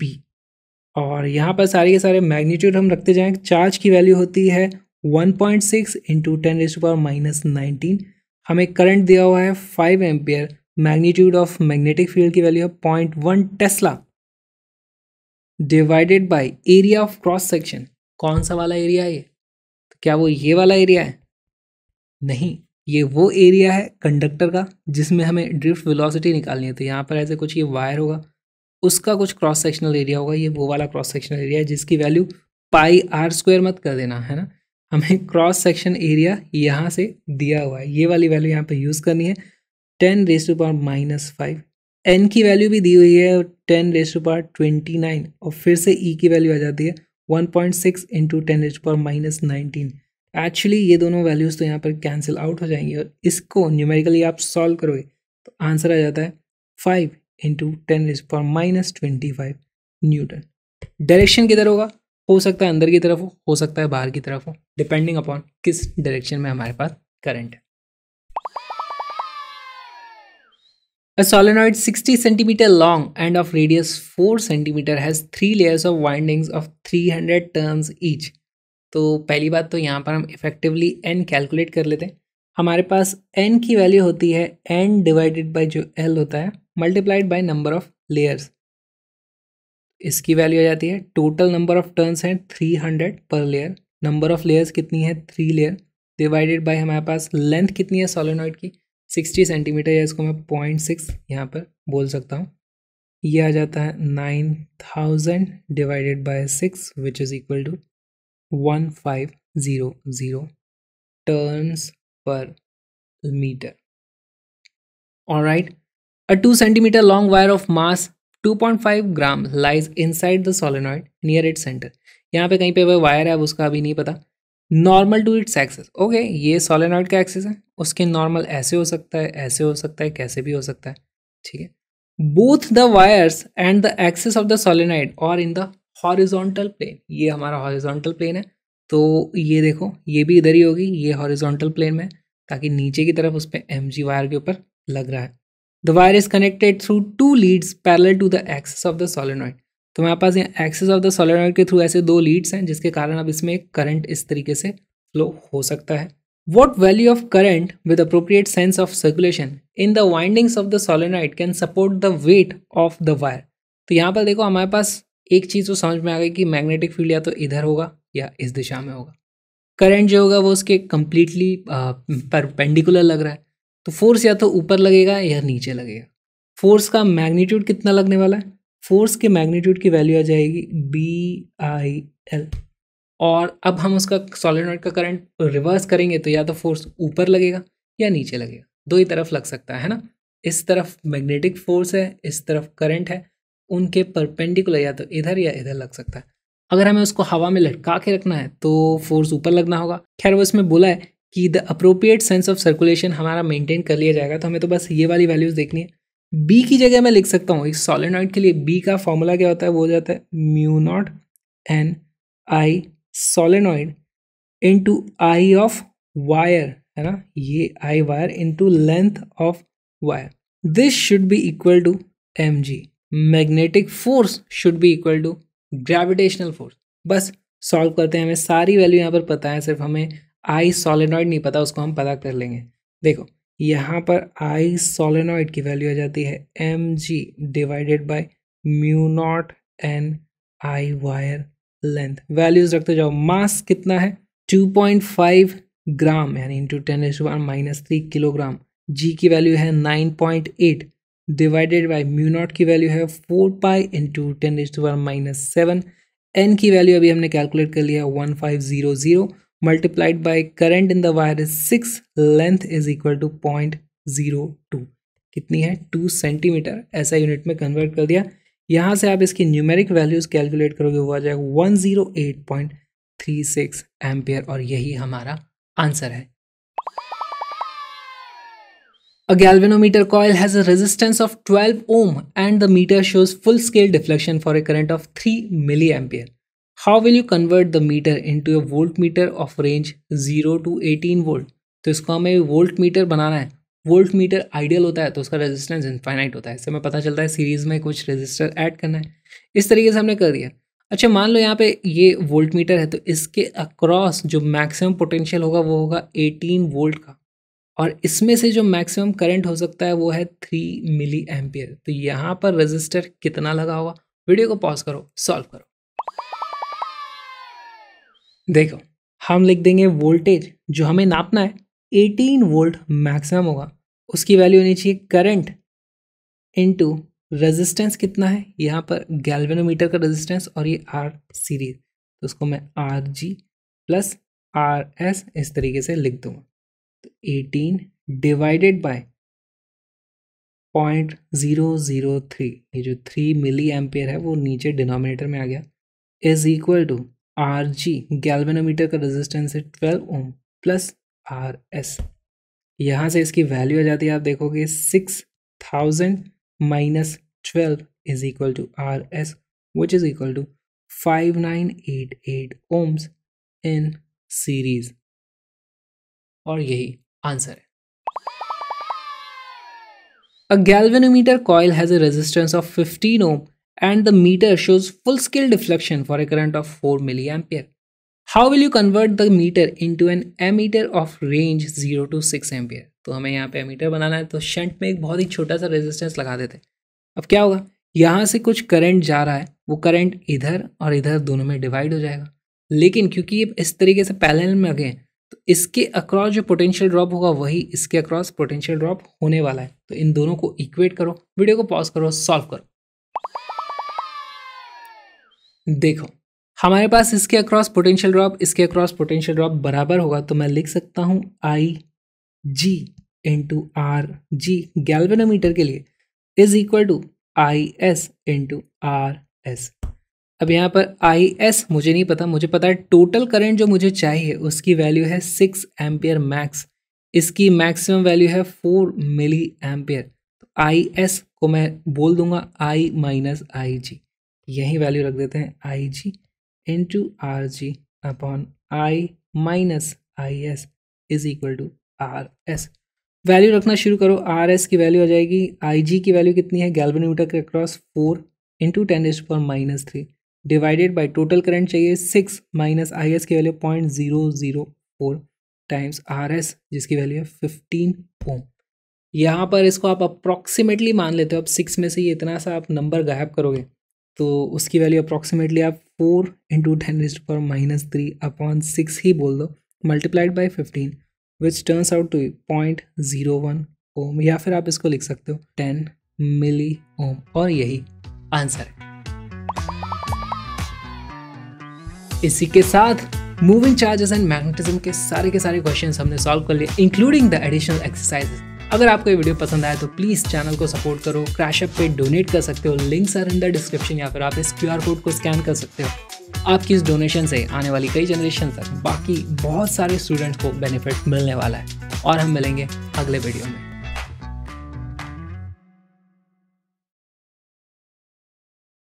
A: B और यहाँ पर सारे के सारे मैग्नीट्यूड हम रखते जाएँ चार्ज की वैल्यू होती है 1.6 point six into ten raise power minus nineteen हमें करंट दिया हुआ है 5 ampere magnitude of magnetic field की वैल्यू है 0.1 tesla divided by area of cross section कौन सा वाला एरिया है ये तो क्या वो ये वाला एरिया है नहीं ये वो एरिया है कंडक्टर का जिसमें हमें ड्रिफ्ट वेलोसिटी निकालनी है तो यहाँ पर ऐसे कुछ ये वायर होगा उसका कुछ क्रॉस सेक्शनल एरिया होगा ये वो वाला क्रॉस सेक्शनल एरिया है जिसकी वैल्यू पाई आर स्क्वायर मत कर देना है ना हमें क्रॉस सेक्शन एरिया यहाँ से दिया हुआ है ये वाली वैल्यू यहाँ पर यूज़ करनी है ten raise to power minus five N की वैल्यू भी दी हुई है ten raise to power twenty nine और फिर से ई e की वैल्यू आ जाती है one point six into ten raise power minus nineteen actually ये दोनों वैल्यूज़ तो यहाँ पर कैंसिल आउट हो जाएंगी और इसको न्यूमेरिकली आप सॉल्व करोगे तो आंसर आ जाता है five into ten raise power minus twenty five newton direction किधर होगा हो सकता है अंदर की तरफ हो हो सकता है बाहर की तरफ हो डिपेंडिंग अपॉन किस डायरेक्शन में हमारे पास करंट है A solenoid 60 centimeter long and of radius 4 centimeter has three layers of windings of 300 turns each. तो पहली बात तो यहाँ पर हम इफेक्टिवली n कैलकुलेट कर लेते हैं हमारे पास n की वैल्यू होती है n डिवाइडेड बाई जो l होता है multiplied by number of layers इसकी वैल्यू आ जाती है टोटल नंबर ऑफ टर्न्स हैं 300 पर लेयर नंबर ऑफ लेयर्स कितनी है थ्री लेयर डिवाइडेड बाई हमारे पास लेंथ कितनी है सोलेनॉइड की सिक्सटी सेंटीमीटर या इसको मैं पॉइंट सिक्स यहाँ पर बोल सकता हूँ ये आ जाता है nine thousand divided by six which is equal to one five zero zero turns per metre right a two centimetre long wire of mass two point five gram lies inside the solenoid near it centre यहाँ पे कहीं पे wire है अब उसका अभी नहीं पता normal to its axis okay ये सोलेनॉइड का एक्सेस है उसके नॉर्मल ऐसे हो सकता है ऐसे हो सकता है कैसे भी हो सकता है ठीक है both the wires and the axis of the solenoid और इन द हॉरिजोंटल प्लेन ये हमारा हॉरिजोंटल प्लेन है तो ये देखो ये भी इधर ही होगी ये हॉरिजोंटल प्लेन में ताकि नीचे की तरफ उस पर एम जी वायर के ऊपर लग रहा है the wire is connected through two leads parallel to the axis of the solenoid तो हमारे पास यहाँ एक्सेस ऑफ द सोलिनॉइड के थ्रू ऐसे दो लीड्स हैं जिसके कारण अब इसमें करंट इस तरीके से फ्लो हो सकता है What value of current with appropriate sense of circulation in the windings of the solenoid can support the weight of the wire? तो यहाँ पर देखो हमारे पास एक चीज़ तो समझ में आ गई कि मैग्नेटिक फील्ड या तो इधर होगा या इस दिशा में होगा करंट जो होगा वो उसके कम्प्लीटली परपेंडिकुलर लग रहा है तो फोर्स या तो ऊपर लगेगा या नीचे लगेगा फोर्स का मैग्नीट्यूड कितना लगने वाला है फोर्स के मैग्नीट्यूड की वैल्यू आ जाएगी बी आई एल और अब हम उसका सॉलिनॉइड का करंट रिवर्स करेंगे तो या तो फोर्स ऊपर लगेगा या नीचे लगेगा दो ही तरफ लग सकता है ना इस तरफ मैग्नेटिक फोर्स है इस तरफ करंट है उनके परपेंडिकुलर या तो इधर या इधर लग सकता है अगर हमें उसको हवा में लटका के रखना है तो फोर्स ऊपर लगना होगा खैर वो इसमें बोला है कि the appropriate sense of circulation हमारा मेंटेन कर लिया जाएगा तो हमें तो बस ये वाली वैल्यूज़ देखनी है बी की जगह मैं लिख सकता हूँ एक सॉलिनॉइड के लिए बी का फॉर्मूला क्या होता है वो हो जाता है mu naught N I solenoid into I of wire है ना ये I wire into length of wire this should be equal to M G magnetic force should be equal to gravitational force बस सॉल्व करते हैं हमें सारी value यहाँ पर पता है सिर्फ हमें आई सोलेनॉइड नहीं पता उसको हम पता कर लेंगे देखो यहाँ पर आई सोलेनॉइड की वैल्यू आ जाती है M g divided by mu naught N I wire length values रखते जाओ मास कितना है 2.5 ग्राम यानी into ten S one minus three kilogram g की वैल्यू है 9.8 डिवाइडेड बाई म्यू नॉट की वैल्यू है four pi into ten S one minus seven N की वैल्यू अभी हमने कैलकुलेट कर लिया one five zero zero multiplied by current in the wire is six length is equal to point zero two कितनी है two centimeter ऐसा unit में convert कर दिया यहाँ से आप इसकी न्यूमेरिक वैल्यूज़ कैलकुलेट करोगे वो आ जाएगा one zero eight point three six ampere और यही हमारा आंसर है A galvanometer coil has a resistance of 12 ohm and the meter shows full scale deflection for a current of 3 milliampere. How will you convert the meter into a voltmeter of range 0 to 18 volt? तो इसको हमें volt meter बनाना है volt meter ideal होता है तो उसका resistance infinite होता है इससे हमें पता चलता है सीरीज़ में कुछ रेजिस्टर ऐड करना है इस तरीके से हमने कर दिया अच्छा मान लो यहाँ पे ये वोल्ट मीटर है तो इसके अक्रॉस जो मैक्सिमम पोटेंशियल होगा वो होगा 18 वोल्ट का और इसमें से जो मैक्सिमम करंट हो सकता है वो है थ्री मिली एम्पियर तो यहाँ पर रजिस्टर कितना लगा होगा वीडियो को पॉज करो सॉल्व करो देखो हम लिख देंगे वोल्टेज जो हमें नापना है एटीन वोल्ट मैक्सिमम होगा उसकी वैल्यू होनी चाहिए करंट इनटू रेजिस्टेंस कितना है यहाँ पर गैल्वेनोमीटर का रेजिस्टेंस और ये आर सीरीज तो उसको मैं R G plus R S इस तरीके से लिख दूंगा तो eighteen divided by point zero zero three ये जो थ्री मिली एम्पेयर है वो नीचे डिनोमिनेटर में आ गया is equal to R G galvanometer का रेजिस्टेंस है twelve ohm plus R S यहाँ से इसकी वैल्यू आ जाती है आप देखोगे six thousand minus twelve is equal to R S which is equal to five nine eight eight ohms in series और यही आंसर है a galvanometer coil has a resistance of fifteen ohm and the meter shows full scale deflection for a current of four milli ampere how will you convert the meter into an meter of range zero to six ampere तो हमें यहाँ पे ammeter बनाना है तो shunt में एक बहुत ही छोटा सा रेजिस्टेंस लगा देते हैं अब क्या होगा यहाँ से कुछ करंट जा रहा है वो करंट इधर और इधर दोनों में डिवाइड हो जाएगा लेकिन क्योंकि ये इस तरीके से पैनल में लगे हैं तो इसके अक्रॉस जो पोटेंशियल ड्रॉप होगा वही इसके अक्रॉस पोटेंशियल ड्रॉप होने वाला है तो इन दोनों को इक्वेट करो वीडियो को पॉज करो सॉल्व करो देखो हमारे पास इसके अक्रॉस पोटेंशियल ड्रॉप इसके अक्रॉस पोटेंशियल ड्रॉप बराबर होगा तो मैं लिख सकता हूँ I G into R G galvanometer के लिए is equal to I S into R S अब यहाँ पर आई एस मुझे नहीं पता मुझे पता है टोटल करंट जो मुझे चाहिए उसकी वैल्यू है सिक्स एम्पियर मैक्स इसकी मैक्सिमम वैल्यू है फोर मिली एम्पियर तो आई एस को मैं बोल दूंगा आई माइनस आई जी यही वैल्यू रख देते हैं I G into Rg upon I minus Is is equal to Rs. Value रखना शुरू करो आर एस की वैल्यू आ जाएगी आई जी की वैल्यू कितनी है गैल्वेनोमीटर के across four into ten raise पर minus three divided by total current चाहिए सिक्स माइनस आई एस की value point zero zero four times R S जिसकी वैल्यू है फिफ्टीन ओम यहाँ पर इसको आप अप्रॉक्सीमेटली मान लेते हो अब सिक्स में से ये इतना सा आप नंबर गायब करोगे तो उसकी वैल्यू अप्रॉक्सीमेटली आप four into ten raise to power minus three upon six ही बोल दो multiplied by fifteen which turns out to point zero one ohm या फिर आप इसको लिख सकते हो टेन मिली ओम और यही आंसर है इसी के साथ मूविंग चार्जेस एंड मैग्नेटिज्म के सारे के सारे क्वेश्चन हमने सॉल्व कर लिए इंक्लूडिंग द एडिशनल एक्सरसाइजेस अगर आपको ये वीडियो पसंद आया तो प्लीज़ चैनल को सपोर्ट करो क्रैशअप पे डोनेट कर सकते हो links are in the description या फिर आप इस क्यू कोड को स्कैन कर सकते हो आपकी इस डोनेशन से आने वाली कई जनरेशन तक बाकी बहुत सारे स्टूडेंट्स को बेनिफिट मिलने वाला है और हम मिलेंगे अगले वीडियो में